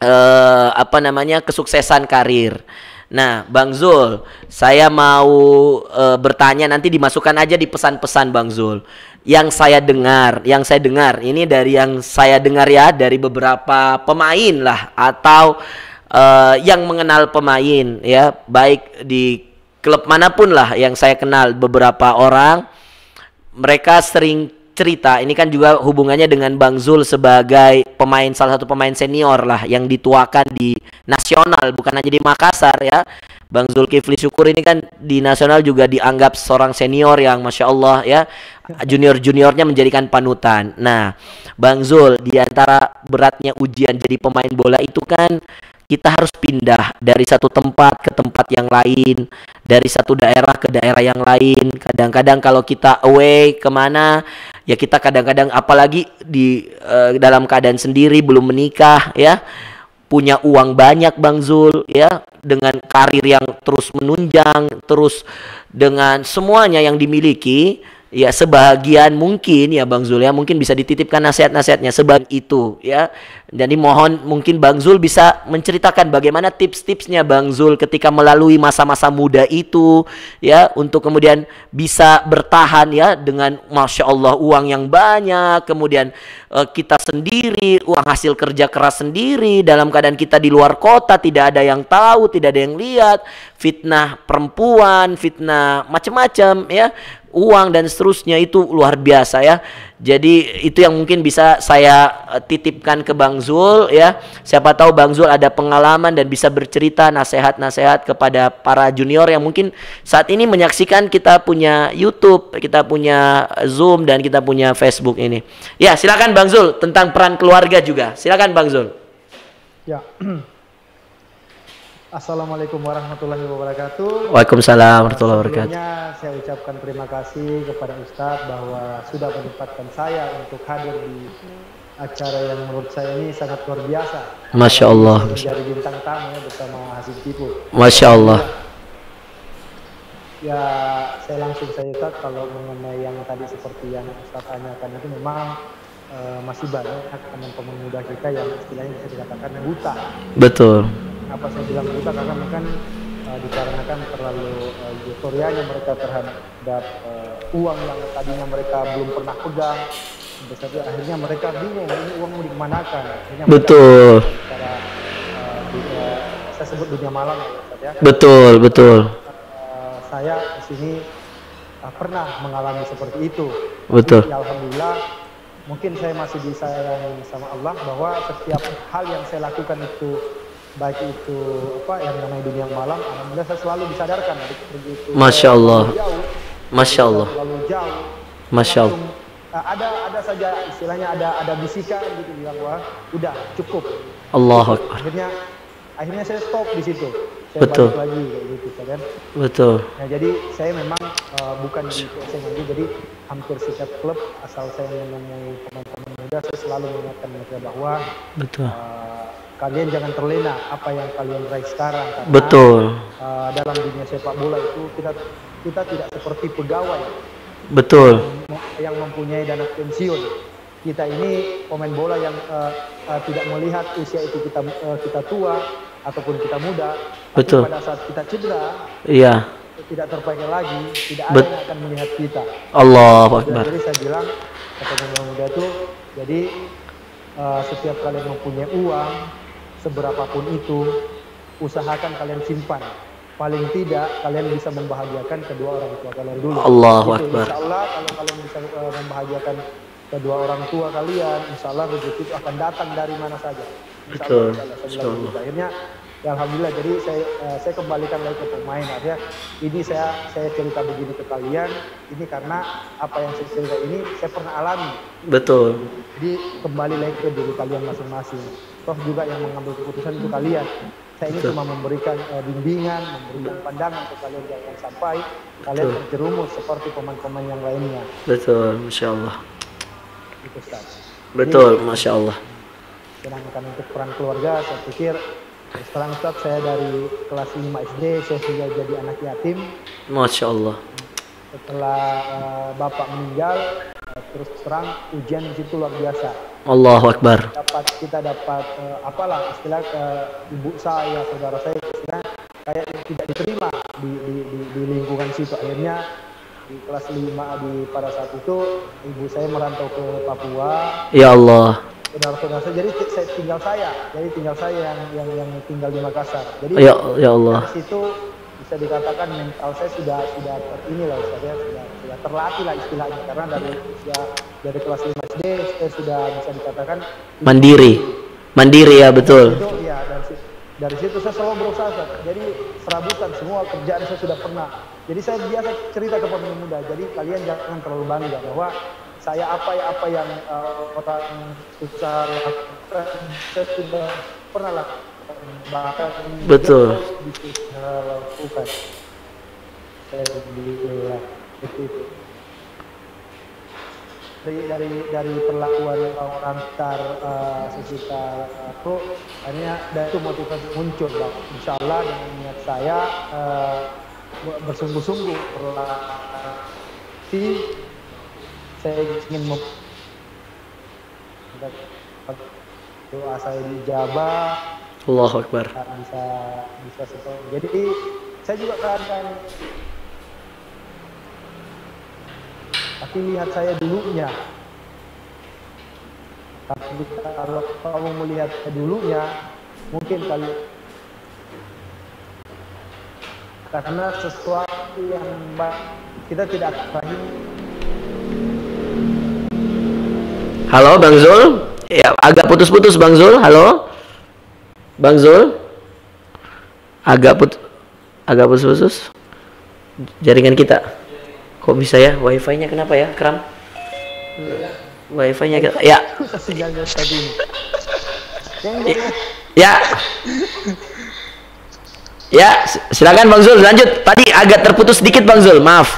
eh, apa namanya kesuksesan karir. Nah, Bang Zul, saya mau e, bertanya nanti dimasukkan aja di pesan-pesan Bang Zul. Yang saya dengar, yang saya dengar ini dari yang saya dengar ya dari beberapa pemain lah atau e, yang mengenal pemain ya, baik di klub manapun lah yang saya kenal beberapa orang mereka sering cerita, ini kan juga hubungannya dengan Bang Zul sebagai pemain salah satu pemain senior lah yang dituakan di nasional, bukan hanya di Makassar ya. Bang zul Zulkifli Syukur ini kan di nasional juga dianggap seorang senior yang masya Allah ya junior-juniornya menjadikan panutan. Nah, Bang Zul diantara beratnya ujian jadi pemain bola itu kan kita harus pindah dari satu tempat ke tempat yang lain, dari satu daerah ke daerah yang lain. Kadang-kadang kalau kita away kemana, ya kita kadang-kadang apalagi di uh, dalam keadaan sendiri belum menikah ya punya uang banyak Bang Zul ya dengan karir yang terus menunjang terus dengan semuanya yang dimiliki ya sebagian mungkin ya Bang Zul ya mungkin bisa dititipkan nasihat-nasihatnya sebab itu ya. Jadi mohon mungkin Bang Zul bisa menceritakan bagaimana tips-tipsnya Bang Zul ketika melalui masa-masa muda itu ya untuk kemudian bisa bertahan ya dengan masya Allah uang yang banyak kemudian uh, kita sendiri uang hasil kerja keras sendiri dalam keadaan kita di luar kota tidak ada yang tahu tidak ada yang lihat fitnah perempuan fitnah macam-macam ya uang dan seterusnya itu luar biasa ya. Jadi itu yang mungkin bisa saya eh, titipkan ke Bang Zul ya. Siapa tahu Bang Zul ada pengalaman dan bisa bercerita nasihat-nasihat kepada para junior yang mungkin saat ini menyaksikan kita punya YouTube, kita punya Zoom dan kita punya Facebook ini. Ya, silakan Bang Zul tentang peran keluarga juga. Silakan Bang Zul. Ya. Assalamualaikum warahmatullahi wabarakatuh. Waalaikumsalam warahmatullahi wabarakatuh. Saya ucapkan terima kasih kepada Ustadz bahwa sudah menempatkan saya untuk hadir di acara yang menurut saya ini sangat luar biasa. Masya Allah. Dari bintang tamu bersama Hasim Tipu. Masya Allah. Ya, saya langsung saya Ustadz kalau mengenai yang tadi seperti yang Ustadz tanyakan itu memang eh, masih banyak teman-teman muda kita yang istilahnya bisa dikatakan buta. Betul kenapa saya bilang buta karena mungkin uh, dikarenakan terlalu uh, euforianya mereka terhadap uh, uang yang tadinya mereka belum pernah pegang besarnya akhirnya mereka bingung ini uang mau dimanakan akhirnya betul mereka, uh, dunia, saya sebut dunia malam ya, ya. betul betul uh, saya di sini uh, pernah mengalami seperti itu betul Jadi, alhamdulillah mungkin saya masih disayangi sama Allah bahwa setiap hal yang saya lakukan itu baik itu apa yang namanya dunia malam alhamdulillah saya selalu disadarkan dari begitu masya Allah jauh, masya Allah jauh masya Allah langsung, eh, ada ada saja istilahnya ada ada bisikan gitu bilang wah udah cukup Allah akhirnya akhirnya saya stop di situ saya betul lagi gitu kan betul nah jadi saya memang uh, bukan di saya lagi jadi hampir setiap klub asal saya menemui pemain-pemain muda saya selalu mengingatkan mereka bahwa betul uh, kalian jangan terlena apa yang kalian raih sekarang karena betul uh, dalam dunia sepak bola itu kita kita tidak seperti pegawai betul yang, yang mempunyai dana pensiun kita ini pemain bola yang uh, uh, tidak melihat usia itu kita uh, kita tua ataupun kita muda betul pada saat kita cedera iya tidak terpakai lagi tidak Bet ada yang akan melihat kita Allah Akbar jadi saya bilang kepada muda itu jadi uh, setiap kalian mempunyai uang seberapapun itu, usahakan kalian simpan. Paling tidak kalian bisa membahagiakan kedua orang tua kalian dulu. Allah gitu. Akbar. Insya Allah kalau kalian bisa eh, membahagiakan kedua orang tua kalian, insya Allah rezeki itu akan datang dari mana saja. Insya Allah, Betul. Akhirnya ya alhamdulillah jadi saya uh, saya kembalikan lagi ke pemain Artinya ini saya saya cerita begini ke kalian ini karena apa yang saya cerita ini saya pernah alami betul jadi kembali lagi ke diri kalian masing-masing toh juga yang mengambil keputusan itu kalian. Saya ini cuma memberikan uh, bimbingan, memberikan pandangan untuk kalian jangan sampai Betul. kalian terjerumus seperti pemain-pemain yang lainnya. Betul, masya Allah. Itu, Betul, ini, masya Allah. Sedangkan untuk peran keluarga, saya pikir setelah saya dari kelas 5 SD, saya sudah jadi anak yatim. Masya Allah setelah eh, bapak meninggal eh, terus terang ujian di situ luar biasa. Allah Akbar. Dapat kita dapat uh, apalah istilah uh, ibu saya, saudara saya istilah kayak tidak diterima di, di, di, di lingkungan situ. Akhirnya di kelas 5 di pada saat itu ibu saya merantau ke Papua. Ya Allah. Saudara-saudara saya jadi saya tinggal saya, jadi tinggal saya yang yang yang tinggal di Makassar. Jadi ya, ya Allah. Di situ bisa dikatakan mental saya sudah sudah ini lah saya sudah, sudah terlatih lah istilahnya karena dari usia dari kelas 5 SD saya sudah bisa dikatakan mandiri mandiri ya betul itu, ya, dari, dari situ saya selalu berusaha jadi serabutan semua kerjaan saya sudah pernah jadi saya biasa cerita ke pemain muda jadi kalian jangan terlalu bangga bahwa saya apa ya apa yang uh, kota susah saya sudah pernah lah maka betul lakukan dari dari dari perlakuan orang antar uh, sekitar aku eh, akhirnya dari itu motivasi muncul bang insya Allah dengan niat saya uh, bersungguh-sungguh berlatih saya ingin mem doa saya dijabah Allah Akbar. Bisa, bisa Jadi saya juga keadaan tapi lihat saya dulunya tapi kalau kamu melihat dulunya mungkin kali karena sesuatu yang kita tidak tahu. Halo Bang Zul ya agak putus-putus Bang Zul halo Bang Zul agak put agak putus-putus jaringan kita kok bisa ya wifi-nya kenapa ya kram wifi-nya kita ya ya ya silakan bang Zul lanjut tadi agak terputus sedikit bang Zul maaf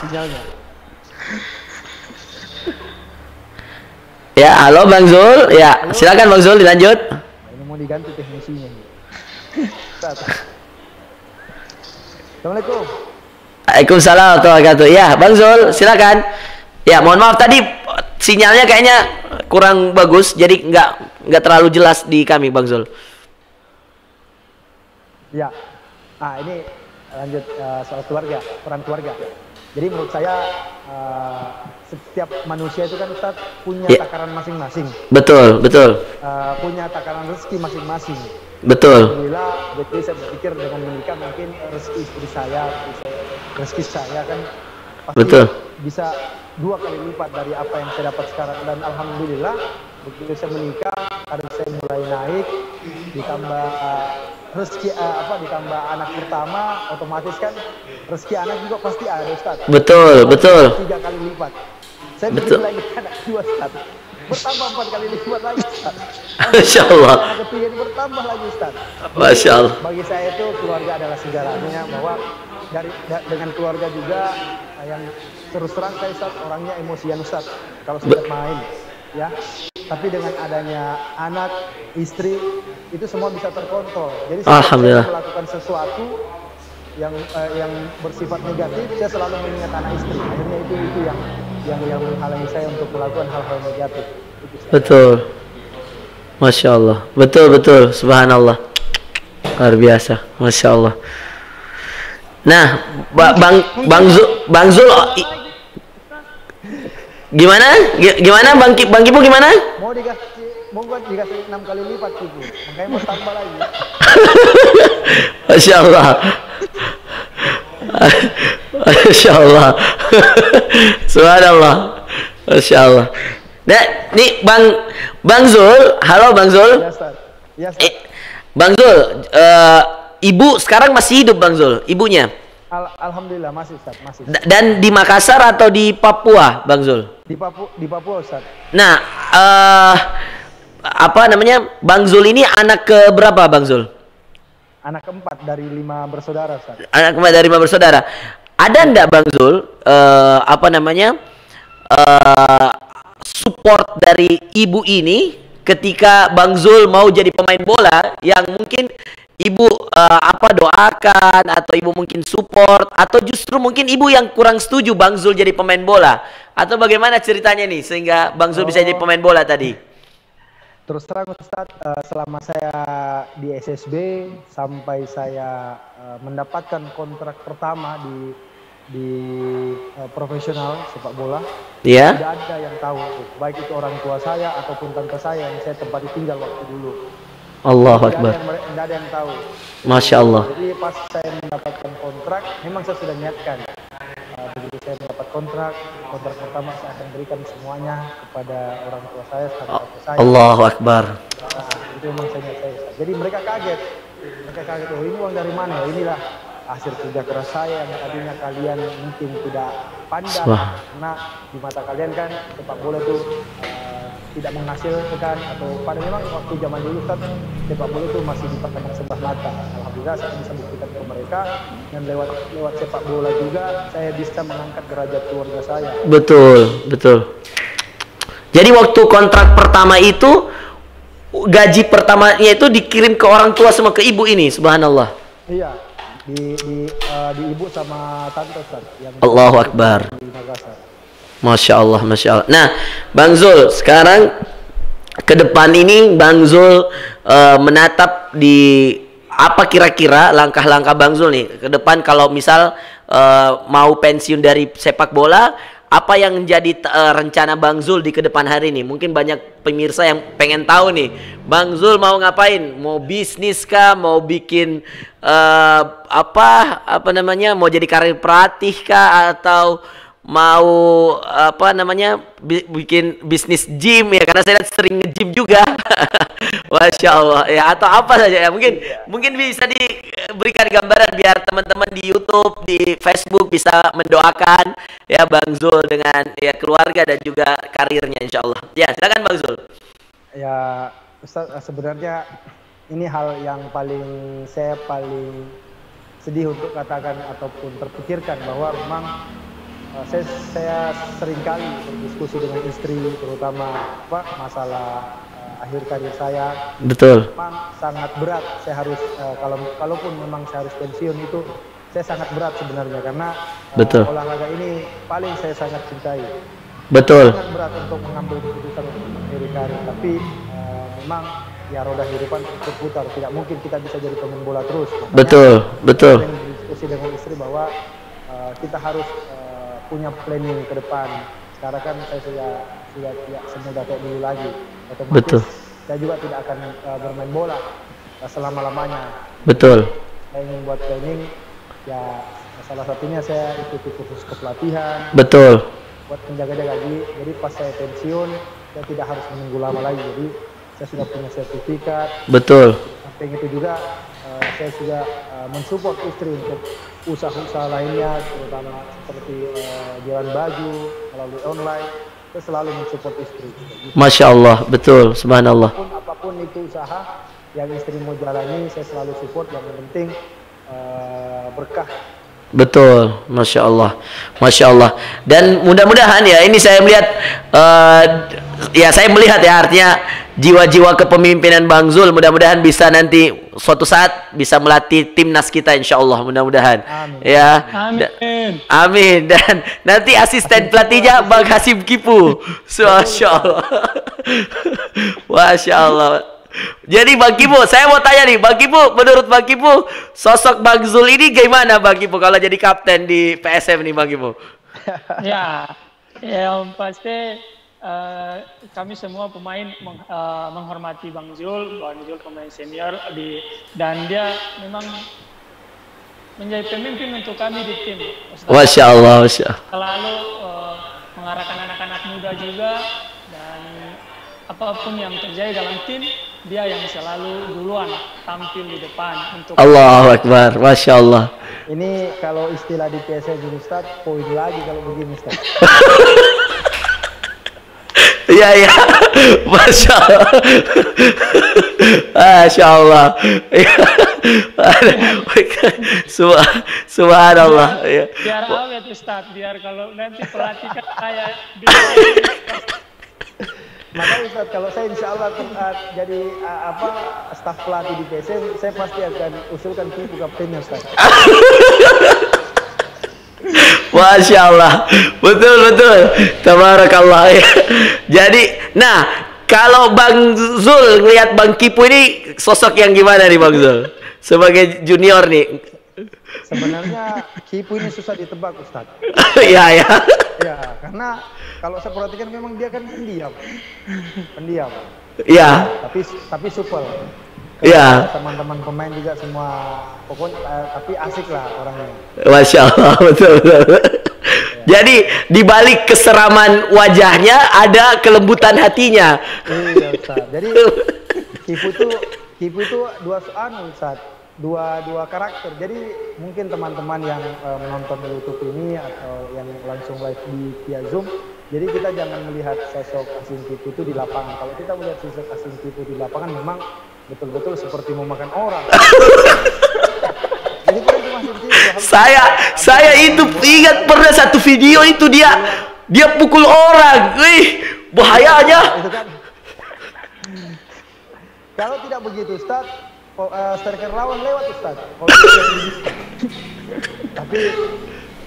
ya halo bang Zul ya silakan bang Zul dilanjut mau diganti teknisinya Assalamualaikum. Waalaikumsalam warahmatullahi wabarakatuh. Ya, Bang Zul, silakan. Ya, mohon maaf tadi sinyalnya kayaknya kurang bagus, jadi nggak nggak terlalu jelas di kami, Bang Zul. Ya, ah ini lanjut uh, soal keluarga, peran keluarga. Jadi menurut saya uh, setiap manusia itu kan Ustaz punya ya. takaran masing-masing. Betul, betul. Uh, punya takaran rezeki masing-masing Betul. Alhamdulillah, jadi saya berpikir dengan menikah mungkin rezeki istri saya, rezeki saya kan pasti Betul. bisa dua kali lipat dari apa yang saya dapat sekarang. Dan alhamdulillah, begitu saya menikah, karir saya mulai naik, ditambah uh, rezeki uh, apa ditambah anak pertama, otomatis kan rezeki anak juga pasti ada, Ustaz. Betul, betul. Tiga kali lipat. Saya betul. lagi anak dua, Ustaz bertambah empat kali lipat lagi Masya Allah. Kepingin bertambah lagi Ustaz. Masya Allah. Bagi saya itu keluarga adalah segalanya bahwa dari da, dengan keluarga juga eh, yang terus terang saya Ustaz orangnya emosian Ustaz kalau sudah main ya. Tapi dengan adanya anak, istri itu semua bisa terkontrol. Jadi saya melakukan sesuatu yang eh, yang bersifat negatif saya selalu mengingat anak istri. Akhirnya itu itu yang yang yang menghalangi saya untuk melakukan hal-hal negatif. Betul. Masya Allah. Betul betul. Subhanallah. Luar biasa. Masya Allah. Nah, ba bang bang Zul, bang Zul oh, gimana? Gimana bang Kip, bang Kipu gimana? Mau dikasih mau gue dikasih enam kali lipat tujuh, Makanya mau tambah lagi. Masya Allah. Masya Allah. Subhanallah. Masya Allah. Nah, ini Bang Bang Zul, halo Bang Zul. Ya, Ustaz. Ya, Ustaz. Eh, Bang Zul, uh, ibu sekarang masih hidup Bang Zul, ibunya? Al Alhamdulillah masih Ustaz, masih. Ustaz. Dan di Makassar atau di Papua, Bang Zul? Di Papua, di Papua Ustaz. Nah, uh, apa namanya? Bang Zul ini anak ke berapa Bang Zul? Anak keempat dari lima bersaudara. Ustaz. Anak keempat dari lima bersaudara. Ada enggak Bang Zul uh, apa namanya uh, support dari ibu ini ketika Bang Zul mau jadi pemain bola yang mungkin ibu uh, apa doakan atau ibu mungkin support atau justru mungkin ibu yang kurang setuju Bang Zul jadi pemain bola atau bagaimana ceritanya nih sehingga Bang Zul oh. bisa jadi oh. pemain bola tadi? terus terang Ustaz, uh, eh, selama saya di SSB sampai saya uh, mendapatkan kontrak pertama di di uh, profesional sepak bola, yeah. tidak ada yang tahu, baik itu orang tua saya ataupun tante saya yang saya tempat tinggal waktu dulu. Allah tidak Akbar. Ada yang, tidak ada yang tahu. Masya Allah. Jadi pas saya mendapatkan kontrak, memang saya sudah niatkan uh, begitu saya mendapat kontrak kontrak pertama saya akan berikan semuanya kepada orang tua saya saudara oh, saya nah, Allah Akbar nah, itu memang saya, saya jadi mereka kaget mereka kaget oh ini uang dari mana inilah hasil kerja keras saya yang tadinya kalian mungkin tidak pandang Wah. karena di mata kalian kan sepak bola itu uh, tidak menghasilkan atau pada memang waktu zaman dulu kan sepak bola itu masih dipandang sebelah mata alhamdulillah saya bisa buktikan ke mereka dan lewat lewat sepak bola juga saya bisa mengangkat derajat keluarga saya betul betul jadi waktu kontrak pertama itu gaji pertamanya itu dikirim ke orang tua semua ke ibu ini subhanallah iya di di, uh, di ibu sama tante Ustaz yang Allahu Akbar. Masya Allah, Masya Allah. Nah, Bang Zul, sekarang ke depan ini Bang Zul uh, menatap di apa kira-kira langkah-langkah Bang Zul nih ke depan kalau misal uh, mau pensiun dari sepak bola apa yang menjadi uh, eh, rencana Bang Zul di kedepan hari ini? Mungkin banyak pemirsa yang pengen tahu nih, Bang Zul mau ngapain? Mau bisnis kah? Mau bikin uh, apa? Apa namanya? Mau jadi karir peratih kah? Atau mau apa namanya bikin bisnis gym ya karena saya sering nge-gym juga Masya Allah ya atau apa saja ya mungkin iya. mungkin bisa diberikan gambaran biar teman-teman di YouTube di Facebook bisa mendoakan ya Bang Zul dengan ya keluarga dan juga karirnya Insya Allah ya silakan Bang Zul ya Ustaz, sebenarnya ini hal yang paling saya paling sedih untuk katakan ataupun terpikirkan bahwa memang Eh, saya, saya seringkali berdiskusi dengan istri terutama apa masalah eh, akhir karir saya. Betul. Memang sangat berat. Saya harus eh, kalau kalaupun memang saya harus pensiun itu saya sangat berat sebenarnya karena Betul. olahraga ini paling saya sangat cintai. Betul. Sangat berat untuk mengambil keputusan akhir karir tapi memang ya roda kehidupan berputar tidak mungkin kita bisa jadi pemain bola terus. Makanya betul, betul. berdiskusi dengan istri bahwa kita harus punya planning ke depan. Sekarang kan saya sudah sudah tidak semudah kayak dulu lagi. Otomatis Betul. saya juga tidak akan uh, bermain bola uh, selama lamanya. Betul. Saya ingin buat planning ya salah satunya saya ikuti kursus kepelatihan. Betul. Buat menjaga-jaga lagi. Jadi pas saya pensiun saya tidak harus menunggu lama lagi. Jadi saya sudah punya sertifikat. Betul. Samping itu juga uh, saya sudah uh, mensupport istri untuk usaha-usaha lainnya terutama seperti uh, jualan baju melalui online itu selalu mensupport istri. Masya Allah, betul, subhanallah. Apapun, apapun itu usaha yang istri mau jalani, saya selalu support. Yang penting uh, berkah Betul, masya Allah, masya Allah. Dan mudah-mudahan ya ini saya melihat, uh, ya saya melihat ya artinya jiwa-jiwa kepemimpinan Bang Zul mudah-mudahan bisa nanti suatu saat bisa melatih timnas kita insya Allah mudah-mudahan amin. ya amin amin dan nanti asisten pelatihnya Bang Hasim Kipu so, masya Allah masya Allah jadi Bang Kipu saya mau tanya nih Bang Kipu menurut Bang Kipu sosok Bang Zul ini gimana Bang Kipu kalau jadi kapten di PSM nih Bang Kipu ya yang pasti Eh, kami semua pemain meng, uh, menghormati Bang Zul, Bang Zul pemain senior di dan dia memang menjadi pemimpin untuk kami di tim. Masya Allah, Masya Allah. Selalu uh, mengarahkan anak-anak muda juga dan apapun yang terjadi dalam tim dia yang selalu duluan tampil di depan untuk Allah Akbar, Masya Allah. Ini kalau istilah di PSG Ustaz, poin lagi kalau begini Ustaz. Iya iya. Masya Allah. Masya Allah. Ya. Subhanallah. Ya. Biar awet Ustaz, biar kalau nanti pelatihan kayak, Maka Ustaz kalau saya insya Allah jadi apa staf pelatih di PC, saya pasti akan usulkan untuk buka PEN e, Ustaz. Masya Allah. Betul, betul. Tabarakallah. Ya. Jadi, nah, kalau Bang Zul ngeliat Bang Kipu ini sosok yang gimana nih Bang Zul? Sebagai junior nih. Sebenarnya Kipu ini susah ditebak Ustaz. Iya, ya. Ya, karena kalau saya perhatikan memang dia kan pendiam. Pendiam. Iya. Tapi tapi supel. Iya. iya. Teman-teman pemain juga semua pokoknya eh, tapi asik lah orangnya. Masya Allah betul. betul. yeah. Jadi di balik keseraman wajahnya ada kelembutan hatinya. Iya, jadi Kipu itu Kipu itu dua anu, soal saat dua dua karakter. Jadi mungkin teman-teman yang uh, menonton di YouTube ini atau yang langsung live di via Zoom, jadi kita jangan melihat sosok asing itu di lapangan. Kalau kita melihat sosok asing itu di lapangan memang betul-betul seperti mau makan orang. saya saya itu ingat pernah satu video itu dia dia pukul orang. Wih, bahayanya. Kan. Kalau tidak begitu, Ustaz, oh, eh, striker lawan lewat Ustaz. Tapi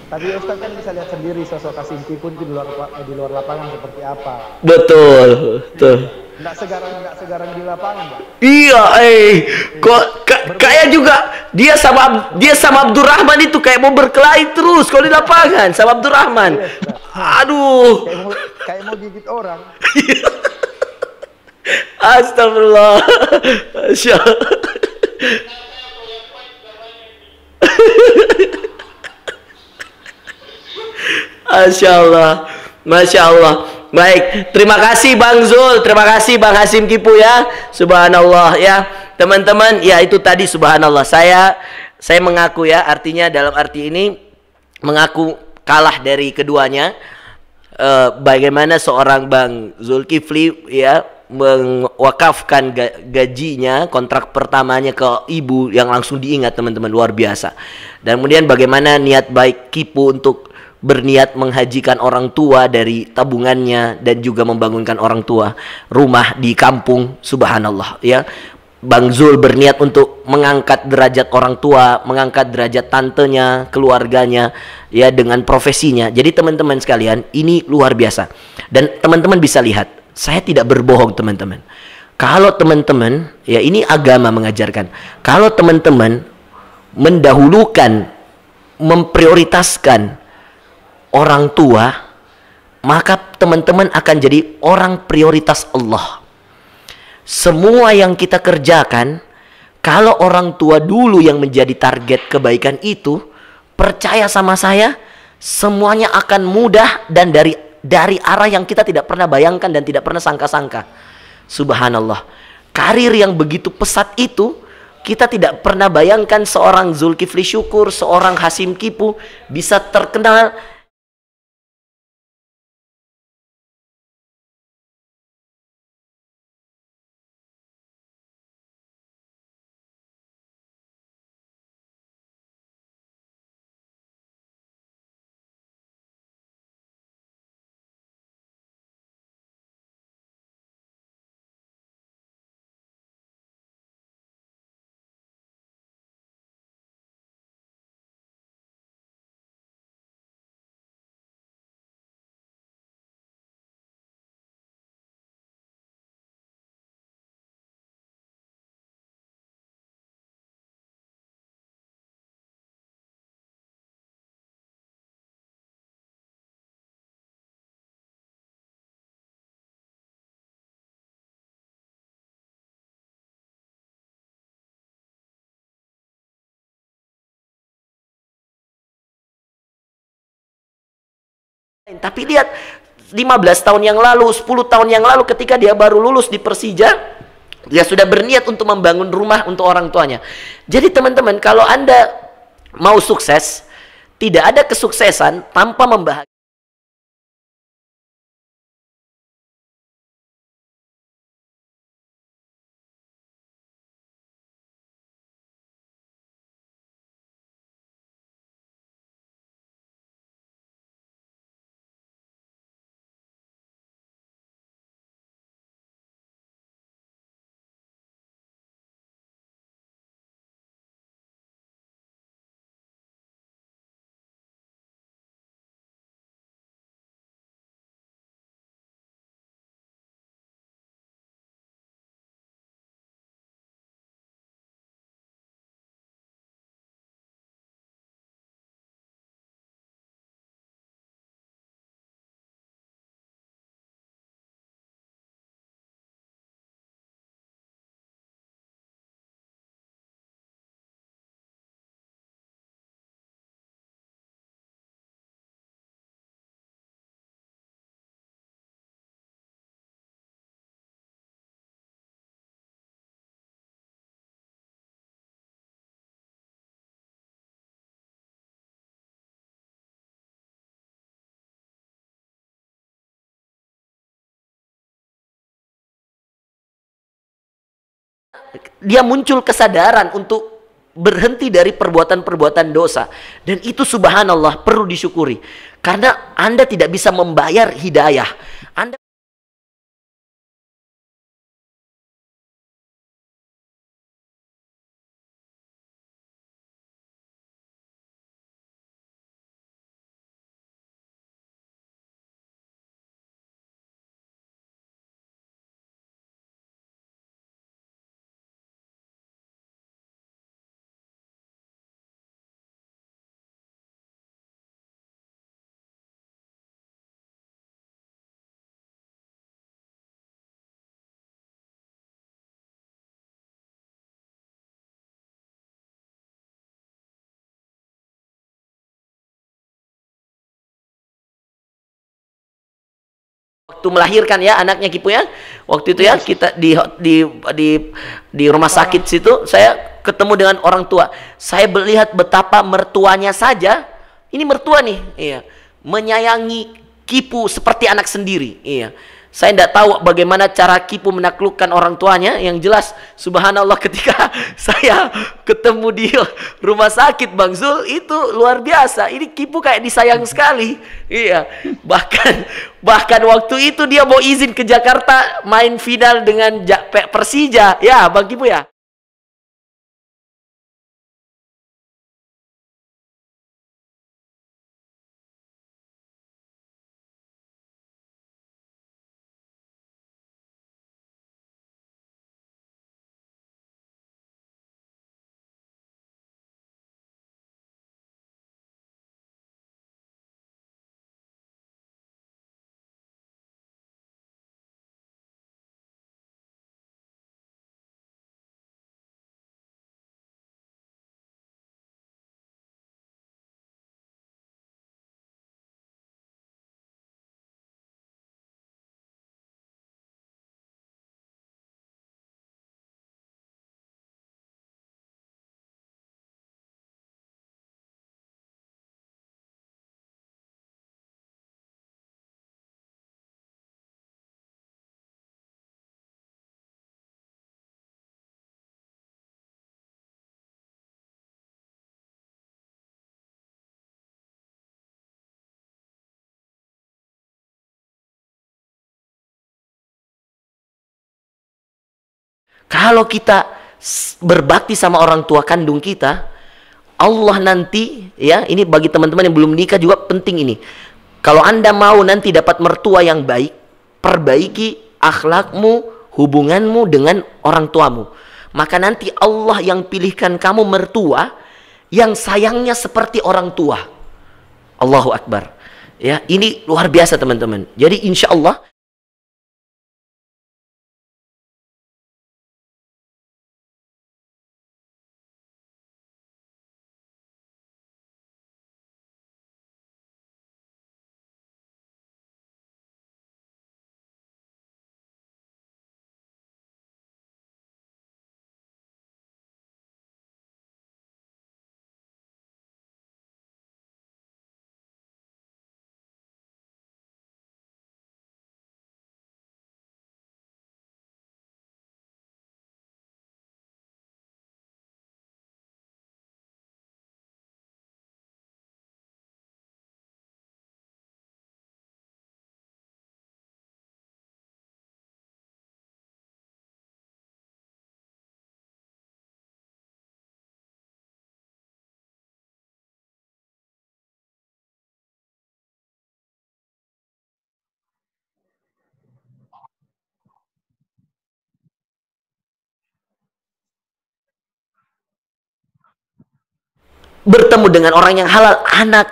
tapi Ustaz kan bisa lihat sendiri sosok Kasinti pun di luar eh, di luar lapangan seperti apa. Betul, betul. Enggak segarang enggak segarang di lapangan, Pak. Iya, eh. Kok ka, kayak juga dia sama dia sama Abdurrahman itu kayak mau berkelahi terus kalau di lapangan sama Abdurrahman. Iya, Aduh. Kayak mau, gigit orang. Astagfirullah. Masya Masya Allah. Masya Allah. Baik, terima kasih Bang Zul, terima kasih Bang Hasim Kipu ya. Subhanallah ya. Teman-teman, ya itu tadi subhanallah. Saya saya mengaku ya, artinya dalam arti ini mengaku kalah dari keduanya. E, bagaimana seorang Bang Zulkifli ya mewakafkan gajinya kontrak pertamanya ke ibu yang langsung diingat teman-teman luar biasa dan kemudian bagaimana niat baik Kipu untuk berniat menghajikan orang tua dari tabungannya dan juga membangunkan orang tua rumah di kampung subhanallah ya Bang Zul berniat untuk mengangkat derajat orang tua, mengangkat derajat tantenya, keluarganya ya dengan profesinya. Jadi teman-teman sekalian, ini luar biasa. Dan teman-teman bisa lihat, saya tidak berbohong teman-teman. Kalau teman-teman, ya ini agama mengajarkan. Kalau teman-teman mendahulukan, memprioritaskan orang tua, maka teman-teman akan jadi orang prioritas Allah. Semua yang kita kerjakan, kalau orang tua dulu yang menjadi target kebaikan itu, percaya sama saya, semuanya akan mudah dan dari dari arah yang kita tidak pernah bayangkan dan tidak pernah sangka-sangka. Subhanallah. Karir yang begitu pesat itu kita tidak pernah bayangkan seorang Zulkifli Syukur, seorang Hasim Kipu bisa terkenal Tapi lihat 15 tahun yang lalu, 10 tahun yang lalu ketika dia baru lulus di Persija, dia sudah berniat untuk membangun rumah untuk orang tuanya. Jadi teman-teman, kalau Anda mau sukses, tidak ada kesuksesan tanpa membahas dia muncul kesadaran untuk berhenti dari perbuatan-perbuatan dosa dan itu subhanallah perlu disyukuri karena Anda tidak bisa membayar hidayah waktu melahirkan ya anaknya Kipu ya. Waktu itu ya kita di di di di rumah sakit situ saya ketemu dengan orang tua. Saya melihat betapa mertuanya saja ini mertua nih, iya, menyayangi Kipu seperti anak sendiri, iya. Saya tidak tahu bagaimana cara Kipu menaklukkan orang tuanya. Yang jelas, subhanallah ketika saya ketemu di rumah sakit Bang Zul, itu luar biasa. Ini Kipu kayak disayang sekali. Iya. Bahkan bahkan waktu itu dia mau izin ke Jakarta main final dengan Persija. Ya, Bang Kipu ya. Kalau kita berbakti sama orang tua kandung kita, Allah nanti ya, ini bagi teman-teman yang belum nikah juga penting ini. Kalau Anda mau nanti dapat mertua yang baik, perbaiki akhlakmu, hubunganmu dengan orang tuamu. Maka nanti Allah yang pilihkan kamu mertua yang sayangnya seperti orang tua. Allahu Akbar. Ya, ini luar biasa teman-teman. Jadi insya Allah bertemu dengan orang yang halal, anak,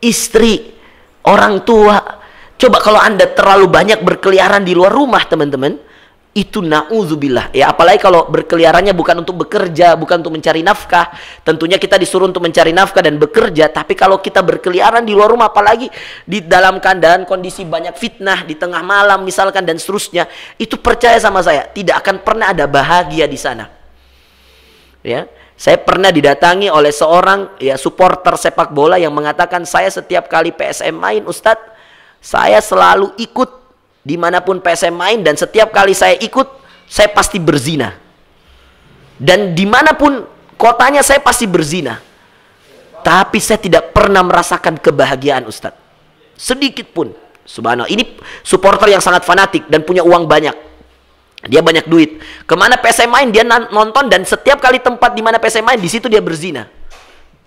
istri, orang tua. Coba kalau Anda terlalu banyak berkeliaran di luar rumah, teman-teman, itu nauzubillah ya apalagi kalau berkeliarannya bukan untuk bekerja bukan untuk mencari nafkah tentunya kita disuruh untuk mencari nafkah dan bekerja tapi kalau kita berkeliaran di luar rumah apalagi di dalam keadaan kondisi banyak fitnah di tengah malam misalkan dan seterusnya itu percaya sama saya tidak akan pernah ada bahagia di sana ya saya pernah didatangi oleh seorang ya supporter sepak bola yang mengatakan saya setiap kali PSM main Ustadz saya selalu ikut dimanapun PSM main dan setiap kali saya ikut saya pasti berzina dan dimanapun kotanya saya pasti berzina tapi saya tidak pernah merasakan kebahagiaan Ustadz sedikit pun subhanallah ini supporter yang sangat fanatik dan punya uang banyak dia banyak duit. Kemana PSM main dia nonton dan setiap kali tempat di mana PSM main di situ dia berzina.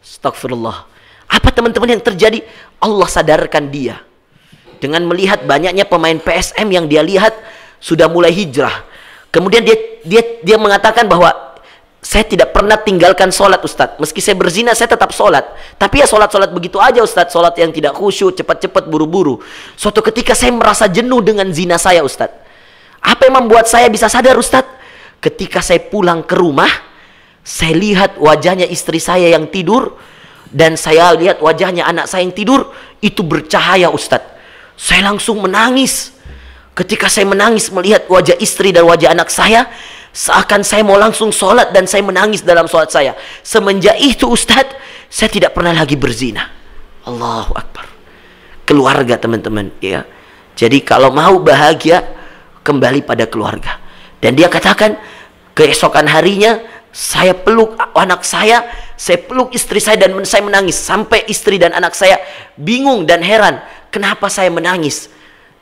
Astagfirullah. Apa teman-teman yang terjadi? Allah sadarkan dia dengan melihat banyaknya pemain PSM yang dia lihat sudah mulai hijrah. Kemudian dia dia dia mengatakan bahwa saya tidak pernah tinggalkan sholat Ustadz Meski saya berzina saya tetap sholat Tapi ya sholat-sholat begitu aja Ustadz Sholat yang tidak khusyuk, cepat-cepat, buru-buru Suatu ketika saya merasa jenuh dengan zina saya Ustadz apa yang membuat saya bisa sadar Ustadz? Ketika saya pulang ke rumah, saya lihat wajahnya istri saya yang tidur, dan saya lihat wajahnya anak saya yang tidur, itu bercahaya Ustadz. Saya langsung menangis. Ketika saya menangis melihat wajah istri dan wajah anak saya, seakan saya mau langsung sholat dan saya menangis dalam sholat saya. Semenjak itu Ustadz, saya tidak pernah lagi berzina. Allahu Akbar. Keluarga teman-teman ya. Jadi kalau mau bahagia, kembali pada keluarga. Dan dia katakan, keesokan harinya saya peluk anak saya, saya peluk istri saya dan saya menangis sampai istri dan anak saya bingung dan heran, kenapa saya menangis?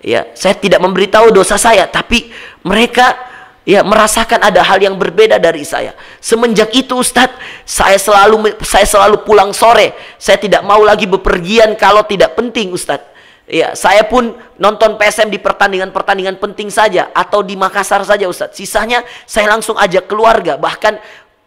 Ya, saya tidak memberitahu dosa saya, tapi mereka ya merasakan ada hal yang berbeda dari saya. Semenjak itu Ustadz, saya selalu saya selalu pulang sore. Saya tidak mau lagi bepergian kalau tidak penting Ustadz. Iya, saya pun nonton PSM di pertandingan-pertandingan penting saja atau di Makassar saja Ustadz. Sisanya saya langsung ajak keluarga, bahkan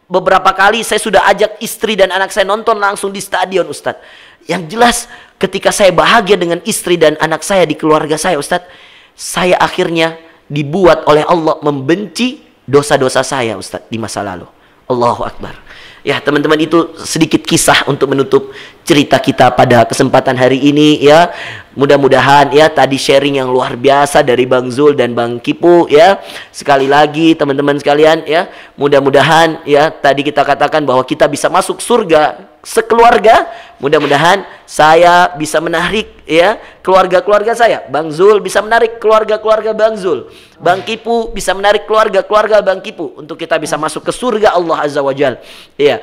beberapa kali saya sudah ajak istri dan anak saya nonton langsung di stadion Ustadz. Yang jelas ketika saya bahagia dengan istri dan anak saya di keluarga saya Ustadz, saya akhirnya dibuat oleh Allah membenci dosa-dosa saya Ustadz di masa lalu. Allahu Akbar. Ya, teman-teman itu sedikit kisah untuk menutup cerita kita pada kesempatan hari ini ya. Mudah-mudahan ya tadi sharing yang luar biasa dari Bang Zul dan Bang Kipu ya. Sekali lagi teman-teman sekalian ya, mudah-mudahan ya tadi kita katakan bahwa kita bisa masuk surga sekeluarga mudah-mudahan saya bisa menarik ya keluarga-keluarga saya Bang Zul bisa menarik keluarga-keluarga Bang Zul Bang Kipu bisa menarik keluarga-keluarga Bang Kipu untuk kita bisa masuk ke surga Allah Azza wa Jal ya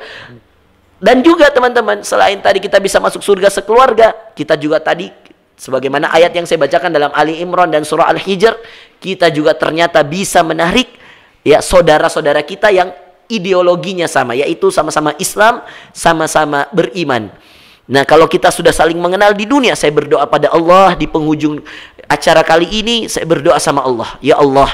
dan juga teman-teman selain tadi kita bisa masuk surga sekeluarga kita juga tadi sebagaimana ayat yang saya bacakan dalam Ali Imron dan surah Al-Hijr kita juga ternyata bisa menarik ya saudara-saudara kita yang ideologinya sama, yaitu sama-sama Islam, sama-sama beriman. Nah, kalau kita sudah saling mengenal di dunia, saya berdoa pada Allah di penghujung acara kali ini, saya berdoa sama Allah, ya Allah,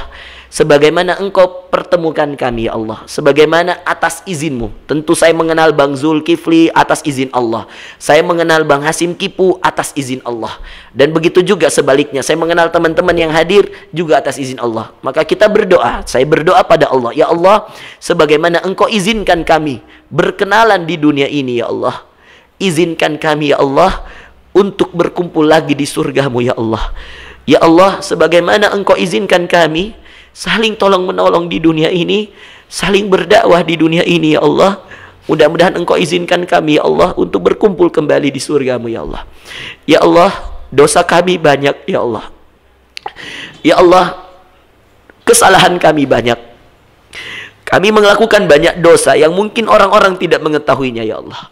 Sebagaimana engkau pertemukan kami ya Allah Sebagaimana atas izinmu Tentu saya mengenal Bang Zulkifli atas izin Allah Saya mengenal Bang Hasim Kipu atas izin Allah Dan begitu juga sebaliknya Saya mengenal teman-teman yang hadir juga atas izin Allah Maka kita berdoa Saya berdoa pada Allah Ya Allah Sebagaimana engkau izinkan kami Berkenalan di dunia ini ya Allah Izinkan kami ya Allah Untuk berkumpul lagi di surgamu ya Allah Ya Allah Sebagaimana engkau izinkan kami saling tolong menolong di dunia ini, saling berdakwah di dunia ini ya Allah. Mudah-mudahan engkau izinkan kami ya Allah untuk berkumpul kembali di surgamu ya Allah. Ya Allah, dosa kami banyak ya Allah. Ya Allah, kesalahan kami banyak. Kami melakukan banyak dosa yang mungkin orang-orang tidak mengetahuinya ya Allah.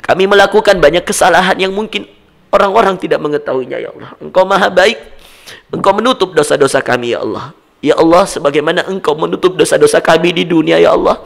Kami melakukan banyak kesalahan yang mungkin orang-orang tidak mengetahuinya ya Allah. Engkau maha baik, engkau menutup dosa-dosa kami ya Allah. Ya Allah, sebagaimana engkau menutup dosa-dosa kami di dunia, Ya Allah.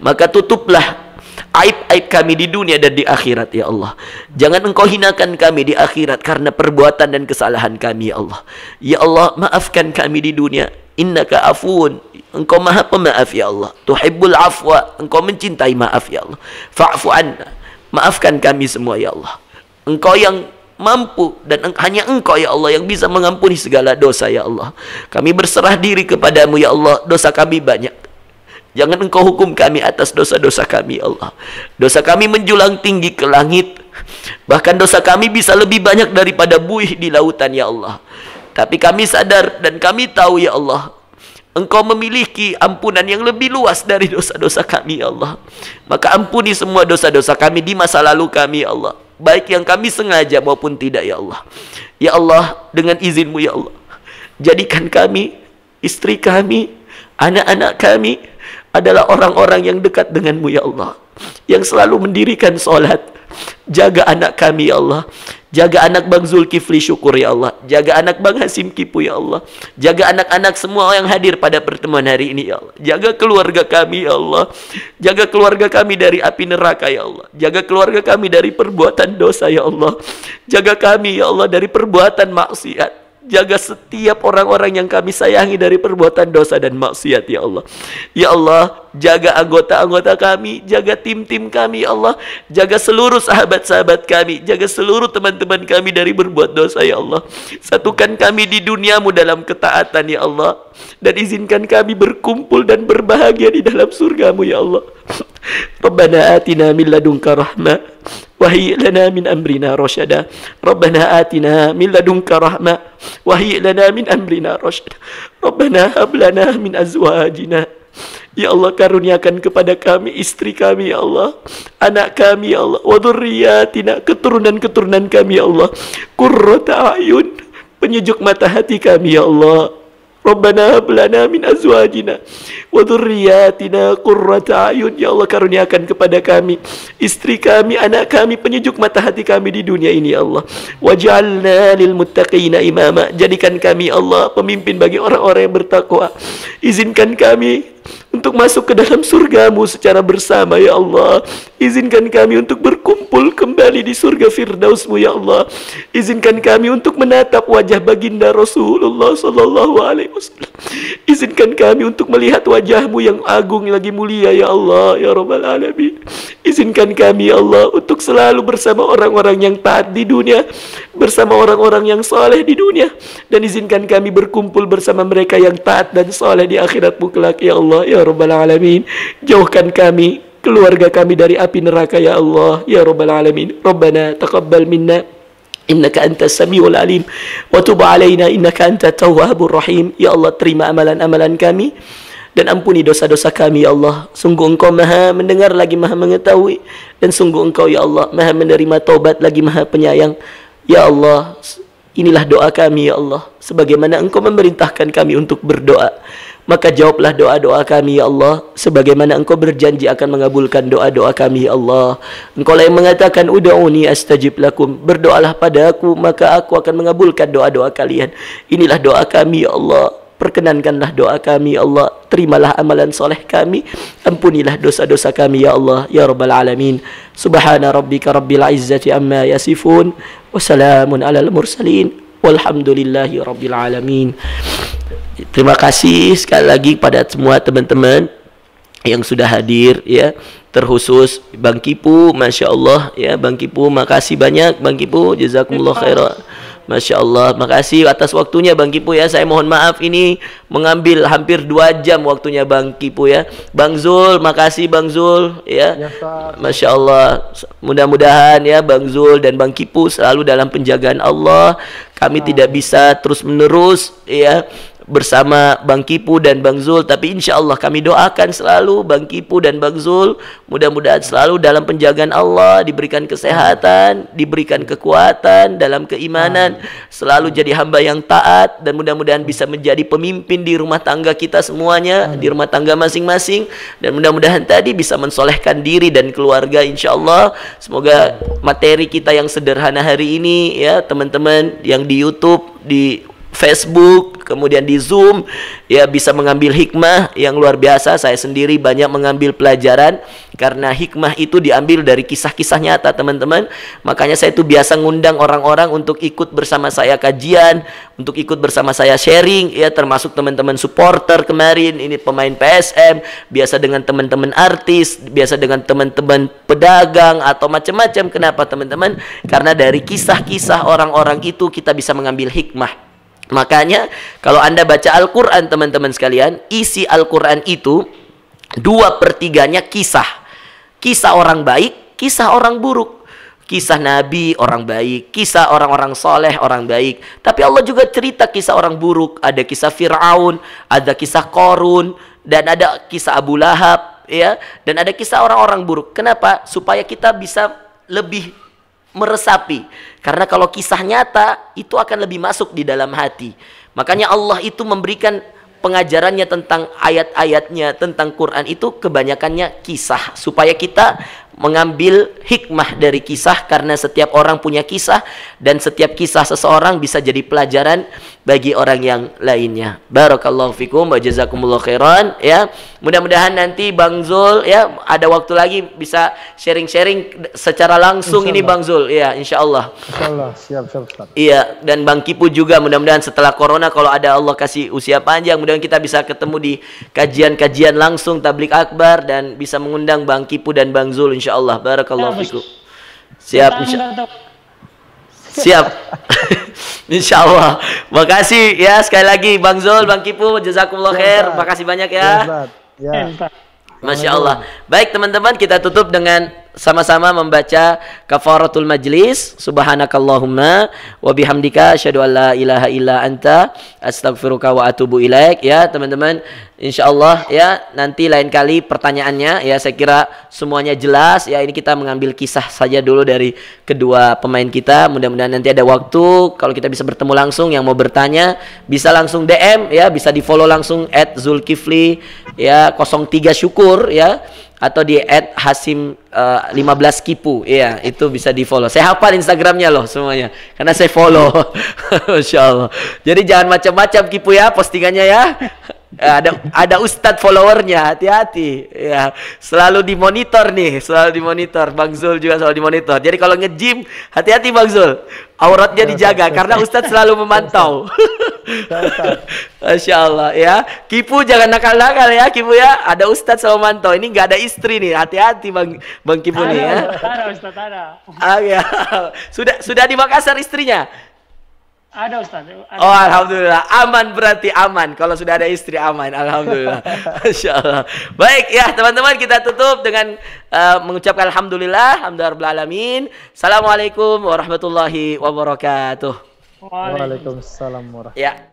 Maka tutuplah aib-aib kami di dunia dan di akhirat, Ya Allah. Jangan engkau hinakan kami di akhirat karena perbuatan dan kesalahan kami, Ya Allah. Ya Allah, maafkan kami di dunia. Innaka afun. Engkau maha pemaaf, Ya Allah. Tuhibbul afwa. Engkau mencintai maaf, Ya Allah. Fa'fu anna. Maafkan kami semua, Ya Allah. Engkau yang mampu dan hanya engkau ya Allah yang bisa mengampuni segala dosa ya Allah kami berserah diri kepadamu ya Allah dosa kami banyak jangan engkau hukum kami atas dosa-dosa kami ya Allah dosa kami menjulang tinggi ke langit bahkan dosa kami bisa lebih banyak daripada buih di lautan ya Allah tapi kami sadar dan kami tahu ya Allah Engkau memiliki ampunan yang lebih luas dari dosa-dosa kami ya Allah. Maka ampuni semua dosa-dosa kami di masa lalu kami ya Allah. baik yang kami sengaja maupun tidak ya Allah ya Allah dengan izinmu ya Allah jadikan kami istri kami anak-anak kami adalah orang-orang yang dekat denganmu ya Allah yang selalu mendirikan solat Jaga anak kami ya Allah. Jaga anak Bang Zulkifli syukur ya Allah. Jaga anak Bang Hasim Kipu ya Allah. Jaga anak-anak semua yang hadir pada pertemuan hari ini ya Allah. Jaga keluarga kami ya Allah. Jaga keluarga kami dari api neraka ya Allah. Jaga keluarga kami dari perbuatan dosa ya Allah. Jaga kami ya Allah dari perbuatan maksiat. Jaga setiap orang-orang yang kami sayangi dari perbuatan dosa dan maksiat, Ya Allah. Ya Allah, jaga anggota-anggota kami, jaga tim-tim kami, Ya Allah. Jaga seluruh sahabat-sahabat kami, jaga seluruh teman-teman kami dari berbuat dosa, Ya Allah. Satukan kami di duniamu dalam ketaatan, Ya Allah. Dan izinkan kami berkumpul dan berbahagia di dalam surgamu, Ya Allah. Rabbana آتنا min ladunka rahmah وهيئ لنا من أمرنا رشدا ربنا آتنا من لدنك رحمة وهيئ لنا من أمرنا رشدا ربنا هب لنا من أزواجنا Ya Allah karuniakan kepada kami istri kami ya Allah anak kami ya Allah wadurriyatina keturunan-keturunan kami ya Allah qurrata ayun penyejuk mata hati kami ya Allah Rabbana hab min azwajina wa dhurriyyatina qurrata ayun ya Allah karuniakan kepada kami istri kami anak kami penyejuk mata hati kami di dunia ini ya Allah waj'alna lil muttaqina imama jadikan kami Allah pemimpin bagi orang-orang yang bertakwa izinkan kami untuk masuk ke dalam surgamu secara bersama ya Allah. Izinkan kami untuk berkumpul kembali di surga firdausmu ya Allah. Izinkan kami untuk menatap wajah baginda Rasulullah sallallahu alaihi wasallam. Izinkan kami untuk melihat wajahmu yang agung lagi mulia ya Allah ya Rabbal alamin. Izinkan kami ya Allah untuk selalu bersama orang-orang yang taat di dunia, bersama orang-orang yang soleh di dunia dan izinkan kami berkumpul bersama mereka yang taat dan soleh di akhiratmu kelak ya Allah ya Ya Rabbal Alamin Jauhkan kami keluarga kami dari api neraka ya Allah ya rabbal alamin rabbana taqabbal minna innaka antas samiul alim wa tub alaina innaka antat tawwabur rahim ya Allah terima amalan-amalan kami dan ampuni dosa-dosa kami ya Allah sungguh engkau maha mendengar lagi maha mengetahui dan sungguh engkau ya Allah maha menerima taubat lagi maha penyayang ya Allah inilah doa kami ya Allah sebagaimana engkau memerintahkan kami untuk berdoa maka jawablah doa-doa kami ya Allah sebagaimana engkau berjanji akan mengabulkan doa-doa kami ya Allah. Engkau lah yang mengatakan ud'uni astajib lakum. Berdoalah padaku maka aku akan mengabulkan doa-doa kalian. Inilah doa kami ya Allah. Perkenankanlah doa kami ya Allah Terimalah amalan soleh kami Ampunilah dosa-dosa kami ya Allah Ya Rabbal Alamin Subhana Rabbika Rabbil Izzati Amma Yasifun Wassalamun alal mursalin Alamin. Terima kasih sekali lagi pada semua teman-teman yang sudah hadir ya terkhusus Bang Kipu Masya Allah ya Bang Kipu makasih banyak Bang Kipu Jazakumullah khairan Masya Allah, makasih atas waktunya Bang Kipu ya. Saya mohon maaf ini mengambil hampir dua jam waktunya Bang Kipu ya. Bang Zul, makasih Bang Zul ya. ya Masya Allah, mudah-mudahan ya Bang Zul dan Bang Kipu selalu dalam penjagaan Allah. Kami tidak bisa terus menerus ya bersama Bang Kipu dan Bang Zul. Tapi insya Allah kami doakan selalu Bang Kipu dan Bang Zul mudah-mudahan selalu dalam penjagaan Allah diberikan kesehatan, diberikan kekuatan dalam keimanan, selalu jadi hamba yang taat dan mudah-mudahan bisa menjadi pemimpin di rumah tangga kita semuanya, di rumah tangga masing-masing dan mudah-mudahan tadi bisa mensolehkan diri dan keluarga insya Allah. Semoga materi kita yang sederhana hari ini ya teman-teman yang di YouTube di Facebook, kemudian di Zoom, ya bisa mengambil hikmah yang luar biasa. Saya sendiri banyak mengambil pelajaran karena hikmah itu diambil dari kisah-kisah nyata, teman-teman. Makanya saya itu biasa ngundang orang-orang untuk ikut bersama saya kajian, untuk ikut bersama saya sharing, ya termasuk teman-teman supporter kemarin, ini pemain PSM, biasa dengan teman-teman artis, biasa dengan teman-teman pedagang atau macam-macam. Kenapa, teman-teman? Karena dari kisah-kisah orang-orang itu kita bisa mengambil hikmah. Makanya kalau Anda baca Al-Quran teman-teman sekalian, isi Al-Quran itu dua pertiganya kisah. Kisah orang baik, kisah orang buruk. Kisah Nabi orang baik, kisah orang-orang soleh orang baik. Tapi Allah juga cerita kisah orang buruk. Ada kisah Fir'aun, ada kisah Korun, dan ada kisah Abu Lahab. ya Dan ada kisah orang-orang buruk. Kenapa? Supaya kita bisa lebih meresapi karena kalau kisah nyata itu akan lebih masuk di dalam hati. Makanya Allah itu memberikan pengajarannya tentang ayat-ayatnya tentang Quran itu kebanyakannya kisah supaya kita mengambil hikmah dari kisah karena setiap orang punya kisah dan setiap kisah seseorang bisa jadi pelajaran bagi orang yang lainnya. Barakallahu fikum wa jazakumullahu khairan ya. Mudah-mudahan nanti Bang Zul ya ada waktu lagi bisa sharing-sharing secara langsung ini Bang Zul ya insyaallah. Insyaallah siap siap Iya dan Bang Kipu juga mudah-mudahan setelah corona kalau ada Allah kasih usia panjang mudah-mudahan kita bisa ketemu di kajian-kajian langsung tablik akbar dan bisa mengundang Bang Kipu dan Bang Zul insyaallah barakallahu fikum. Siap insya Siap. insyaallah. Makasih ya sekali lagi Bang Zul, Bang Kipu, jazakumullah ya, khair. Makasih banyak ya. Ya. ya. ya Masya Allah. Baik teman-teman kita tutup dengan sama-sama membaca kafaratul majlis subhanakallahumma wa bihamdika asyhadu an ilaha illa anta astaghfiruka wa atubu ilaik ya teman-teman insyaallah ya nanti lain kali pertanyaannya ya saya kira semuanya jelas ya ini kita mengambil kisah saja dulu dari kedua pemain kita mudah-mudahan nanti ada waktu kalau kita bisa bertemu langsung yang mau bertanya bisa langsung DM ya bisa di follow langsung at Zulkifli ya 03 syukur ya atau di @hasim uh, eh, 15 kipu iya itu bisa di follow saya hafal instagramnya loh semuanya karena saya follow Masya Allah jadi jangan macam-macam kipu ya postingannya ya Eh, ada ada ustad followernya hati-hati ya selalu dimonitor nih selalu dimonitor bang Zul juga selalu dimonitor jadi kalau ngejim hati-hati bang Zul auratnya iya, dijaga iya, iya. karena ustad selalu memantau Masya Allah ya kipu jangan nakal-nakal ya kipu ya ada ustad selalu mantau ini nggak ada istri nih hati-hati bang bang kipu nih ya Ah, ya. sudah sudah di Makassar istrinya ada Ustaz. Oh Alhamdulillah. Aman berarti aman. Kalau sudah ada istri aman. Alhamdulillah. Masya Allah. Baik ya teman-teman kita tutup dengan uh, mengucapkan Alhamdulillah. Alhamdulillah alamin. Assalamualaikum warahmatullahi wabarakatuh. Waalaikumsalam warahmatullahi wabarakatuh. Ya.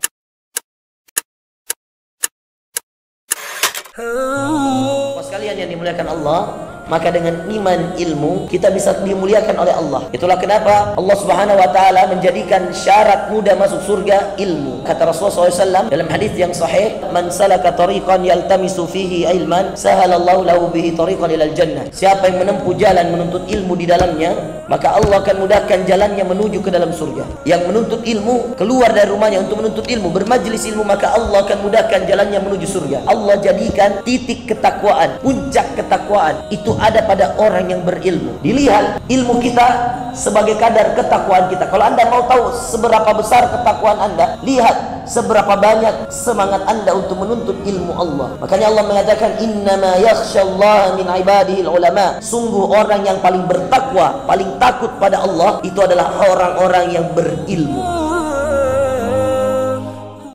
Oh. Bapak sekalian yang dimuliakan Allah, maka dengan iman ilmu kita bisa dimuliakan oleh Allah. Itulah kenapa Allah Subhanahu wa taala menjadikan syarat mudah masuk surga ilmu. Kata Rasulullah SAW dalam hadis yang sahih, "Man salaka tariqan yaltamisu fihi ilman, sahalallahu lahu bihi tariqan ilal jannah." Siapa yang menempuh jalan menuntut ilmu di dalamnya, maka Allah akan mudahkan jalannya menuju ke dalam surga. Yang menuntut ilmu keluar dari rumahnya untuk menuntut ilmu, bermajlis ilmu, maka Allah akan mudahkan jalannya menuju surga. Allah jadikan dan titik ketakwaan, puncak ketakwaan itu ada pada orang yang berilmu. Dilihat ilmu kita sebagai kadar ketakwaan kita. Kalau Anda mau tahu seberapa besar ketakwaan Anda, lihat seberapa banyak semangat Anda untuk menuntut ilmu Allah. Makanya Allah mengatakan innama yakhsyallaha min ibadihi ulama. Sungguh orang yang paling bertakwa, paling takut pada Allah itu adalah orang-orang yang berilmu.